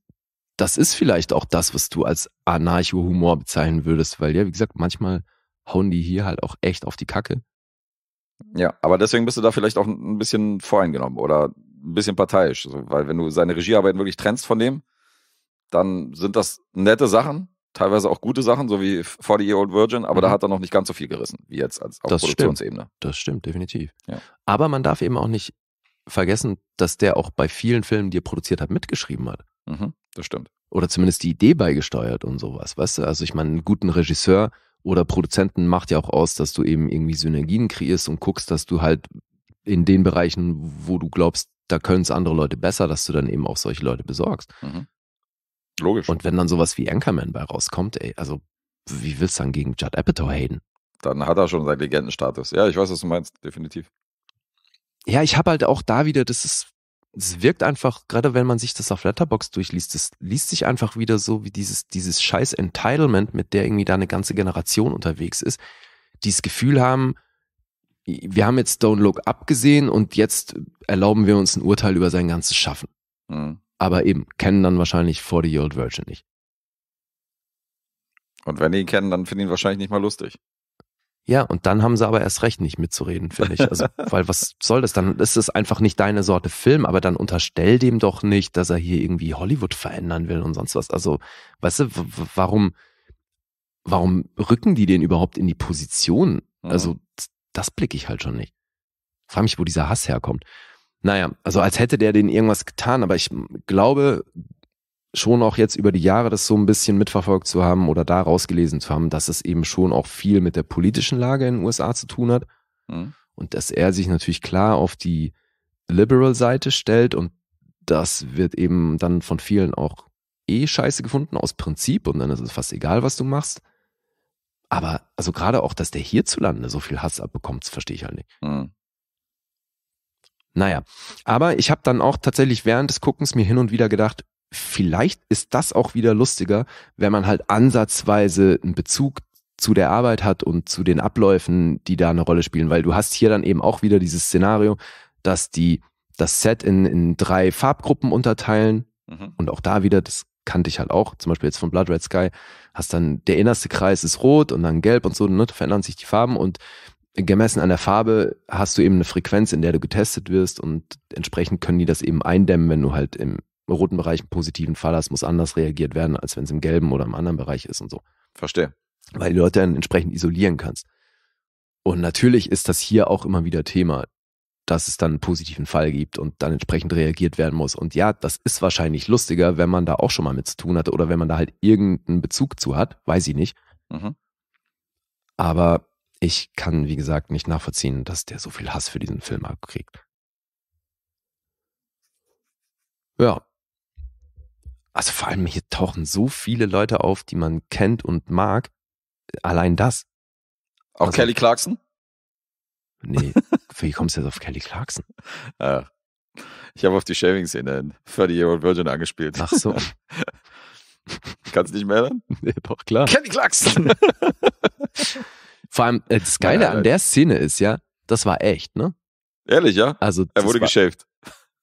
das ist vielleicht auch das, was du als Anarcho-Humor bezeichnen würdest, weil ja, wie gesagt, manchmal hauen die hier halt auch echt auf die Kacke. Ja, aber deswegen bist du da vielleicht auch ein bisschen voreingenommen oder ein bisschen parteiisch, also, weil wenn du seine Regiearbeiten wirklich trennst von dem, dann sind das nette Sachen, teilweise auch gute Sachen, so wie 40 Year Old Virgin, aber mhm. da hat er noch nicht ganz so viel gerissen, wie jetzt als, auf das Produktionsebene. Stimmt. Das stimmt, definitiv. Ja. Aber man darf eben auch nicht vergessen, dass der auch bei vielen Filmen, die er produziert hat, mitgeschrieben hat. Mhm, das stimmt. Oder zumindest die Idee beigesteuert und sowas, weißt du? Also ich meine, einen guten Regisseur oder Produzenten macht ja auch aus, dass du eben irgendwie Synergien kreierst und guckst, dass du halt in den Bereichen, wo du glaubst, da können es andere Leute besser, dass du dann eben auch solche Leute besorgst. Mhm. Logisch. Und wenn dann sowas wie Anchorman bei rauskommt, ey, also wie willst du dann gegen Judd Apatow haten? Dann hat er schon seinen Legendenstatus. Ja, ich weiß, was du meinst, definitiv. Ja, ich habe halt auch da wieder, das ist, es wirkt einfach, gerade wenn man sich das auf Letterbox durchliest, das liest sich einfach wieder so wie dieses, dieses scheiß Entitlement, mit der irgendwie da eine ganze Generation unterwegs ist, die das Gefühl haben, wir haben jetzt Don't Look abgesehen und jetzt erlauben wir uns ein Urteil über sein ganzes Schaffen. Mhm aber eben, kennen dann wahrscheinlich 40-Year-Old Virgin nicht. Und wenn die ihn kennen, dann finden die ihn wahrscheinlich nicht mal lustig. Ja, und dann haben sie aber erst recht nicht mitzureden, finde ich. Also, weil was soll das dann? Ist es einfach nicht deine Sorte Film, aber dann unterstell dem doch nicht, dass er hier irgendwie Hollywood verändern will und sonst was. Also, weißt du, warum, warum rücken die den überhaupt in die Position? Also, mhm. das blicke ich halt schon nicht. Frag mich, wo dieser Hass herkommt. Naja, also als hätte der den irgendwas getan, aber ich glaube schon auch jetzt über die Jahre das so ein bisschen mitverfolgt zu haben oder da rausgelesen zu haben, dass es eben schon auch viel mit der politischen Lage in den USA zu tun hat mhm. und dass er sich natürlich klar auf die Liberal-Seite stellt und das wird eben dann von vielen auch eh scheiße gefunden aus Prinzip und dann ist es fast egal, was du machst. Aber also gerade auch, dass der hierzulande so viel Hass abbekommt, verstehe ich halt nicht. Mhm. Naja, aber ich habe dann auch tatsächlich während des Guckens mir hin und wieder gedacht, vielleicht ist das auch wieder lustiger, wenn man halt ansatzweise einen Bezug zu der Arbeit hat und zu den Abläufen, die da eine Rolle spielen, weil du hast hier dann eben auch wieder dieses Szenario, dass die das Set in, in drei Farbgruppen unterteilen mhm. und auch da wieder, das kannte ich halt auch, zum Beispiel jetzt von Blood Red Sky, hast dann der innerste Kreis ist rot und dann gelb und so, ne, da verändern sich die Farben und gemessen an der Farbe hast du eben eine Frequenz, in der du getestet wirst und entsprechend können die das eben eindämmen, wenn du halt im roten Bereich einen positiven Fall hast, muss anders reagiert werden, als wenn es im gelben oder im anderen Bereich ist und so. Verstehe. Weil du Leute dann entsprechend isolieren kannst. Und natürlich ist das hier auch immer wieder Thema, dass es dann einen positiven Fall gibt und dann entsprechend reagiert werden muss. Und ja, das ist wahrscheinlich lustiger, wenn man da auch schon mal mit zu tun hatte oder wenn man da halt irgendeinen Bezug zu hat, weiß ich nicht. Mhm. Aber ich kann, wie gesagt, nicht nachvollziehen, dass der so viel Hass für diesen Film abkriegt. Ja. Also vor allem hier tauchen so viele Leute auf, die man kennt und mag. Allein das. Auch also, Kelly Clarkson? Nee, wie kommst du jetzt auf Kelly Clarkson? Ah, ich habe auf die Shaving-Szene in 30-Year-Old Virgin angespielt. Ach so. Kannst du dich mehr erinnern? Nee, doch, klar. Kelly Clarkson! Vor allem, äh, das Geile äh, an der Szene ist ja, das war echt, ne? Ehrlich, ja? Also, er wurde war, geschäft.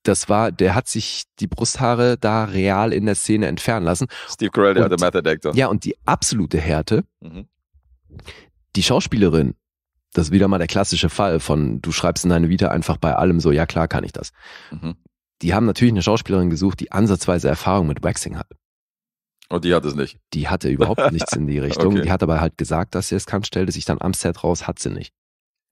Das war, der hat sich die Brusthaare da real in der Szene entfernen lassen. Steve Carell, der und, Method Actor. Ja, und die absolute Härte, mhm. die Schauspielerin, das ist wieder mal der klassische Fall von, du schreibst in deine Vita einfach bei allem so, ja klar kann ich das. Mhm. Die haben natürlich eine Schauspielerin gesucht, die ansatzweise Erfahrung mit Waxing hat. Und die hat es nicht. Die hatte überhaupt nichts in die Richtung. Okay. Die hat aber halt gesagt, dass sie es kann, stellte sich dann am Set raus, hat sie nicht.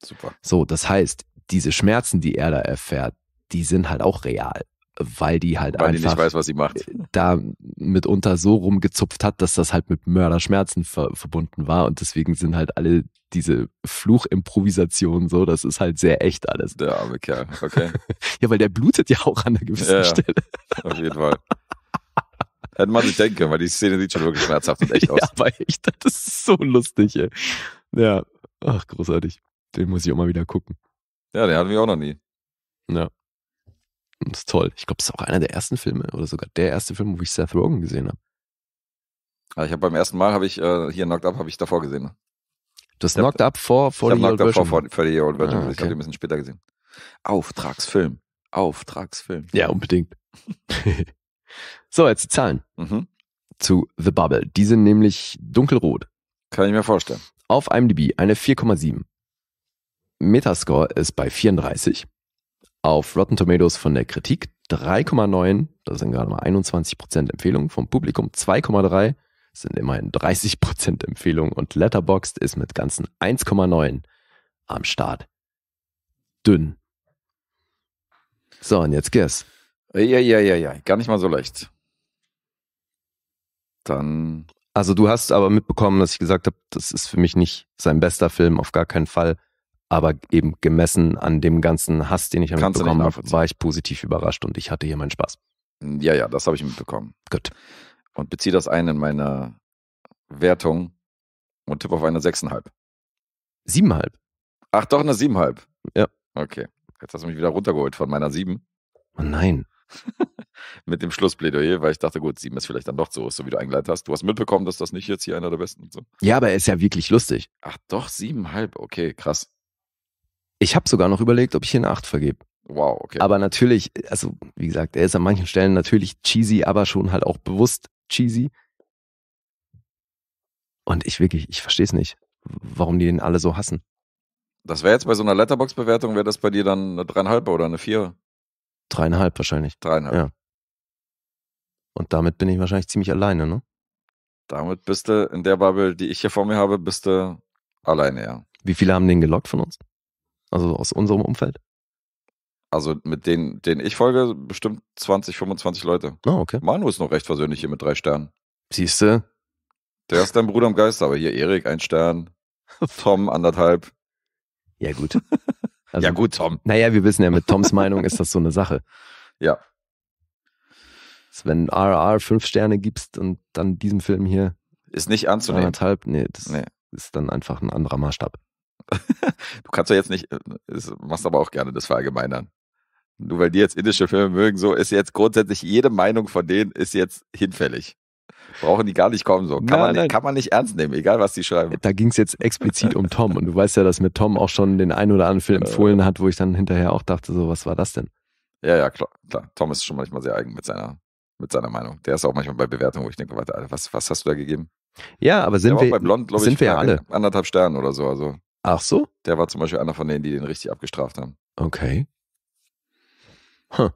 Super. So, das heißt, diese Schmerzen, die er da erfährt, die sind halt auch real weil die halt weil einfach die nicht weiß, was sie macht. Äh, da mitunter so rumgezupft hat, dass das halt mit Mörderschmerzen ver verbunden war und deswegen sind halt alle diese Fluchimprovisationen so, das ist halt sehr echt alles. Der arme Kerl, okay. ja, weil der blutet ja auch an einer gewissen ja, Stelle. Auf jeden Fall hätte man sich denken, weil die Szene sieht schon wirklich schmerzhaft und echt aus. Ja, aber echt, das ist so lustig, ey. Ja, ach, großartig. Den muss ich auch mal wieder gucken. Ja, den hatten wir auch noch nie. Ja. Das ist toll. Ich glaube, es ist auch einer der ersten Filme oder sogar der erste Film, wo ich Seth Rogen gesehen habe. Ja, ah, ich habe beim ersten Mal habe ich äh, hier Knocked Up habe ich davor gesehen. Ne? Du hast Knocked Up vor vor ich die Knocked Up vor vor die Old Version. Ah, okay. Ich habe den ein bisschen später gesehen. Auftragsfilm. Auftragsfilm. Ja, unbedingt. So, jetzt die Zahlen mhm. zu The Bubble. Die sind nämlich dunkelrot. Kann ich mir vorstellen. Auf IMDb eine 4,7. Metascore ist bei 34. Auf Rotten Tomatoes von der Kritik 3,9. Das sind gerade mal 21% Empfehlungen. Vom Publikum 2,3. Das sind immerhin 30% Empfehlungen. Und Letterboxd ist mit ganzen 1,9 am Start. Dünn. So, und jetzt geht's. Ja, ja, ja, ja. Gar nicht mal so leicht dann. Also du hast aber mitbekommen, dass ich gesagt habe, das ist für mich nicht sein bester Film, auf gar keinen Fall. Aber eben gemessen an dem ganzen Hass, den ich Kannst mitbekommen habe, war ich positiv überrascht und ich hatte hier meinen Spaß. Hm, ja, ja, das habe ich mitbekommen. Gut. Und beziehe das ein in meine Wertung und tippe auf eine 6,5. 7,5. Ach doch, eine 7,5. Ja. Okay. Jetzt hast du mich wieder runtergeholt von meiner 7. Oh nein mit dem Schlussplädoyer, weil ich dachte, gut, sieben ist vielleicht dann doch so, so wie du eingeleitet hast. Du hast mitbekommen, dass das nicht jetzt hier einer der besten und so. Ja, aber er ist ja wirklich lustig. Ach doch, siebenhalb, okay, krass. Ich habe sogar noch überlegt, ob ich hier eine acht vergebe. Wow, okay. Aber natürlich, also wie gesagt, er ist an manchen Stellen natürlich cheesy, aber schon halt auch bewusst cheesy. Und ich wirklich, ich verstehe es nicht, warum die den alle so hassen. Das wäre jetzt bei so einer Letterbox-Bewertung, wäre das bei dir dann eine dreieinhalb oder eine vier? Dreieinhalb wahrscheinlich. Dreieinhalb. Ja. Und damit bin ich wahrscheinlich ziemlich alleine, ne? Damit bist du in der Bubble, die ich hier vor mir habe, bist du alleine, ja. Wie viele haben den gelockt von uns? Also aus unserem Umfeld? Also mit denen, denen ich folge, bestimmt 20, 25 Leute. Ah, oh, okay. Manu ist noch recht versöhnlich hier mit drei Sternen. Siehst du? Der ist dein Bruder im Geist, aber hier Erik, ein Stern. Tom, anderthalb. Ja, gut. Also, ja, gut, Tom. Naja, wir wissen ja, mit Toms Meinung ist das so eine Sache. Ja. Dass wenn RR fünf Sterne gibst und dann diesem Film hier. Ist nicht anzunehmen. Anderthalb, nee, das nee. ist dann einfach ein anderer Maßstab. du kannst doch jetzt nicht, äh, machst aber auch gerne das Verallgemeinern. Nur weil die jetzt indische Filme mögen, so ist jetzt grundsätzlich jede Meinung von denen ist jetzt hinfällig brauchen die gar nicht kommen. So. Kann, nein, man, nicht, nein. kann man nicht ernst nehmen, egal was die schreiben. Da ging es jetzt explizit um Tom. Und du weißt ja, dass mir Tom auch schon den einen oder anderen Film äh. empfohlen hat, wo ich dann hinterher auch dachte, so, was war das denn? Ja, ja, klar. klar. Tom ist schon manchmal sehr eigen mit seiner, mit seiner Meinung. Der ist auch manchmal bei Bewertungen, wo ich denke, Alter, was, was hast du da gegeben? Ja, aber sind wir, Blond, sind ich, wir alle. Anderthalb Sterne oder so. Also Ach so? Der war zum Beispiel einer von denen, die den richtig abgestraft haben. Okay. Huh.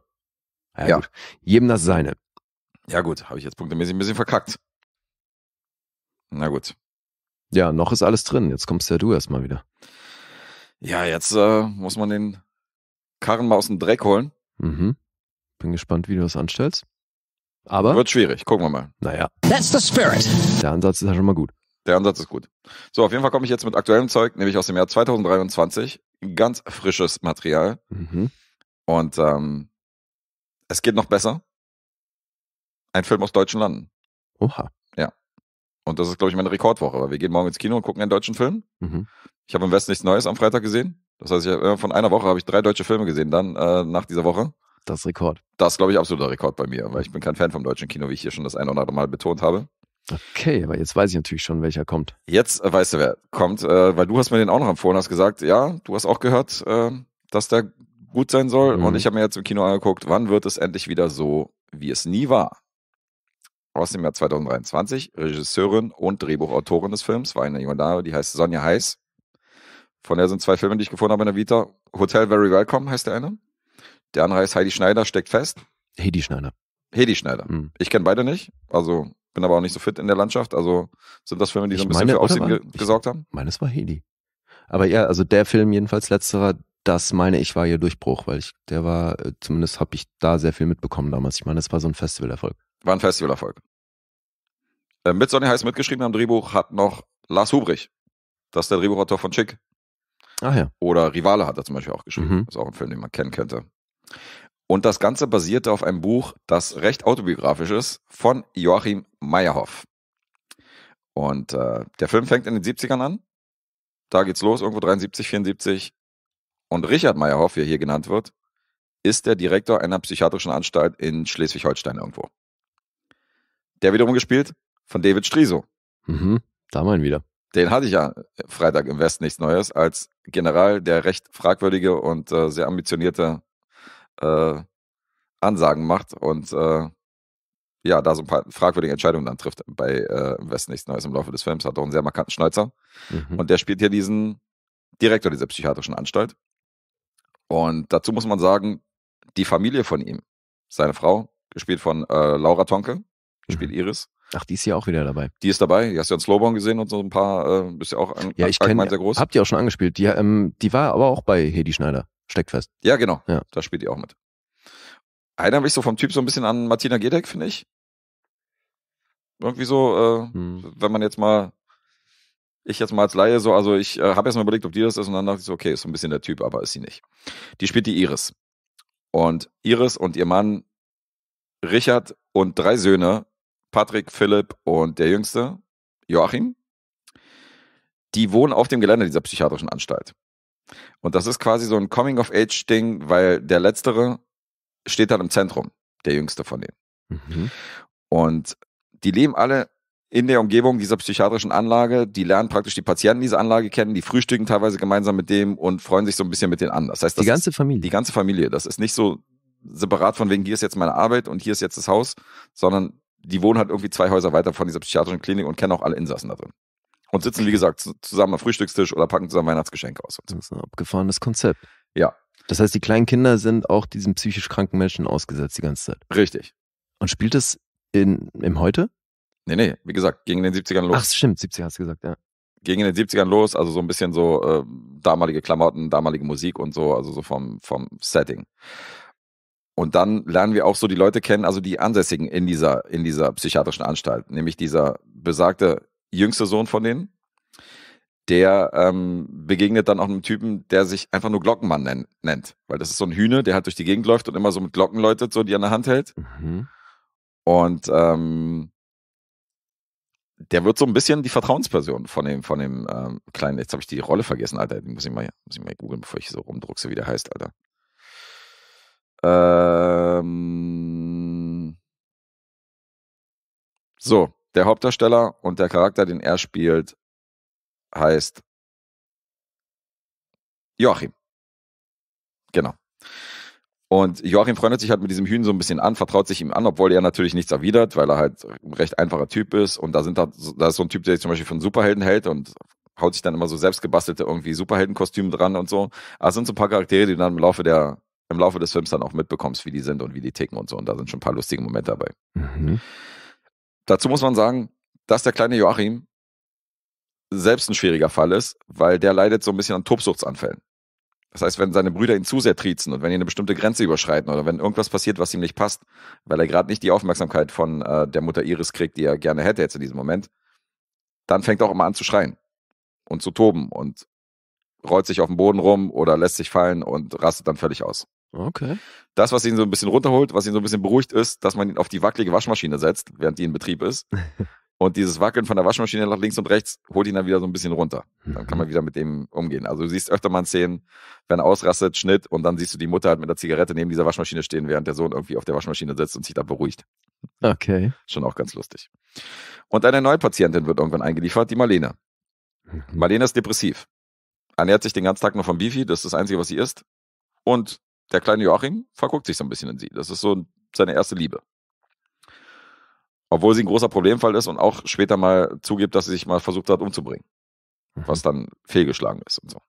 Ja, ja. Jedem das seine. Ja, gut, habe ich jetzt punktemäßig ein bisschen verkackt. Na gut. Ja, noch ist alles drin. Jetzt kommst ja du erstmal wieder. Ja, jetzt äh, muss man den Karren mal aus dem Dreck holen. Mhm. Bin gespannt, wie du das anstellst. Aber. Wird schwierig, gucken wir mal. Naja. That's the spirit. Der Ansatz ist ja schon mal gut. Der Ansatz ist gut. So, auf jeden Fall komme ich jetzt mit aktuellem Zeug, nämlich aus dem Jahr 2023. Ganz frisches Material. Mhm. Und ähm, es geht noch besser. Ein Film aus deutschen Landen. Oha. Ja. Und das ist, glaube ich, meine Rekordwoche, weil wir gehen morgen ins Kino und gucken einen deutschen Film. Mhm. Ich habe im Westen nichts Neues am Freitag gesehen. Das heißt, hab, äh, von einer Woche habe ich drei deutsche Filme gesehen, dann äh, nach dieser Woche. Das ist Rekord. Das ist, glaube ich, absoluter Rekord bei mir, weil ich bin kein Fan vom deutschen Kino, wie ich hier schon das ein oder andere Mal betont habe. Okay, aber jetzt weiß ich natürlich schon, welcher kommt. Jetzt äh, weißt du, wer kommt, äh, weil du hast mir den auch noch empfohlen, hast gesagt, ja, du hast auch gehört, äh, dass der gut sein soll. Mhm. Und ich habe mir jetzt im Kino angeguckt, wann wird es endlich wieder so, wie es nie war? aus dem Jahr 2023, Regisseurin und Drehbuchautorin des Films, war eine junge Dame, die heißt Sonja Heiß. Von der sind zwei Filme, die ich gefunden habe in der Vita. Hotel Very Welcome heißt der eine. Der andere heißt Heidi Schneider, steckt fest. Heidi Schneider. Heidi Schneider. Mhm. Ich kenne beide nicht, also bin aber auch nicht so fit in der Landschaft. Also sind das Filme, die ich so ein meine, bisschen für Aussehen war, ge gesorgt haben? Meines war Heidi. Aber ja, also der Film jedenfalls letzterer, das meine ich war ihr Durchbruch, weil ich, der war, äh, zumindest habe ich da sehr viel mitbekommen damals. Ich meine, das war so ein Festivalerfolg. War ein Festivalerfolg. Äh, mit Sonny Heiß mitgeschrieben am Drehbuch hat noch Lars Hubrich. Das ist der Drehbuchautor von Chick. Ach ja. Oder Rivale hat er zum Beispiel auch geschrieben. Mhm. Ist auch ein Film, den man kennen könnte. Und das Ganze basierte auf einem Buch, das recht autobiografisch ist, von Joachim Meyerhoff. Und äh, der Film fängt in den 70ern an. Da geht's los, irgendwo 73, 74. Und Richard Meyerhoff, wie er hier genannt wird, ist der Direktor einer psychiatrischen Anstalt in Schleswig-Holstein irgendwo. Der wiederum gespielt von David Striso. Mhm, da mal wieder. Den hatte ich ja Freitag im West nichts Neues als General, der recht fragwürdige und äh, sehr ambitionierte äh, Ansagen macht und äh, ja, da so ein paar fragwürdige Entscheidungen dann trifft bei äh, West nichts Neues im Laufe des Films, hat auch einen sehr markanten Schnäuzer. Mhm. Und der spielt hier diesen Direktor dieser psychiatrischen Anstalt. Und dazu muss man sagen, die Familie von ihm, seine Frau, gespielt von äh, Laura Tonke, Mhm. spielt Iris. Ach, die ist ja auch wieder dabei. Die ist dabei. Die hast ja in Slowborn gesehen und so ein paar, äh, bist ja auch an, ja, ich kenn, sehr groß. Habt ihr auch schon angespielt. Die, ähm, die war aber auch bei Hedi Schneider. Steckt fest. Ja, genau. Ja. Da spielt die auch mit. Einer mich so vom Typ so ein bisschen an Martina Gedeck, finde ich. Irgendwie so, äh, hm. wenn man jetzt mal, ich jetzt mal als Laie so, also ich äh, habe erst mal überlegt, ob die das ist und dann dachte ich so, okay, ist so ein bisschen der Typ, aber ist sie nicht. Die spielt die Iris. Und Iris und ihr Mann Richard und drei Söhne Patrick, Philipp und der Jüngste, Joachim, die wohnen auf dem Gelände dieser psychiatrischen Anstalt. Und das ist quasi so ein Coming-of-Age-Ding, weil der Letztere steht dann im Zentrum, der Jüngste von denen. Mhm. Und die leben alle in der Umgebung dieser psychiatrischen Anlage, die lernen praktisch die Patienten dieser Anlage kennen, die frühstücken teilweise gemeinsam mit dem und freuen sich so ein bisschen mit denen an. Das heißt, das die ganze Familie. Die ganze Familie. Das ist nicht so separat von wegen, hier ist jetzt meine Arbeit und hier ist jetzt das Haus, sondern die wohnen halt irgendwie zwei Häuser weiter von dieser psychiatrischen Klinik und kennen auch alle Insassen da drin. Und sitzen, wie gesagt, zusammen am Frühstückstisch oder packen zusammen Weihnachtsgeschenke aus. Das ist ein abgefahrenes Konzept. Ja. Das heißt, die kleinen Kinder sind auch diesen psychisch kranken Menschen ausgesetzt die ganze Zeit. Richtig. Und spielt das in, im Heute? Nee, nee, wie gesagt, ging in den 70ern los. Ach, stimmt, 70er hast du gesagt, ja. Gegen den 70ern los, also so ein bisschen so äh, damalige Klamotten, damalige Musik und so, also so vom, vom Setting. Und dann lernen wir auch so die Leute kennen, also die Ansässigen in dieser, in dieser psychiatrischen Anstalt, nämlich dieser besagte jüngste Sohn von denen, der ähm, begegnet dann auch einem Typen, der sich einfach nur Glockenmann nennt, nennt. Weil das ist so ein Hühner, der halt durch die Gegend läuft und immer so mit Glocken läutet, so die an der Hand hält. Mhm. Und ähm, der wird so ein bisschen die Vertrauensperson von dem, von dem ähm, kleinen, jetzt habe ich die Rolle vergessen, Alter. Muss ich mal, muss ich mal googeln, bevor ich so rumdruckse, wie der heißt, Alter. Ähm, so, der Hauptdarsteller und der Charakter, den er spielt, heißt Joachim. Genau. Und Joachim freundet sich halt mit diesem Hühn so ein bisschen an, vertraut sich ihm an, obwohl er natürlich nichts erwidert, weil er halt ein recht einfacher Typ ist. Und da sind da, da ist so ein Typ, der sich zum Beispiel von Superhelden hält und haut sich dann immer so selbstgebastelte irgendwie Superheldenkostüme dran und so. Also sind so ein paar Charaktere, die dann im Laufe der im Laufe des Films dann auch mitbekommst, wie die sind und wie die ticken und so. Und da sind schon ein paar lustige Momente dabei. Mhm. Dazu muss man sagen, dass der kleine Joachim selbst ein schwieriger Fall ist, weil der leidet so ein bisschen an Tobsuchtsanfällen. Das heißt, wenn seine Brüder ihn zu sehr triezen und wenn ihn eine bestimmte Grenze überschreiten oder wenn irgendwas passiert, was ihm nicht passt, weil er gerade nicht die Aufmerksamkeit von äh, der Mutter Iris kriegt, die er gerne hätte jetzt in diesem Moment, dann fängt er auch immer an zu schreien und zu toben und rollt sich auf dem Boden rum oder lässt sich fallen und rastet dann völlig aus. Okay. Das, was ihn so ein bisschen runterholt, was ihn so ein bisschen beruhigt, ist, dass man ihn auf die wackelige Waschmaschine setzt, während die in Betrieb ist. Und dieses Wackeln von der Waschmaschine nach links und rechts holt ihn dann wieder so ein bisschen runter. Dann kann man mhm. wieder mit dem umgehen. Also du siehst öfter mal Szenen, wenn er ausrastet, Schnitt und dann siehst du die Mutter halt mit der Zigarette neben dieser Waschmaschine stehen, während der Sohn irgendwie auf der Waschmaschine sitzt und sich da beruhigt. Okay. Schon auch ganz lustig. Und eine neue Patientin wird irgendwann eingeliefert, die Marlene. Mhm. Marlene ist depressiv. Ernährt sich den ganzen Tag nur von Bifi, das ist das Einzige, was sie isst. Und der kleine Joachim verguckt sich so ein bisschen in sie. Das ist so seine erste Liebe. Obwohl sie ein großer Problemfall ist und auch später mal zugibt, dass sie sich mal versucht hat umzubringen. Mhm. Was dann fehlgeschlagen ist und so.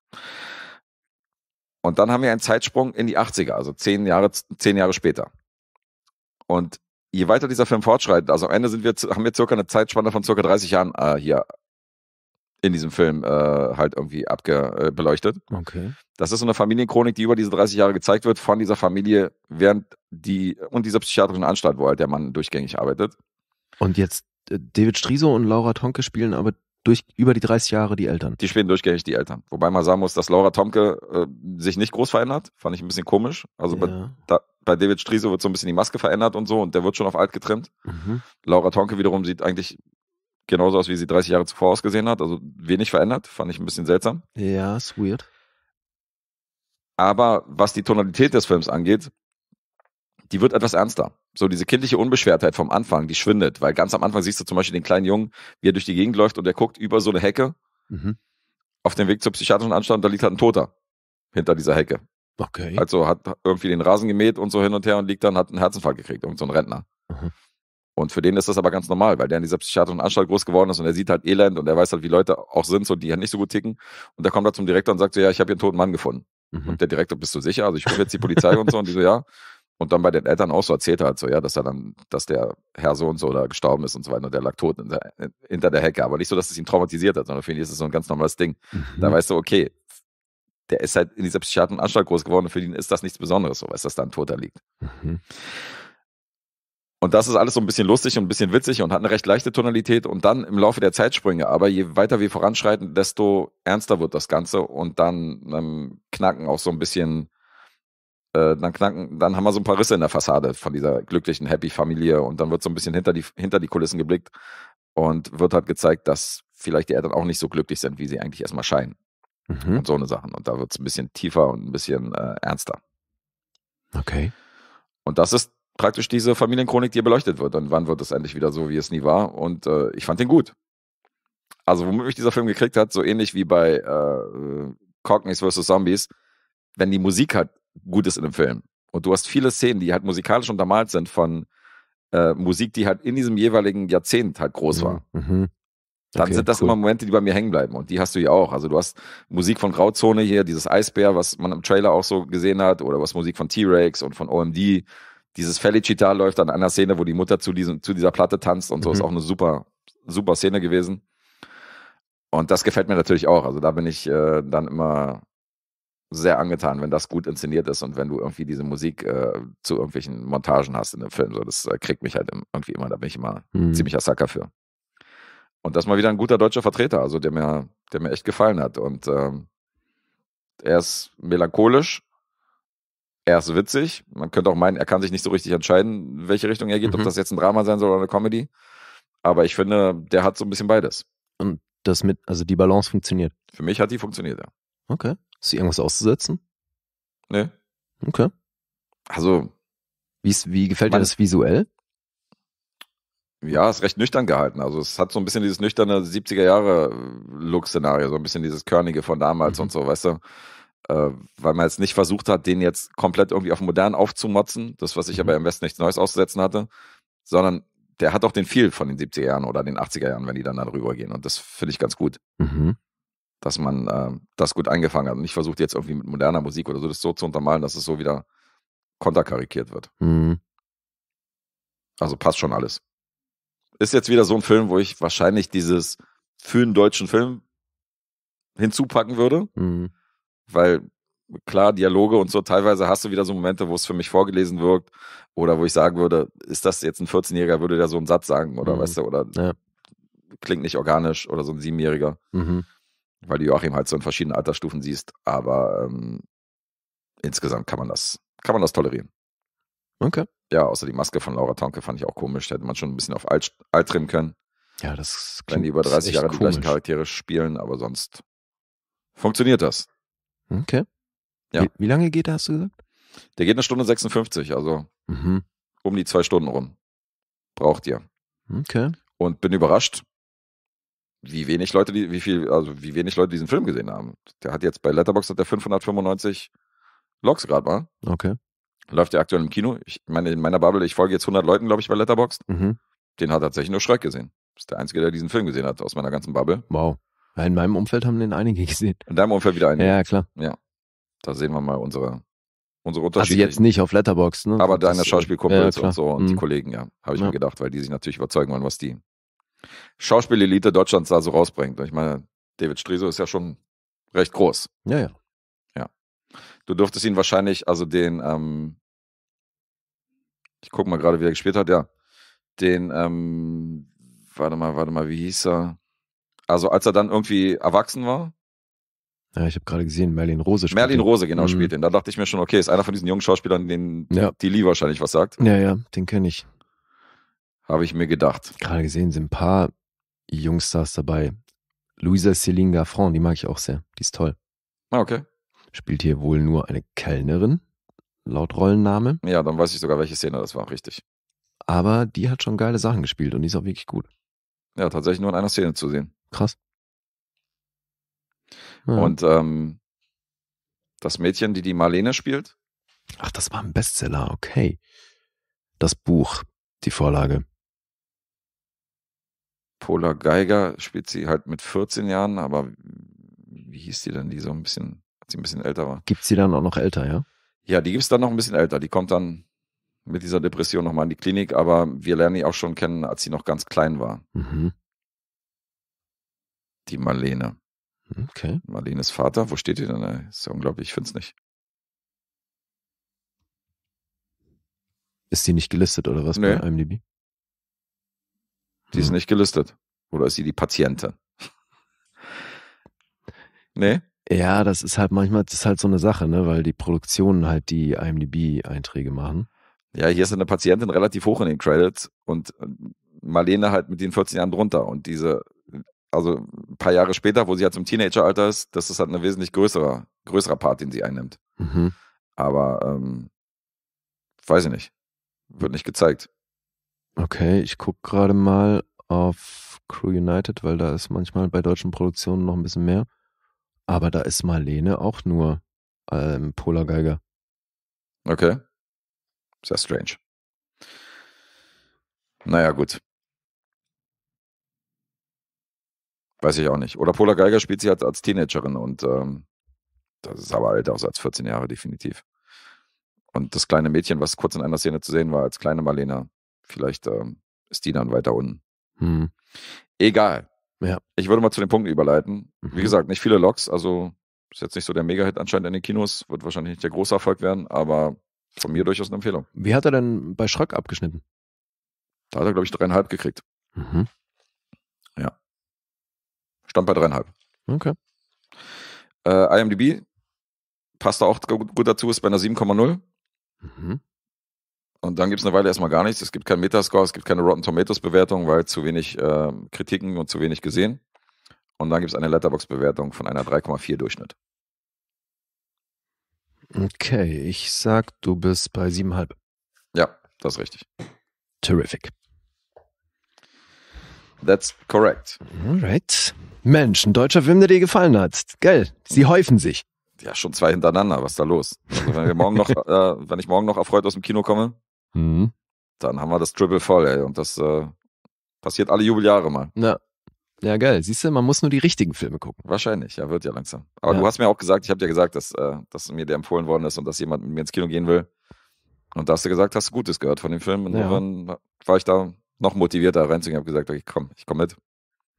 Und dann haben wir einen Zeitsprung in die 80er, also zehn Jahre, zehn Jahre später. Und je weiter dieser Film fortschreitet, also am Ende sind wir, haben wir circa eine Zeitspanne von circa 30 Jahren äh, hier in diesem Film äh, halt irgendwie abge, Äh, beleuchtet. okay. Das ist so eine Familienchronik, die über diese 30 Jahre gezeigt wird von dieser Familie während die und dieser psychiatrischen Anstalt, wo halt der Mann durchgängig arbeitet. Und jetzt äh, David Striso und Laura Tonke spielen aber durch über die 30 Jahre die Eltern. Die spielen durchgängig die Eltern. Wobei man sagen muss, dass Laura Tomke äh, sich nicht groß verändert. Fand ich ein bisschen komisch. Also ja. bei, da, bei, David Striese wird so ein bisschen die Maske verändert und so und der wird schon auf alt getrimmt. Mhm. Laura Tomke wiederum sieht eigentlich genauso aus, wie sie 30 Jahre zuvor ausgesehen hat. Also wenig verändert, fand ich ein bisschen seltsam. Ja, ist weird. Aber was die Tonalität des Films angeht, die wird etwas ernster. So diese kindliche Unbeschwertheit vom Anfang, die schwindet, weil ganz am Anfang siehst du zum Beispiel den kleinen Jungen, wie er durch die Gegend läuft und er guckt über so eine Hecke mhm. auf dem Weg zur psychiatrischen Anstalt und da liegt halt ein Toter hinter dieser Hecke. Okay. Also hat irgendwie den Rasen gemäht und so hin und her und liegt dann, hat einen Herzinfarkt gekriegt, irgend so ein Rentner. Mhm. Und für den ist das aber ganz normal, weil der in dieser psychiatrischen Anstalt groß geworden ist und er sieht halt Elend und er weiß halt, wie Leute auch sind, so die ja halt nicht so gut ticken. Und der kommt da zum Direktor und sagt so, ja, ich habe hier einen toten Mann gefunden. Mhm. Und der Direktor, bist du sicher? Also ich rufe jetzt die Polizei und so. Und die so, ja. Und dann bei den Eltern auch so erzählt er halt so, ja, dass er dann, dass der Herr so und so da gestorben ist und so weiter und der lag tot hinter, hinter der Hecke. Aber nicht so, dass es ihn traumatisiert hat, sondern für ihn ist es so ein ganz normales Ding. Mhm. Da weißt du, okay, der ist halt in dieser psychiatrischen Anstalt groß geworden und für ihn ist das nichts Besonderes, so, weißt du, dass da ein Toter liegt. Mhm. Und das ist alles so ein bisschen lustig und ein bisschen witzig und hat eine recht leichte Tonalität. Und dann im Laufe der Zeitsprünge, aber je weiter wir voranschreiten, desto ernster wird das Ganze. Und dann ähm, knacken auch so ein bisschen, äh, dann knacken, dann haben wir so ein paar Risse in der Fassade von dieser glücklichen, happy Familie. Und dann wird so ein bisschen hinter die, hinter die Kulissen geblickt und wird halt gezeigt, dass vielleicht die Eltern auch nicht so glücklich sind, wie sie eigentlich erstmal scheinen. Mhm. Und so eine Sachen. Und da wird es ein bisschen tiefer und ein bisschen äh, ernster. Okay. Und das ist praktisch diese Familienchronik, die hier beleuchtet wird. Und wann wird es endlich wieder so, wie es nie war? Und äh, ich fand den gut. Also, womit mich dieser Film gekriegt hat, so ähnlich wie bei äh, Cockneys vs. Zombies, wenn die Musik halt gut ist in dem Film. Und du hast viele Szenen, die halt musikalisch untermalt sind von äh, Musik, die halt in diesem jeweiligen Jahrzehnt halt groß mhm, war. Mhm. Dann okay, sind das cool. immer Momente, die bei mir hängen bleiben. Und die hast du ja auch. Also du hast Musik von Grauzone hier, dieses Eisbär, was man im Trailer auch so gesehen hat, oder was Musik von T-Rex und von OMD dieses Felicita läuft an einer Szene, wo die Mutter zu, diesem, zu dieser Platte tanzt und mhm. so ist auch eine super, super Szene gewesen. Und das gefällt mir natürlich auch. Also da bin ich äh, dann immer sehr angetan, wenn das gut inszeniert ist und wenn du irgendwie diese Musik äh, zu irgendwelchen Montagen hast in dem Film. So, das äh, kriegt mich halt irgendwie immer, da bin ich immer mhm. ziemlicher Sacker für. Und das mal wieder ein guter deutscher Vertreter, also der mir, der mir echt gefallen hat. Und ähm, er ist melancholisch, er ist witzig. Man könnte auch meinen, er kann sich nicht so richtig entscheiden, welche Richtung er geht, mhm. ob das jetzt ein Drama sein soll oder eine Comedy. Aber ich finde, der hat so ein bisschen beides. Und das mit, also die Balance funktioniert. Für mich hat die funktioniert, ja. Okay. Ist dir irgendwas auszusetzen? Nee. Okay. Also. Wie, wie gefällt dir das visuell? Ja, ist recht nüchtern gehalten. Also es hat so ein bisschen dieses nüchterne 70er Jahre äh, Look-Szenario, so ein bisschen dieses Körnige von damals mhm. und so, weißt du äh, weil man jetzt nicht versucht hat, den jetzt komplett irgendwie auf modern aufzumotzen, das, was ich aber mhm. im Westen nichts Neues auszusetzen hatte, sondern der hat auch den viel von den 70er Jahren oder den 80er Jahren, wenn die dann darüber gehen. Und das finde ich ganz gut, mhm. dass man äh, das gut eingefangen hat und nicht versucht, jetzt irgendwie mit moderner Musik oder so das so zu untermalen, dass es so wieder konterkarikiert wird. Mhm. Also passt schon alles. Ist jetzt wieder so ein Film, wo ich wahrscheinlich dieses für einen deutschen Film hinzupacken würde. Mhm weil klar, Dialoge und so, teilweise hast du wieder so Momente, wo es für mich vorgelesen wirkt oder wo ich sagen würde, ist das jetzt ein 14-Jähriger, würde der so einen Satz sagen oder mhm. weißt du, oder ja. klingt nicht organisch oder so ein Siebenjähriger, mhm. weil du Joachim halt so in verschiedenen Altersstufen siehst, aber ähm, insgesamt kann man das, kann man das tolerieren. Okay. Ja, außer die Maske von Laura Tonke fand ich auch komisch, hätte man schon ein bisschen auf alt, alt trimmen können. Ja, das klingt Wenn die über 30 Jahre die gleichen Charaktere spielen, aber sonst funktioniert das. Okay. Ja. Wie, wie, lange geht der, hast du gesagt? Der geht eine Stunde 56, also mhm. um die zwei Stunden rum. Braucht ihr. Okay. Und bin überrascht, wie wenig Leute, die, wie viel, also wie wenig Leute diesen Film gesehen haben. Der hat jetzt bei Letterboxd hat der 595 Logs gerade mal. Okay. Läuft ja aktuell im Kino. Ich meine, in meiner Bubble, ich folge jetzt 100 Leuten, glaube ich, bei Letterboxd. Mhm. Den hat tatsächlich nur Schreck gesehen. ist der Einzige, der diesen Film gesehen hat aus meiner ganzen Bubble. Wow in meinem Umfeld haben den einige gesehen. In deinem Umfeld wieder einige. Ja, klar. Ja. Da sehen wir mal unsere, unsere also Unterschiede. Also jetzt nicht auf Letterbox, ne? Aber deine äh, Schauspielkumpels ja, und so und mhm. die Kollegen, ja. Habe ich ja. mir gedacht, weil die sich natürlich überzeugen wollen, was die Schauspielelite Deutschlands da so rausbringt. ich meine, David Striso ist ja schon recht groß. Ja, ja. Ja. Du durftest ihn wahrscheinlich, also den, ähm, ich gucke mal gerade, wie er gespielt hat, ja. Den, ähm, warte mal, warte mal, wie hieß er? Also als er dann irgendwie erwachsen war. Ja, ich habe gerade gesehen, Merlin Rose spielt. Merlin Rose, genau, mhm. spielt ihn. Da dachte ich mir schon, okay, ist einer von diesen jungen Schauspielern, den ja. die Lee wahrscheinlich was sagt. Ja, ja, den kenne ich. Habe ich mir gedacht. Gerade gesehen, sind ein paar Jungstars dabei. Luisa Céline Gaffron, die mag ich auch sehr. Die ist toll. Ah, okay. Spielt hier wohl nur eine Kellnerin, laut Rollenname. Ja, dann weiß ich sogar, welche Szene das war, richtig. Aber die hat schon geile Sachen gespielt und die ist auch wirklich gut. Ja, tatsächlich nur in einer Szene zu sehen. Krass. Ja. Und ähm, das Mädchen, die die Marlene spielt. Ach, das war ein Bestseller, okay. Das Buch, die Vorlage. Paula Geiger spielt sie halt mit 14 Jahren, aber wie hieß die denn, die so ein bisschen, als sie ein bisschen älter war? Gibt sie dann auch noch älter, ja? Ja, die gibt es dann noch ein bisschen älter. Die kommt dann mit dieser Depression nochmal in die Klinik, aber wir lernen die auch schon kennen, als sie noch ganz klein war. Mhm. Die Marlene. Okay. Marlenes Vater, wo steht die denn? ist ja unglaublich, ich finde es nicht. Ist die nicht gelistet oder was nee. bei IMDb? Die ist hm. nicht gelistet. Oder ist sie die Patientin? nee? Ja, das ist halt manchmal, das ist halt so eine Sache, ne, weil die Produktionen halt die IMDb-Einträge machen ja, hier ist eine Patientin relativ hoch in den Credits und äh, Marlene halt mit den 14 Jahren drunter. Und diese, also ein paar Jahre später, wo sie halt zum Teenageralter ist, das ist halt eine wesentlich größere, größere Part, den sie einnimmt. Mhm. Aber ähm, weiß ich nicht. Wird nicht gezeigt. Okay, ich gucke gerade mal auf Crew United, weil da ist manchmal bei deutschen Produktionen noch ein bisschen mehr. Aber da ist Marlene auch nur ähm, Polargeiger. Okay. Sehr strange. Naja, gut. Weiß ich auch nicht. Oder Pola Geiger spielt sie als, als Teenagerin und ähm, das ist aber älter aus als 14 Jahre, definitiv. Und das kleine Mädchen, was kurz in einer Szene zu sehen war, als kleine Marlena, vielleicht ähm, ist die dann weiter unten. Hm. Egal. Ja. Ich würde mal zu den Punkten überleiten. Mhm. Wie gesagt, nicht viele Loks, also ist jetzt nicht so der Mega-Hit anscheinend in den Kinos, wird wahrscheinlich nicht der große Erfolg werden, aber von mir durchaus eine Empfehlung. Wie hat er denn bei Schröck abgeschnitten? Da hat er, glaube ich, dreieinhalb gekriegt. Mhm. Ja. Stand bei dreieinhalb. Okay. Äh, IMDb passt da auch gut dazu, ist bei einer 7,0. Mhm. Und dann gibt es eine Weile erstmal gar nichts. Es gibt keinen Metascore, es gibt keine Rotten Tomatoes-Bewertung, weil zu wenig äh, Kritiken und zu wenig gesehen. Und dann gibt es eine Letterbox-Bewertung von einer 3,4 Durchschnitt. Okay, ich sag, du bist bei siebenhalb. Ja, das ist richtig. Terrific. That's correct. Alright. Mensch, ein deutscher Film, der dir gefallen hat. Gell, sie häufen sich. Ja, schon zwei hintereinander. Was ist da los? Also, wenn, morgen noch, äh, wenn ich morgen noch erfreut aus dem Kino komme, mhm. dann haben wir das Triple voll, ey. Und das äh, passiert alle Jubeljahre mal. Ja, ja, geil. Siehst du, man muss nur die richtigen Filme gucken. Wahrscheinlich, ja, wird ja langsam. Aber ja. du hast mir auch gesagt, ich habe dir gesagt, dass, äh, dass mir der empfohlen worden ist und dass jemand mit mir ins Kino gehen will. Und da hast du gesagt, hast du Gutes gehört von dem Film. Und ja. dann war ich da noch motivierter reinzugehen. habe gesagt, okay, komm, ich komme mit.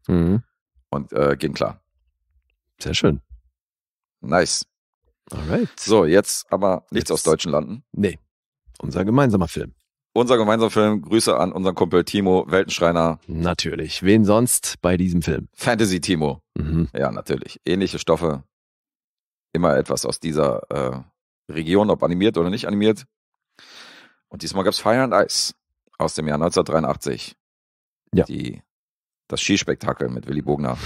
Mhm. Und äh, ging klar. Sehr schön. Nice. Alright. So, jetzt aber nichts jetzt. aus deutschen Landen. Nee. Unser gemeinsamer Film unser gemeinsamer Film. Grüße an unseren Kumpel Timo, Weltenschreiner. Natürlich. Wen sonst bei diesem Film? Fantasy Timo. Mhm. Ja, natürlich. Ähnliche Stoffe. Immer etwas aus dieser äh, Region, ob animiert oder nicht animiert. Und diesmal gab es Fire and Ice aus dem Jahr 1983. Ja. Die, das Skispektakel mit Willy Bogner.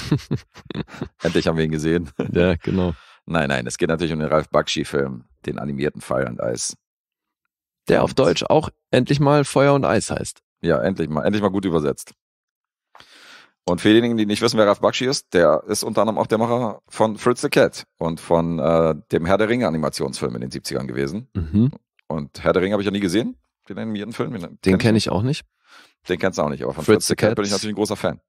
Endlich haben wir ihn gesehen. Ja, genau. Nein, nein, es geht natürlich um den Ralf Bakshi-Film, den animierten Fire and Ice der auf Deutsch auch endlich mal Feuer und Eis heißt. Ja, endlich mal, endlich mal gut übersetzt. Und für diejenigen, die nicht wissen, wer Ralf Bakshi ist, der ist unter anderem auch der Macher von Fritz the Cat und von äh, dem Herr der Ringe Animationsfilm in den 70ern gewesen. Mhm. Und Herr der Ringe habe ich ja nie gesehen, den animierten Film. Den, den kenne ich auch nicht. Den kennst du auch nicht, aber von Fritz, Fritz the Cat, Cat bin ich natürlich ein großer Fan.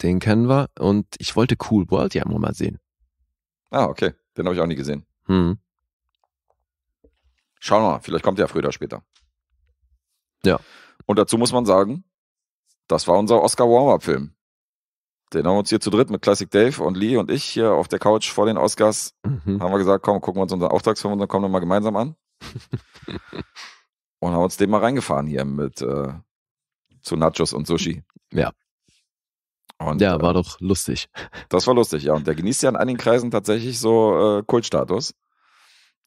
Den kennen wir und ich wollte Cool World ja immer mal sehen. Ah, okay. Den habe ich auch nie gesehen. Hm. Schauen wir mal, vielleicht kommt ja früher oder später. Ja. Und dazu muss man sagen, das war unser Oscar-Warm-Up-Film. Den haben wir uns hier zu dritt mit Classic Dave und Lee und ich hier auf der Couch vor den Oscars mhm. haben wir gesagt, komm, gucken wir uns unseren Auftragsfilm und dann kommen wir mal gemeinsam an. und haben uns den mal reingefahren hier mit äh, zu Nachos und Sushi. Ja. Und, ja, äh, war äh, doch lustig. Das war lustig, ja. Und der genießt ja in einigen Kreisen tatsächlich so äh, Kultstatus.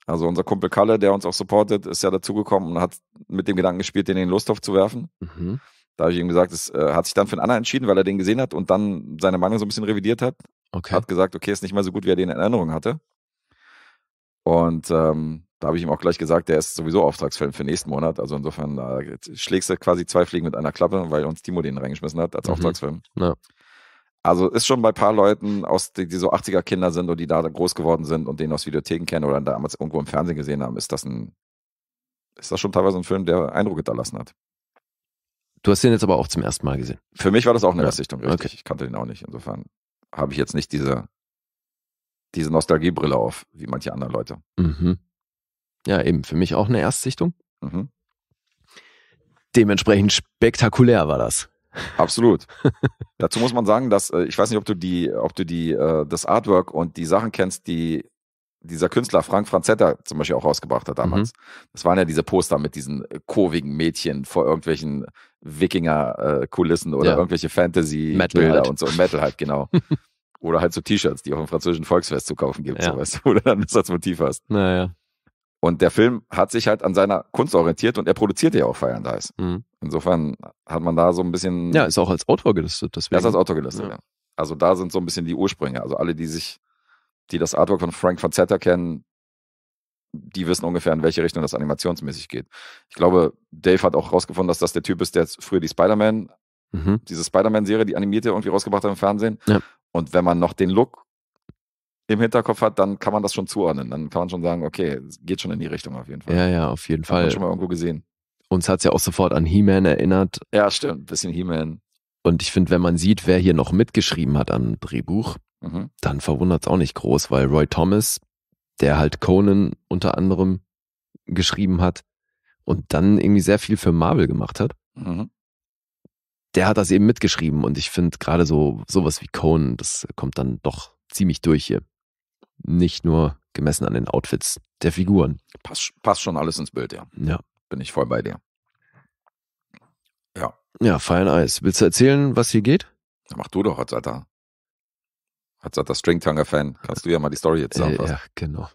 Also unser Kumpel Kalle, der uns auch supportet, ist ja dazugekommen und hat mit dem Gedanken gespielt, den in den Lusthof zu werfen. Mhm. Da habe ich ihm gesagt, es äh, hat sich dann für einen anderen entschieden, weil er den gesehen hat und dann seine Meinung so ein bisschen revidiert hat. Okay. Hat gesagt, okay, ist nicht mehr so gut, wie er den in Erinnerung hatte. Und ähm, da habe ich ihm auch gleich gesagt, der ist sowieso Auftragsfilm für nächsten Monat. Also insofern äh, schlägst du quasi zwei Fliegen mit einer Klappe, weil uns Timo den reingeschmissen hat als mhm. Auftragsfilm. Ja. Also ist schon bei ein paar Leuten, aus, die, die so 80er-Kinder sind und die da groß geworden sind und den aus Videotheken kennen oder damals irgendwo im Fernsehen gesehen haben, ist das ein, ist das schon teilweise ein Film, der Eindruck hinterlassen hat. Du hast den jetzt aber auch zum ersten Mal gesehen. Für mich war das auch eine ja. Erstsichtung, richtig. Okay. Ich kannte den auch nicht. Insofern habe ich jetzt nicht diese, diese Nostalgiebrille auf, wie manche anderen Leute. Mhm. Ja, eben. Für mich auch eine Erstsichtung. Mhm. Dementsprechend spektakulär war das. Absolut. Dazu muss man sagen, dass äh, ich weiß nicht, ob du die, ob du die, äh, das Artwork und die Sachen kennst, die dieser Künstler Frank Franzetta zum Beispiel auch rausgebracht hat damals. Mhm. Das waren ja diese Poster mit diesen äh, kurvigen Mädchen vor irgendwelchen Wikinger-Kulissen äh, oder ja. irgendwelche Fantasy-Bilder halt. und so. Metal halt, genau. oder halt so T-Shirts, die auch im französischen Volksfest zu kaufen gibt, ja. so, weißt du, wo du dann das als Motiv hast. Naja. Und der Film hat sich halt an seiner Kunst orientiert und er produzierte ja auch Fire and Ice. Mhm. Insofern hat man da so ein bisschen. Ja, ist auch als Autor gelistet. Deswegen. Er ist als Autor gelistet, ja. ja. Also da sind so ein bisschen die Ursprünge. Also alle, die sich, die das Artwork von Frank von Zetter kennen, die wissen ungefähr, in welche Richtung das animationsmäßig geht. Ich glaube, Dave hat auch rausgefunden, dass das der Typ ist, der früher die Spider-Man, mhm. diese Spider-Man-Serie, die animierte irgendwie rausgebracht hat im Fernsehen. Ja. Und wenn man noch den Look im Hinterkopf hat, dann kann man das schon zuordnen. Dann kann man schon sagen, okay, es geht schon in die Richtung auf jeden Fall. Ja, ja, auf jeden Fall. Hat man schon mal irgendwo gesehen. Uns hat es ja auch sofort an He-Man erinnert. Ja, stimmt. Ein bisschen He-Man. Und ich finde, wenn man sieht, wer hier noch mitgeschrieben hat am Drehbuch, mhm. dann verwundert es auch nicht groß, weil Roy Thomas, der halt Conan unter anderem geschrieben hat und dann irgendwie sehr viel für Marvel gemacht hat, mhm. der hat das eben mitgeschrieben. Und ich finde gerade so sowas wie Conan, das kommt dann doch ziemlich durch hier nicht nur gemessen an den Outfits der Figuren. Passt, passt schon alles ins Bild, ja. Ja. Bin ich voll bei dir. Ja. Ja, fein Eis. Willst du erzählen, was hier geht? Ja, mach du doch, Hatzata. Hatzata Stringtanger-Fan. Kannst du ja mal die Story jetzt sagen. Äh, ja, genau.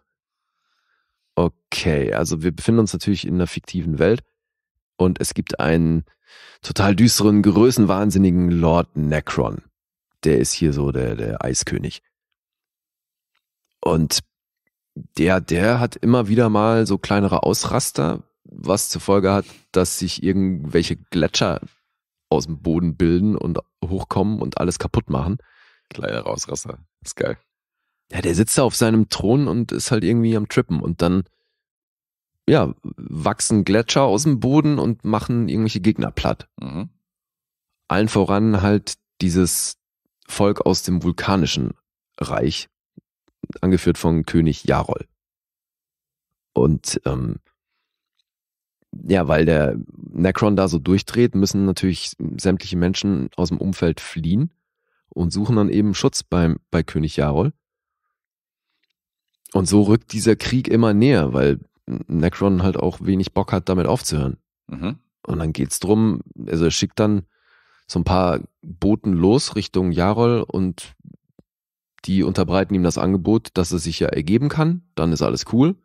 Okay, also wir befinden uns natürlich in einer fiktiven Welt und es gibt einen total düsteren, größenwahnsinnigen Lord Necron. Der ist hier so der, der Eiskönig. Und der, der hat immer wieder mal so kleinere Ausraster, was zur Folge hat, dass sich irgendwelche Gletscher aus dem Boden bilden und hochkommen und alles kaputt machen. Kleinere Ausraster, ist geil. Ja, der sitzt da auf seinem Thron und ist halt irgendwie am Trippen und dann, ja, wachsen Gletscher aus dem Boden und machen irgendwelche Gegner platt. Mhm. Allen voran halt dieses Volk aus dem vulkanischen Reich, angeführt von König Jarol. Und ähm, ja, weil der Necron da so durchdreht, müssen natürlich sämtliche Menschen aus dem Umfeld fliehen und suchen dann eben Schutz beim, bei König Jarol. Und so rückt dieser Krieg immer näher, weil Necron halt auch wenig Bock hat, damit aufzuhören. Mhm. Und dann geht's drum, also er schickt dann so ein paar Boten los Richtung Jarol und die unterbreiten ihm das Angebot, dass es sich ja ergeben kann, dann ist alles cool.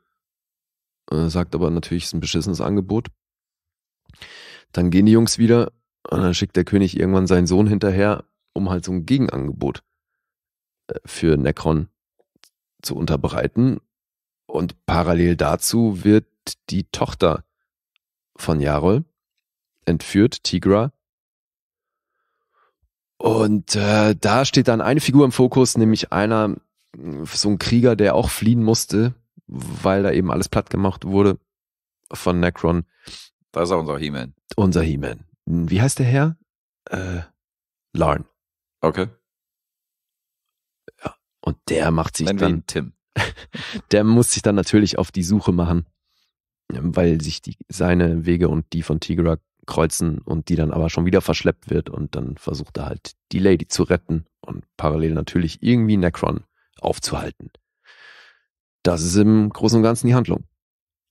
Äh, sagt aber natürlich, es ist ein beschissenes Angebot. Dann gehen die Jungs wieder und dann schickt der König irgendwann seinen Sohn hinterher, um halt so ein Gegenangebot äh, für Necron zu unterbreiten. Und parallel dazu wird die Tochter von Jarol entführt, Tigra, und äh, da steht dann eine Figur im Fokus, nämlich einer, mm, so ein Krieger, der auch fliehen musste, weil da eben alles platt gemacht wurde von Necron. Da ist auch unser He-Man. Unser He-Man. Hm, wie heißt der Herr? Äh, Larn. Okay. Ja, und der macht sich Nennen dann. Tim. der muss sich dann natürlich auf die Suche machen, weil sich die, seine Wege und die von Tigra kreuzen und die dann aber schon wieder verschleppt wird und dann versucht er halt die Lady zu retten und parallel natürlich irgendwie Necron aufzuhalten. Das ist im Großen und Ganzen die Handlung.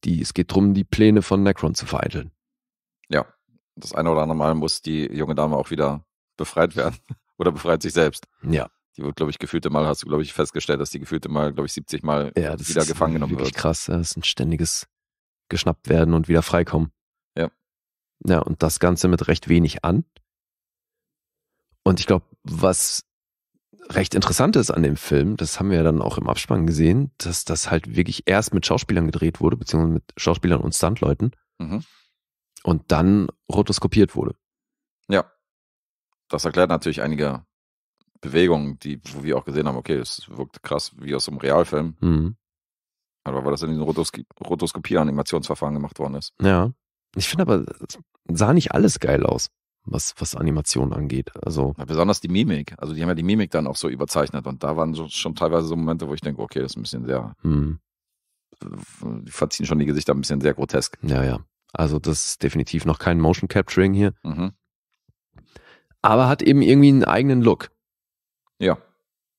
Die, es geht darum, die Pläne von Necron zu vereiteln. Ja, das eine oder andere Mal muss die junge Dame auch wieder befreit werden oder befreit sich selbst. Ja. Die wird, glaube ich, gefühlte Mal, hast du, glaube ich, festgestellt, dass die gefühlte Mal, glaube ich, 70 Mal ja, wieder gefangen genommen wird. Das ist krass. Das ist ein ständiges geschnappt werden und wieder freikommen. Ja, und das Ganze mit recht wenig an. Und ich glaube, was recht interessant ist an dem Film, das haben wir ja dann auch im Abspann gesehen, dass das halt wirklich erst mit Schauspielern gedreht wurde, beziehungsweise mit Schauspielern und Stuntleuten. Mhm. Und dann rotoskopiert wurde. Ja. Das erklärt natürlich einige Bewegungen, die, wo wir auch gesehen haben, okay, es wirkt krass wie aus einem Realfilm. Mhm. Aber weil das in diesem rotoskopier animationsverfahren gemacht worden ist. Ja. Ich finde aber, sah nicht alles geil aus, was, was Animation angeht. Also ja, besonders die Mimik. Also die haben ja die Mimik dann auch so überzeichnet und da waren so, schon teilweise so Momente, wo ich denke, okay, das ist ein bisschen sehr. Hm. Die verziehen schon die Gesichter ein bisschen sehr grotesk. Ja, ja. Also das ist definitiv noch kein Motion Capturing hier. Mhm. Aber hat eben irgendwie einen eigenen Look. Ja.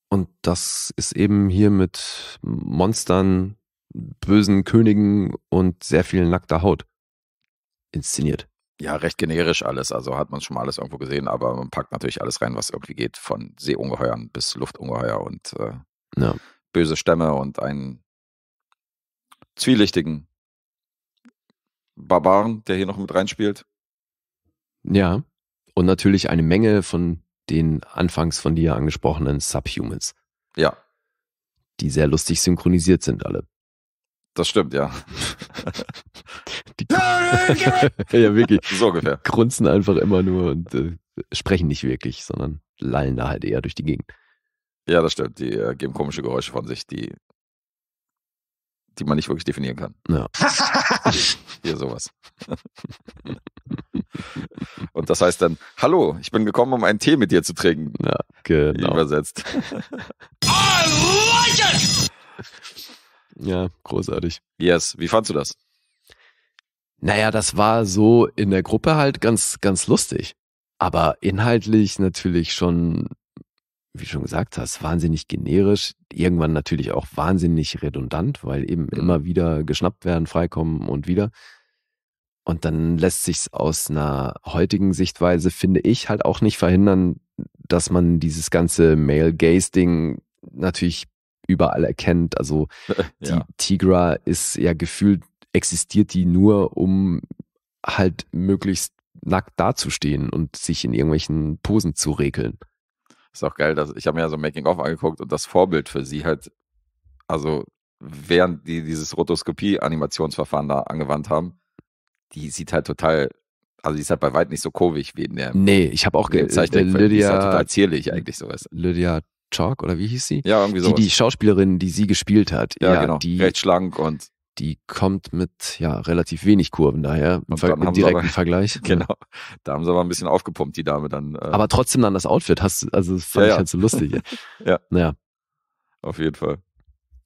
Und das ist eben hier mit Monstern, bösen Königen und sehr viel nackter Haut inszeniert. Ja, recht generisch alles. Also hat man schon mal alles irgendwo gesehen, aber man packt natürlich alles rein, was irgendwie geht, von Seeungeheuern bis Luftungeheuer und äh, ja. böse Stämme und einen zwielichtigen Barbaren, der hier noch mit reinspielt. Ja, und natürlich eine Menge von den anfangs von dir angesprochenen Subhumans. Ja. Die sehr lustig synchronisiert sind alle. Das stimmt, ja. Die ja, wirklich. So ungefähr. Grunzen einfach immer nur und äh, sprechen nicht wirklich, sondern lallen da halt eher durch die Gegend. Ja, das stimmt. Die äh, geben komische Geräusche von sich, die, die man nicht wirklich definieren kann. Ja. Hier sowas. und das heißt dann, hallo, ich bin gekommen, um einen Tee mit dir zu trinken. Ja, genau. Übersetzt. I like it! Ja, großartig. Yes. Wie fandst du das? Naja, das war so in der Gruppe halt ganz, ganz lustig. Aber inhaltlich natürlich schon, wie schon gesagt hast, wahnsinnig generisch. Irgendwann natürlich auch wahnsinnig redundant, weil eben mhm. immer wieder geschnappt werden, freikommen und wieder. Und dann lässt sich's aus einer heutigen Sichtweise, finde ich, halt auch nicht verhindern, dass man dieses ganze Male-Gaze-Ding natürlich überall erkennt. Also die ja. Tigra ist ja gefühlt, existiert die nur, um halt möglichst nackt dazustehen und sich in irgendwelchen Posen zu regeln. Ist auch geil, dass ich habe mir ja so Making-of angeguckt und das Vorbild für sie halt, also während die dieses Rotoskopie-Animationsverfahren da angewandt haben, die sieht halt total also die ist halt bei weitem nicht so kurvig wie in der. Nee, ich habe auch gezeichnet. Lydia, die ist halt total zierlich eigentlich sowas. Lydia Chalk oder wie hieß sie? Ja, irgendwie so. Die, die Schauspielerin, die sie gespielt hat. Ja, ja genau. Die, Recht schlank und. Die kommt mit ja relativ wenig Kurven daher im, Ver im direkten aber, Vergleich. Genau, da haben sie aber ein bisschen aufgepumpt die Dame dann. Äh aber trotzdem dann das Outfit hast, also das fand ja, ich halt so lustig. ja, naja, auf jeden Fall.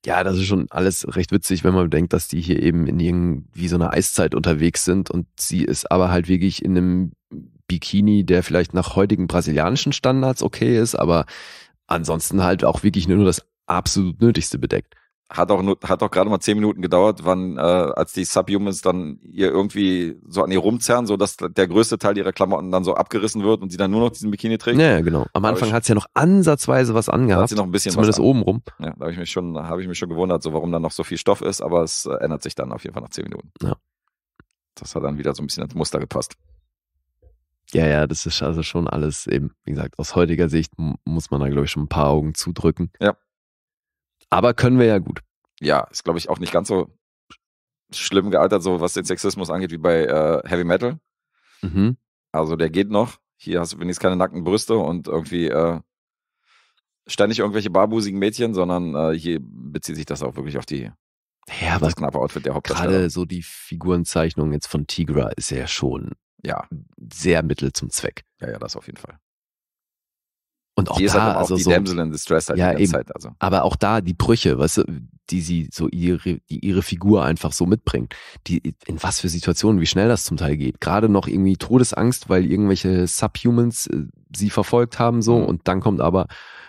Ja, das ist schon alles recht witzig, wenn man bedenkt, dass die hier eben in irgendwie so einer Eiszeit unterwegs sind und sie ist aber halt wirklich in einem Bikini, der vielleicht nach heutigen brasilianischen Standards okay ist, aber ansonsten halt auch wirklich nur das absolut Nötigste bedeckt. Hat auch, nur, hat auch gerade mal zehn Minuten gedauert, wann, äh, als die Subhumans dann ihr irgendwie so an ihr rumzerren, so dass der größte Teil ihrer Klamotten dann so abgerissen wird und sie dann nur noch diesen Bikini trägt. Ja, genau. Am Anfang hat sie ja noch ansatzweise was angehabt. Hat sie noch ein bisschen zumindest was an. oben rum. Ja, da habe ich mich schon, habe ich mich schon gewundert, so warum da noch so viel Stoff ist, aber es äh, ändert sich dann auf jeden Fall nach zehn Minuten. Ja. Das hat dann wieder so ein bisschen ins Muster gepasst. Ja, ja, das ist also schon alles eben, wie gesagt, aus heutiger Sicht muss man da, glaube ich, schon ein paar Augen zudrücken. Ja. Aber können wir ja gut. Ja, ist, glaube ich, auch nicht ganz so schlimm gealtert, so was den Sexismus angeht, wie bei äh, Heavy Metal. Mhm. Also der geht noch. Hier hast du wenigstens keine nackten Brüste und irgendwie äh, ständig irgendwelche barbusigen Mädchen, sondern äh, hier bezieht sich das auch wirklich auf die ja, aber das knappe Outfit der Hauptdarsteller. Gerade so die Figurenzeichnung jetzt von Tigra ist ja schon ja. sehr Mittel zum Zweck. Ja, ja, das auf jeden Fall. Und auch die da, halt auch also die so, Damsel in Distress halt ja, die ganze eben. Zeit. Also. Aber auch da die Brüche, weißt du, die sie so ihre, die ihre Figur einfach so mitbringt. Die, in was für Situationen, wie schnell das zum Teil geht. Gerade noch irgendwie Todesangst, weil irgendwelche Subhumans äh, sie verfolgt haben, so. Mhm. Und dann kommt aber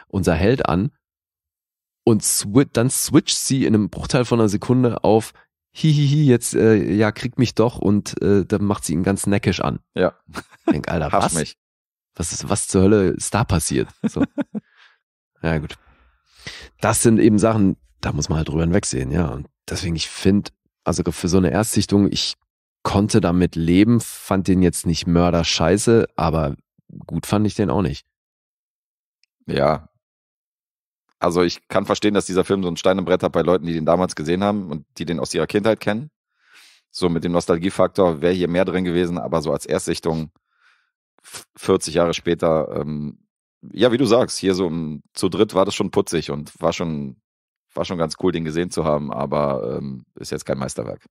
unser Held an und swi dann switcht sie in einem Bruchteil von einer Sekunde auf, hihihi, jetzt äh, ja, kriegt mich doch und äh, dann macht sie ihn ganz neckisch an. Ja. Ich denk, Alter, was? Mich. Was ist, was zur Hölle ist da passiert? So. ja, gut. Das sind eben Sachen, da muss man halt drüber hinwegsehen, ja. Und deswegen, ich finde, also für so eine Erstsichtung, ich konnte damit leben, fand den jetzt nicht Mörder scheiße, aber gut fand ich den auch nicht. Ja, also ich kann verstehen, dass dieser Film so ein Stein im Brett hat bei Leuten, die den damals gesehen haben und die den aus ihrer Kindheit kennen. So mit dem Nostalgiefaktor wäre hier mehr drin gewesen, aber so als Erstsichtung 40 Jahre später, ähm, ja, wie du sagst, hier so um, zu dritt war das schon putzig und war schon, war schon ganz cool, den gesehen zu haben, aber ähm, ist jetzt kein Meisterwerk.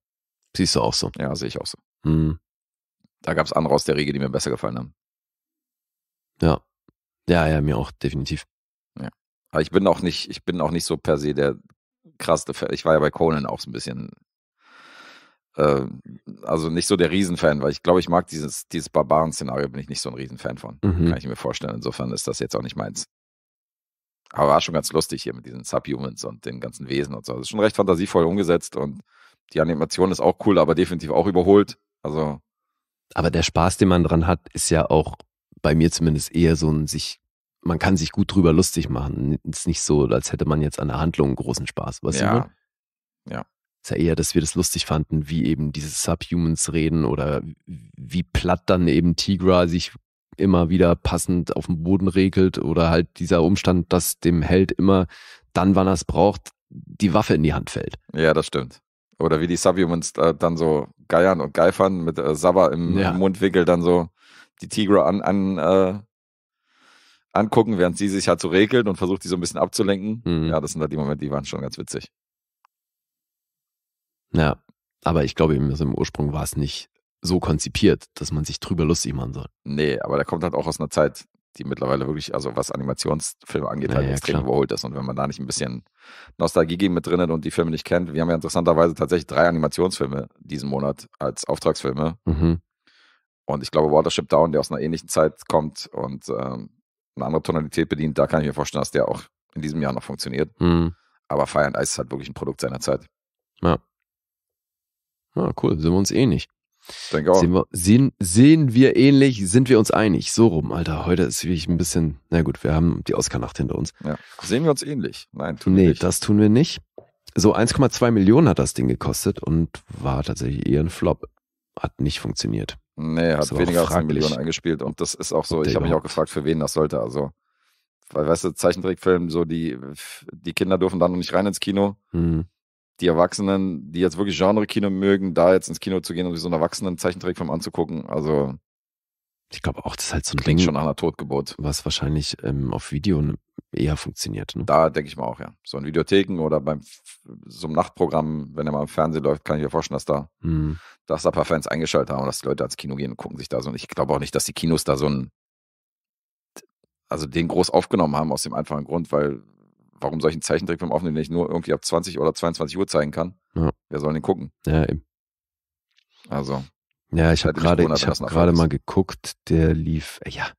Siehst du auch so? Ja, sehe ich auch so. Mhm. Da gab es andere aus der Regel, die mir besser gefallen haben. Ja. Ja, ja, mir auch definitiv. Aber ich bin auch nicht, ich bin auch nicht so per se der krasse Fan. Ich war ja bei Conan auch so ein bisschen, äh, also nicht so der Riesenfan, weil ich glaube, ich mag dieses, dieses Barbaren-Szenario, bin ich nicht so ein Riesenfan von. Mhm. Kann ich mir vorstellen. Insofern ist das jetzt auch nicht meins. Aber war schon ganz lustig hier mit diesen Subhumans und den ganzen Wesen und so. Das also ist schon recht fantasievoll umgesetzt und die Animation ist auch cool, aber definitiv auch überholt. Also. Aber der Spaß, den man dran hat, ist ja auch bei mir zumindest eher so ein sich man kann sich gut drüber lustig machen. Es ist nicht so, als hätte man jetzt an der Handlung großen Spaß. Weißt ja. du? Ja. Ist ja eher, dass wir das lustig fanden, wie eben diese Subhumans reden oder wie platt dann eben Tigra sich immer wieder passend auf dem Boden regelt oder halt dieser Umstand, dass dem Held immer dann, wann er es braucht, die Waffe in die Hand fällt. Ja, das stimmt. Oder wie die Subhumans äh, dann so geiern und geifern mit äh, Sabber im, ja. im Mundwinkel dann so die Tigra an, an äh, angucken, während sie sich halt so regelt und versucht, die so ein bisschen abzulenken. Mhm. Ja, das sind halt die Momente, die waren schon ganz witzig. Ja, aber ich glaube eben, also im Ursprung war es nicht so konzipiert, dass man sich drüber lustig machen soll. Nee, aber der kommt halt auch aus einer Zeit, die mittlerweile wirklich, also was Animationsfilme angeht, halt ja, extrem klar. überholt ist. Und wenn man da nicht ein bisschen Nostalgie mit drin hat und die Filme nicht kennt, wir haben ja interessanterweise tatsächlich drei Animationsfilme diesen Monat als Auftragsfilme. Mhm. Und ich glaube, Watership Down, der aus einer ähnlichen Zeit kommt und ähm, eine andere Tonalität bedient, da kann ich mir vorstellen, dass der auch in diesem Jahr noch funktioniert. Mhm. Aber Fire and Ice ist halt wirklich ein Produkt seiner Zeit. Ja. Ja, ah, cool, sind wir uns ähnlich. Denke auch. Sehen wir, sehen, sehen wir ähnlich, sind wir uns einig. So rum, Alter. Heute ist wirklich ein bisschen, na gut, wir haben die Oscar-Nacht hinter uns. Ja. Sehen wir uns ähnlich? Nein, tun nee, wir nicht. Nee, das tun wir nicht. So 1,2 Millionen hat das Ding gekostet und war tatsächlich eher ein Flop. Hat nicht funktioniert. Nee, hat weniger als eine Million eingespielt und das ist auch so, ich habe mich genau. auch gefragt, für wen das sollte. Also, weil, weißt du, Zeichentrickfilm, so die, die Kinder dürfen da noch nicht rein ins Kino. Mhm. Die Erwachsenen, die jetzt wirklich Genre-Kino mögen, da jetzt ins Kino zu gehen und um sich so einen Erwachsenen-Zeichentrickfilm anzugucken, also ich glaube auch, das ist halt so ein Klingt Ding, schon nach einer Totgeburt. Was wahrscheinlich ähm, auf Video eher funktioniert. Ne? Da denke ich mal auch, ja. So in Videotheken oder beim so einem Nachtprogramm, wenn er mal im Fernsehen läuft, kann ich mir vorstellen, dass da, mhm. dass da ein paar Fans eingeschaltet haben und dass die Leute ans Kino gehen und gucken sich da so. Und ich glaube auch nicht, dass die Kinos da so einen, also den groß aufgenommen haben aus dem einfachen Grund, weil warum soll ich einen Zeichentrickfilm aufnehmen, den ich nur irgendwie ab 20 oder 22 Uhr zeigen kann? Ja. Wer soll den gucken? Ja, eben. Also. Ja, ich habe gerade ich habe gerade mal geguckt, der lief ja,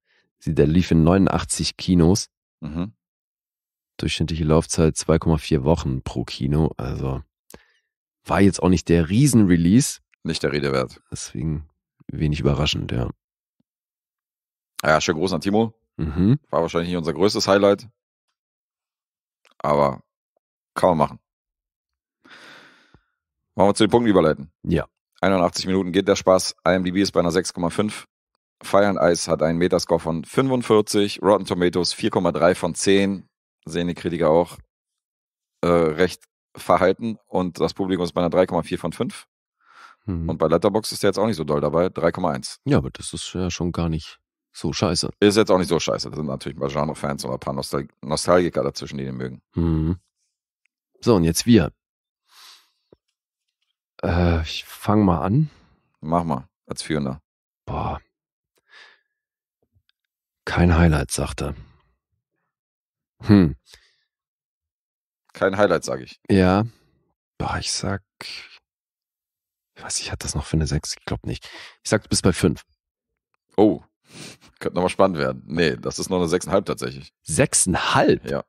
der lief in 89 Kinos. Mhm. Durchschnittliche Laufzeit 2,4 Wochen pro Kino, also war jetzt auch nicht der Riesen-Release. Nicht der Rede wert. Deswegen wenig überraschend, ja. Ja, schön groß an Timo. Mhm. War wahrscheinlich nicht unser größtes Highlight. Aber kann man machen. Wollen wir zu den Punkten überleiten? Ja. 81 Minuten geht der Spaß. IMDb ist bei einer 6,5. Fire and Ice hat einen Metascore von 45. Rotten Tomatoes 4,3 von 10. Sehen die Kritiker auch äh, recht verhalten. Und das Publikum ist bei einer 3,4 von 5. Mhm. Und bei Letterbox ist der jetzt auch nicht so doll dabei. 3,1. Ja, aber das ist ja schon gar nicht so scheiße. Ist jetzt auch nicht so scheiße. Das sind natürlich ein paar Genre-Fans oder ein paar Nostal Nostalgiker dazwischen, die den mögen. Mhm. So, und jetzt wir. Äh, ich fange mal an. Mach mal, als Führender. Boah. Kein Highlight, sagte. Hm. Kein Highlight, sage ich. Ja. Boah, ich sag. Ich weiß nicht, hat das noch für eine 6? Ich glaube nicht. Ich sag, du bist bei 5. Oh. Könnte nochmal spannend werden. Nee, das ist noch eine 6,5 tatsächlich. 6,5? Ja.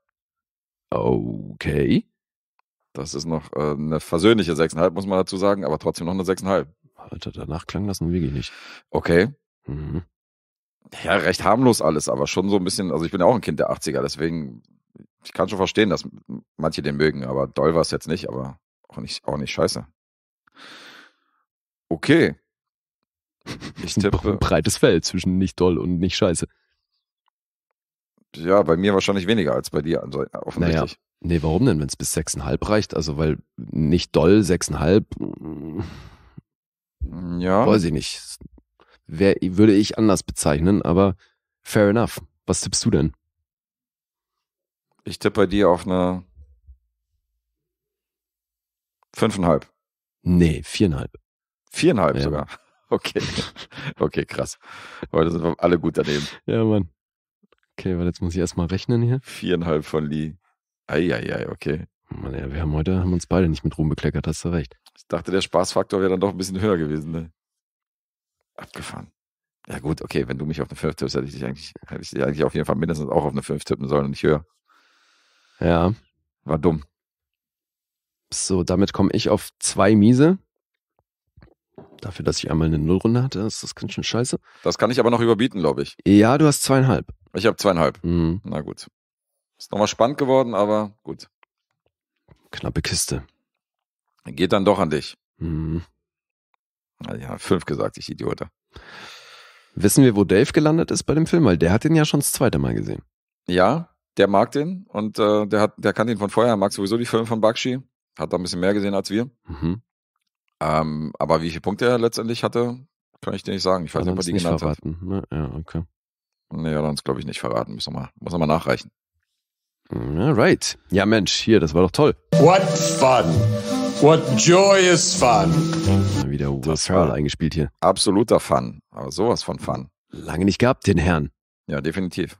Okay. Das ist noch äh, eine versöhnliche 6,5, muss man dazu sagen, aber trotzdem noch eine 6,5. Alter, danach klang das nun wirklich nicht. Okay. Mhm. Ja, recht harmlos alles, aber schon so ein bisschen, also ich bin ja auch ein Kind der 80er, deswegen, ich kann schon verstehen, dass manche den mögen, aber doll war es jetzt nicht, aber auch nicht, auch nicht scheiße. Okay. Ich tippe. Ein breites Feld zwischen nicht doll und nicht scheiße. Ja, bei mir wahrscheinlich weniger als bei dir, also offensichtlich. Naja, Nee, warum denn, wenn es bis 6,5 reicht? Also, weil nicht doll 6,5. Mm, ja. Weiß ich nicht. Wär, würde ich anders bezeichnen, aber fair enough. Was tippst du denn? Ich tippe bei dir auf eine 5,5. Nee, 4,5. 4,5 ja. sogar. Okay. Okay, krass. Heute sind wir alle gut daneben. Ja, Mann. Okay, weil jetzt muss ich erstmal rechnen hier. Viereinhalb von Lee. Eieiei, okay. Mann, ja, wir haben heute haben uns beide nicht mit Ruhm bekleckert, hast du recht. Ich dachte, der Spaßfaktor wäre dann doch ein bisschen höher gewesen. Ne? Abgefahren. Ja gut, okay, wenn du mich auf eine 5 tippst, hätte ich dich eigentlich, hätte ich dich eigentlich auf jeden Fall mindestens auch auf eine 5 tippen sollen und nicht höher. Ja. War dumm. So, damit komme ich auf zwei Miese. Dafür, dass ich einmal eine Nullrunde hatte, ist das ganz schön scheiße. Das kann ich aber noch überbieten, glaube ich. Ja, du hast zweieinhalb. Ich habe zweieinhalb. Mhm. Na gut. Ist nochmal spannend geworden, aber gut. Knappe Kiste. Geht dann doch an dich. Mhm. Ah ja, fünf gesagt, ich Idiote. Wissen wir, wo Dave gelandet ist bei dem Film? Weil der hat ihn ja schon das zweite Mal gesehen. Ja, der mag den und äh, der, hat, der kann den von vorher, er mag sowieso die Filme von Bakshi. Hat da ein bisschen mehr gesehen als wir. Mhm. Ähm, aber wie viele Punkte er letztendlich hatte, kann ich dir nicht sagen. Ich weiß nicht, ob er die genannt verraten. hat. Ne? Na, ja, okay. Nee, hat uns, glaube ich, nicht verraten. Muss nochmal nachreichen. Alright. Ja, Mensch, hier, das war doch toll. What fun! What joyous fun! Wieder was Carl eingespielt hier. Absoluter Fun. Aber sowas von Fun. Lange nicht gehabt, den Herrn. Ja, definitiv.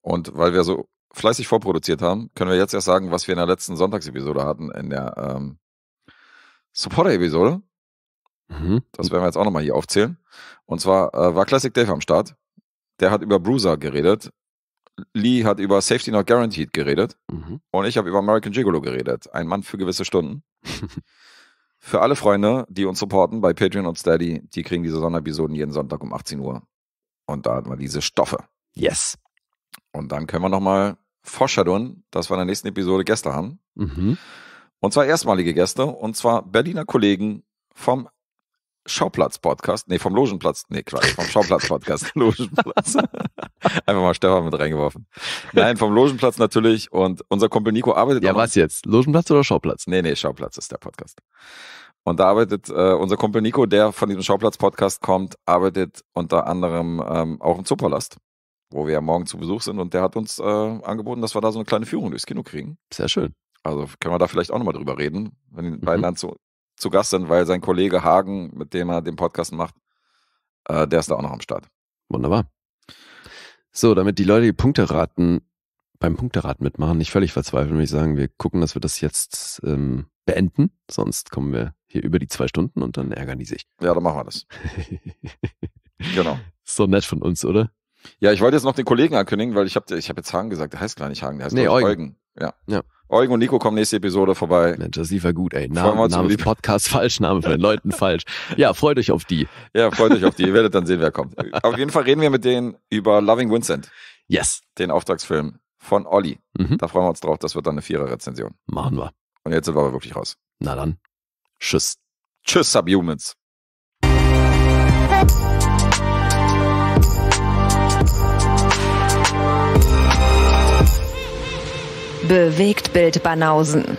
Und weil wir so fleißig vorproduziert haben, können wir jetzt erst sagen, was wir in der letzten Sonntagsepisode hatten, in der ähm, Supporter-Episode. Mhm. Das werden wir jetzt auch nochmal hier aufzählen. Und zwar äh, war Classic Dave am Start. Der hat über Bruiser geredet Lee hat über Safety Not Guaranteed geredet mhm. und ich habe über American Gigolo geredet. Ein Mann für gewisse Stunden. für alle Freunde, die uns supporten bei Patreon und Steady, die kriegen diese Sonderepisoden jeden Sonntag um 18 Uhr. Und da hatten wir diese Stoffe. Yes. Und dann können wir nochmal foreshadowen, dass wir in der nächsten Episode Gäste haben. Mhm. Und zwar erstmalige Gäste, und zwar Berliner Kollegen vom Schauplatz-Podcast. Nee, vom Logenplatz. Nee, Quatsch, vom Schauplatz-Podcast. Logenplatz. Einfach mal Stefan mit reingeworfen. Nein, vom Logenplatz natürlich. Und unser Kumpel Nico arbeitet. Ja, was jetzt? Logenplatz oder Schauplatz? Nee, nee, Schauplatz ist der Podcast. Und da arbeitet äh, unser Kumpel Nico, der von diesem Schauplatz-Podcast kommt, arbeitet unter anderem ähm, auch im Zoopalast, wo wir ja morgen zu Besuch sind. Und der hat uns äh, angeboten, dass wir da so eine kleine Führung durchs Kino kriegen. Sehr schön. Also können wir da vielleicht auch nochmal drüber reden, wenn die beiden mhm. dann zu, zu Gast sind, weil sein Kollege Hagen, mit dem er den Podcast macht, äh, der ist da auch noch am Start. Wunderbar. So, damit die Leute die Punkte raten, beim Punkterat mitmachen, nicht völlig verzweifeln, würde ich sagen, wir gucken, dass wir das jetzt ähm, beenden, sonst kommen wir hier über die zwei Stunden und dann ärgern die sich. Ja, dann machen wir das. genau. So nett von uns, oder? Ja, ich wollte jetzt noch den Kollegen ankündigen, weil ich habe ich hab jetzt Hagen gesagt, der heißt gar nicht Hagen, der heißt nee, Eugen. Eugen. Ja. ja. Eugen und Nico kommen nächste Episode vorbei. Mensch, das lief ja gut, ey. Name, Name ist Podcast falsch, Name von den Leuten falsch. Ja, freut euch auf die. Ja, freut euch auf die. Ihr werdet dann sehen, wer kommt. Auf jeden Fall reden wir mit denen über Loving Vincent. Yes. Den Auftragsfilm von Olli. Mhm. Da freuen wir uns drauf. Das wird dann eine Vierer-Rezension. Machen wir. Und jetzt sind wir aber wirklich raus. Na dann. Tschüss. Tschüss, Subhumans. Bewegt Bild Banausen.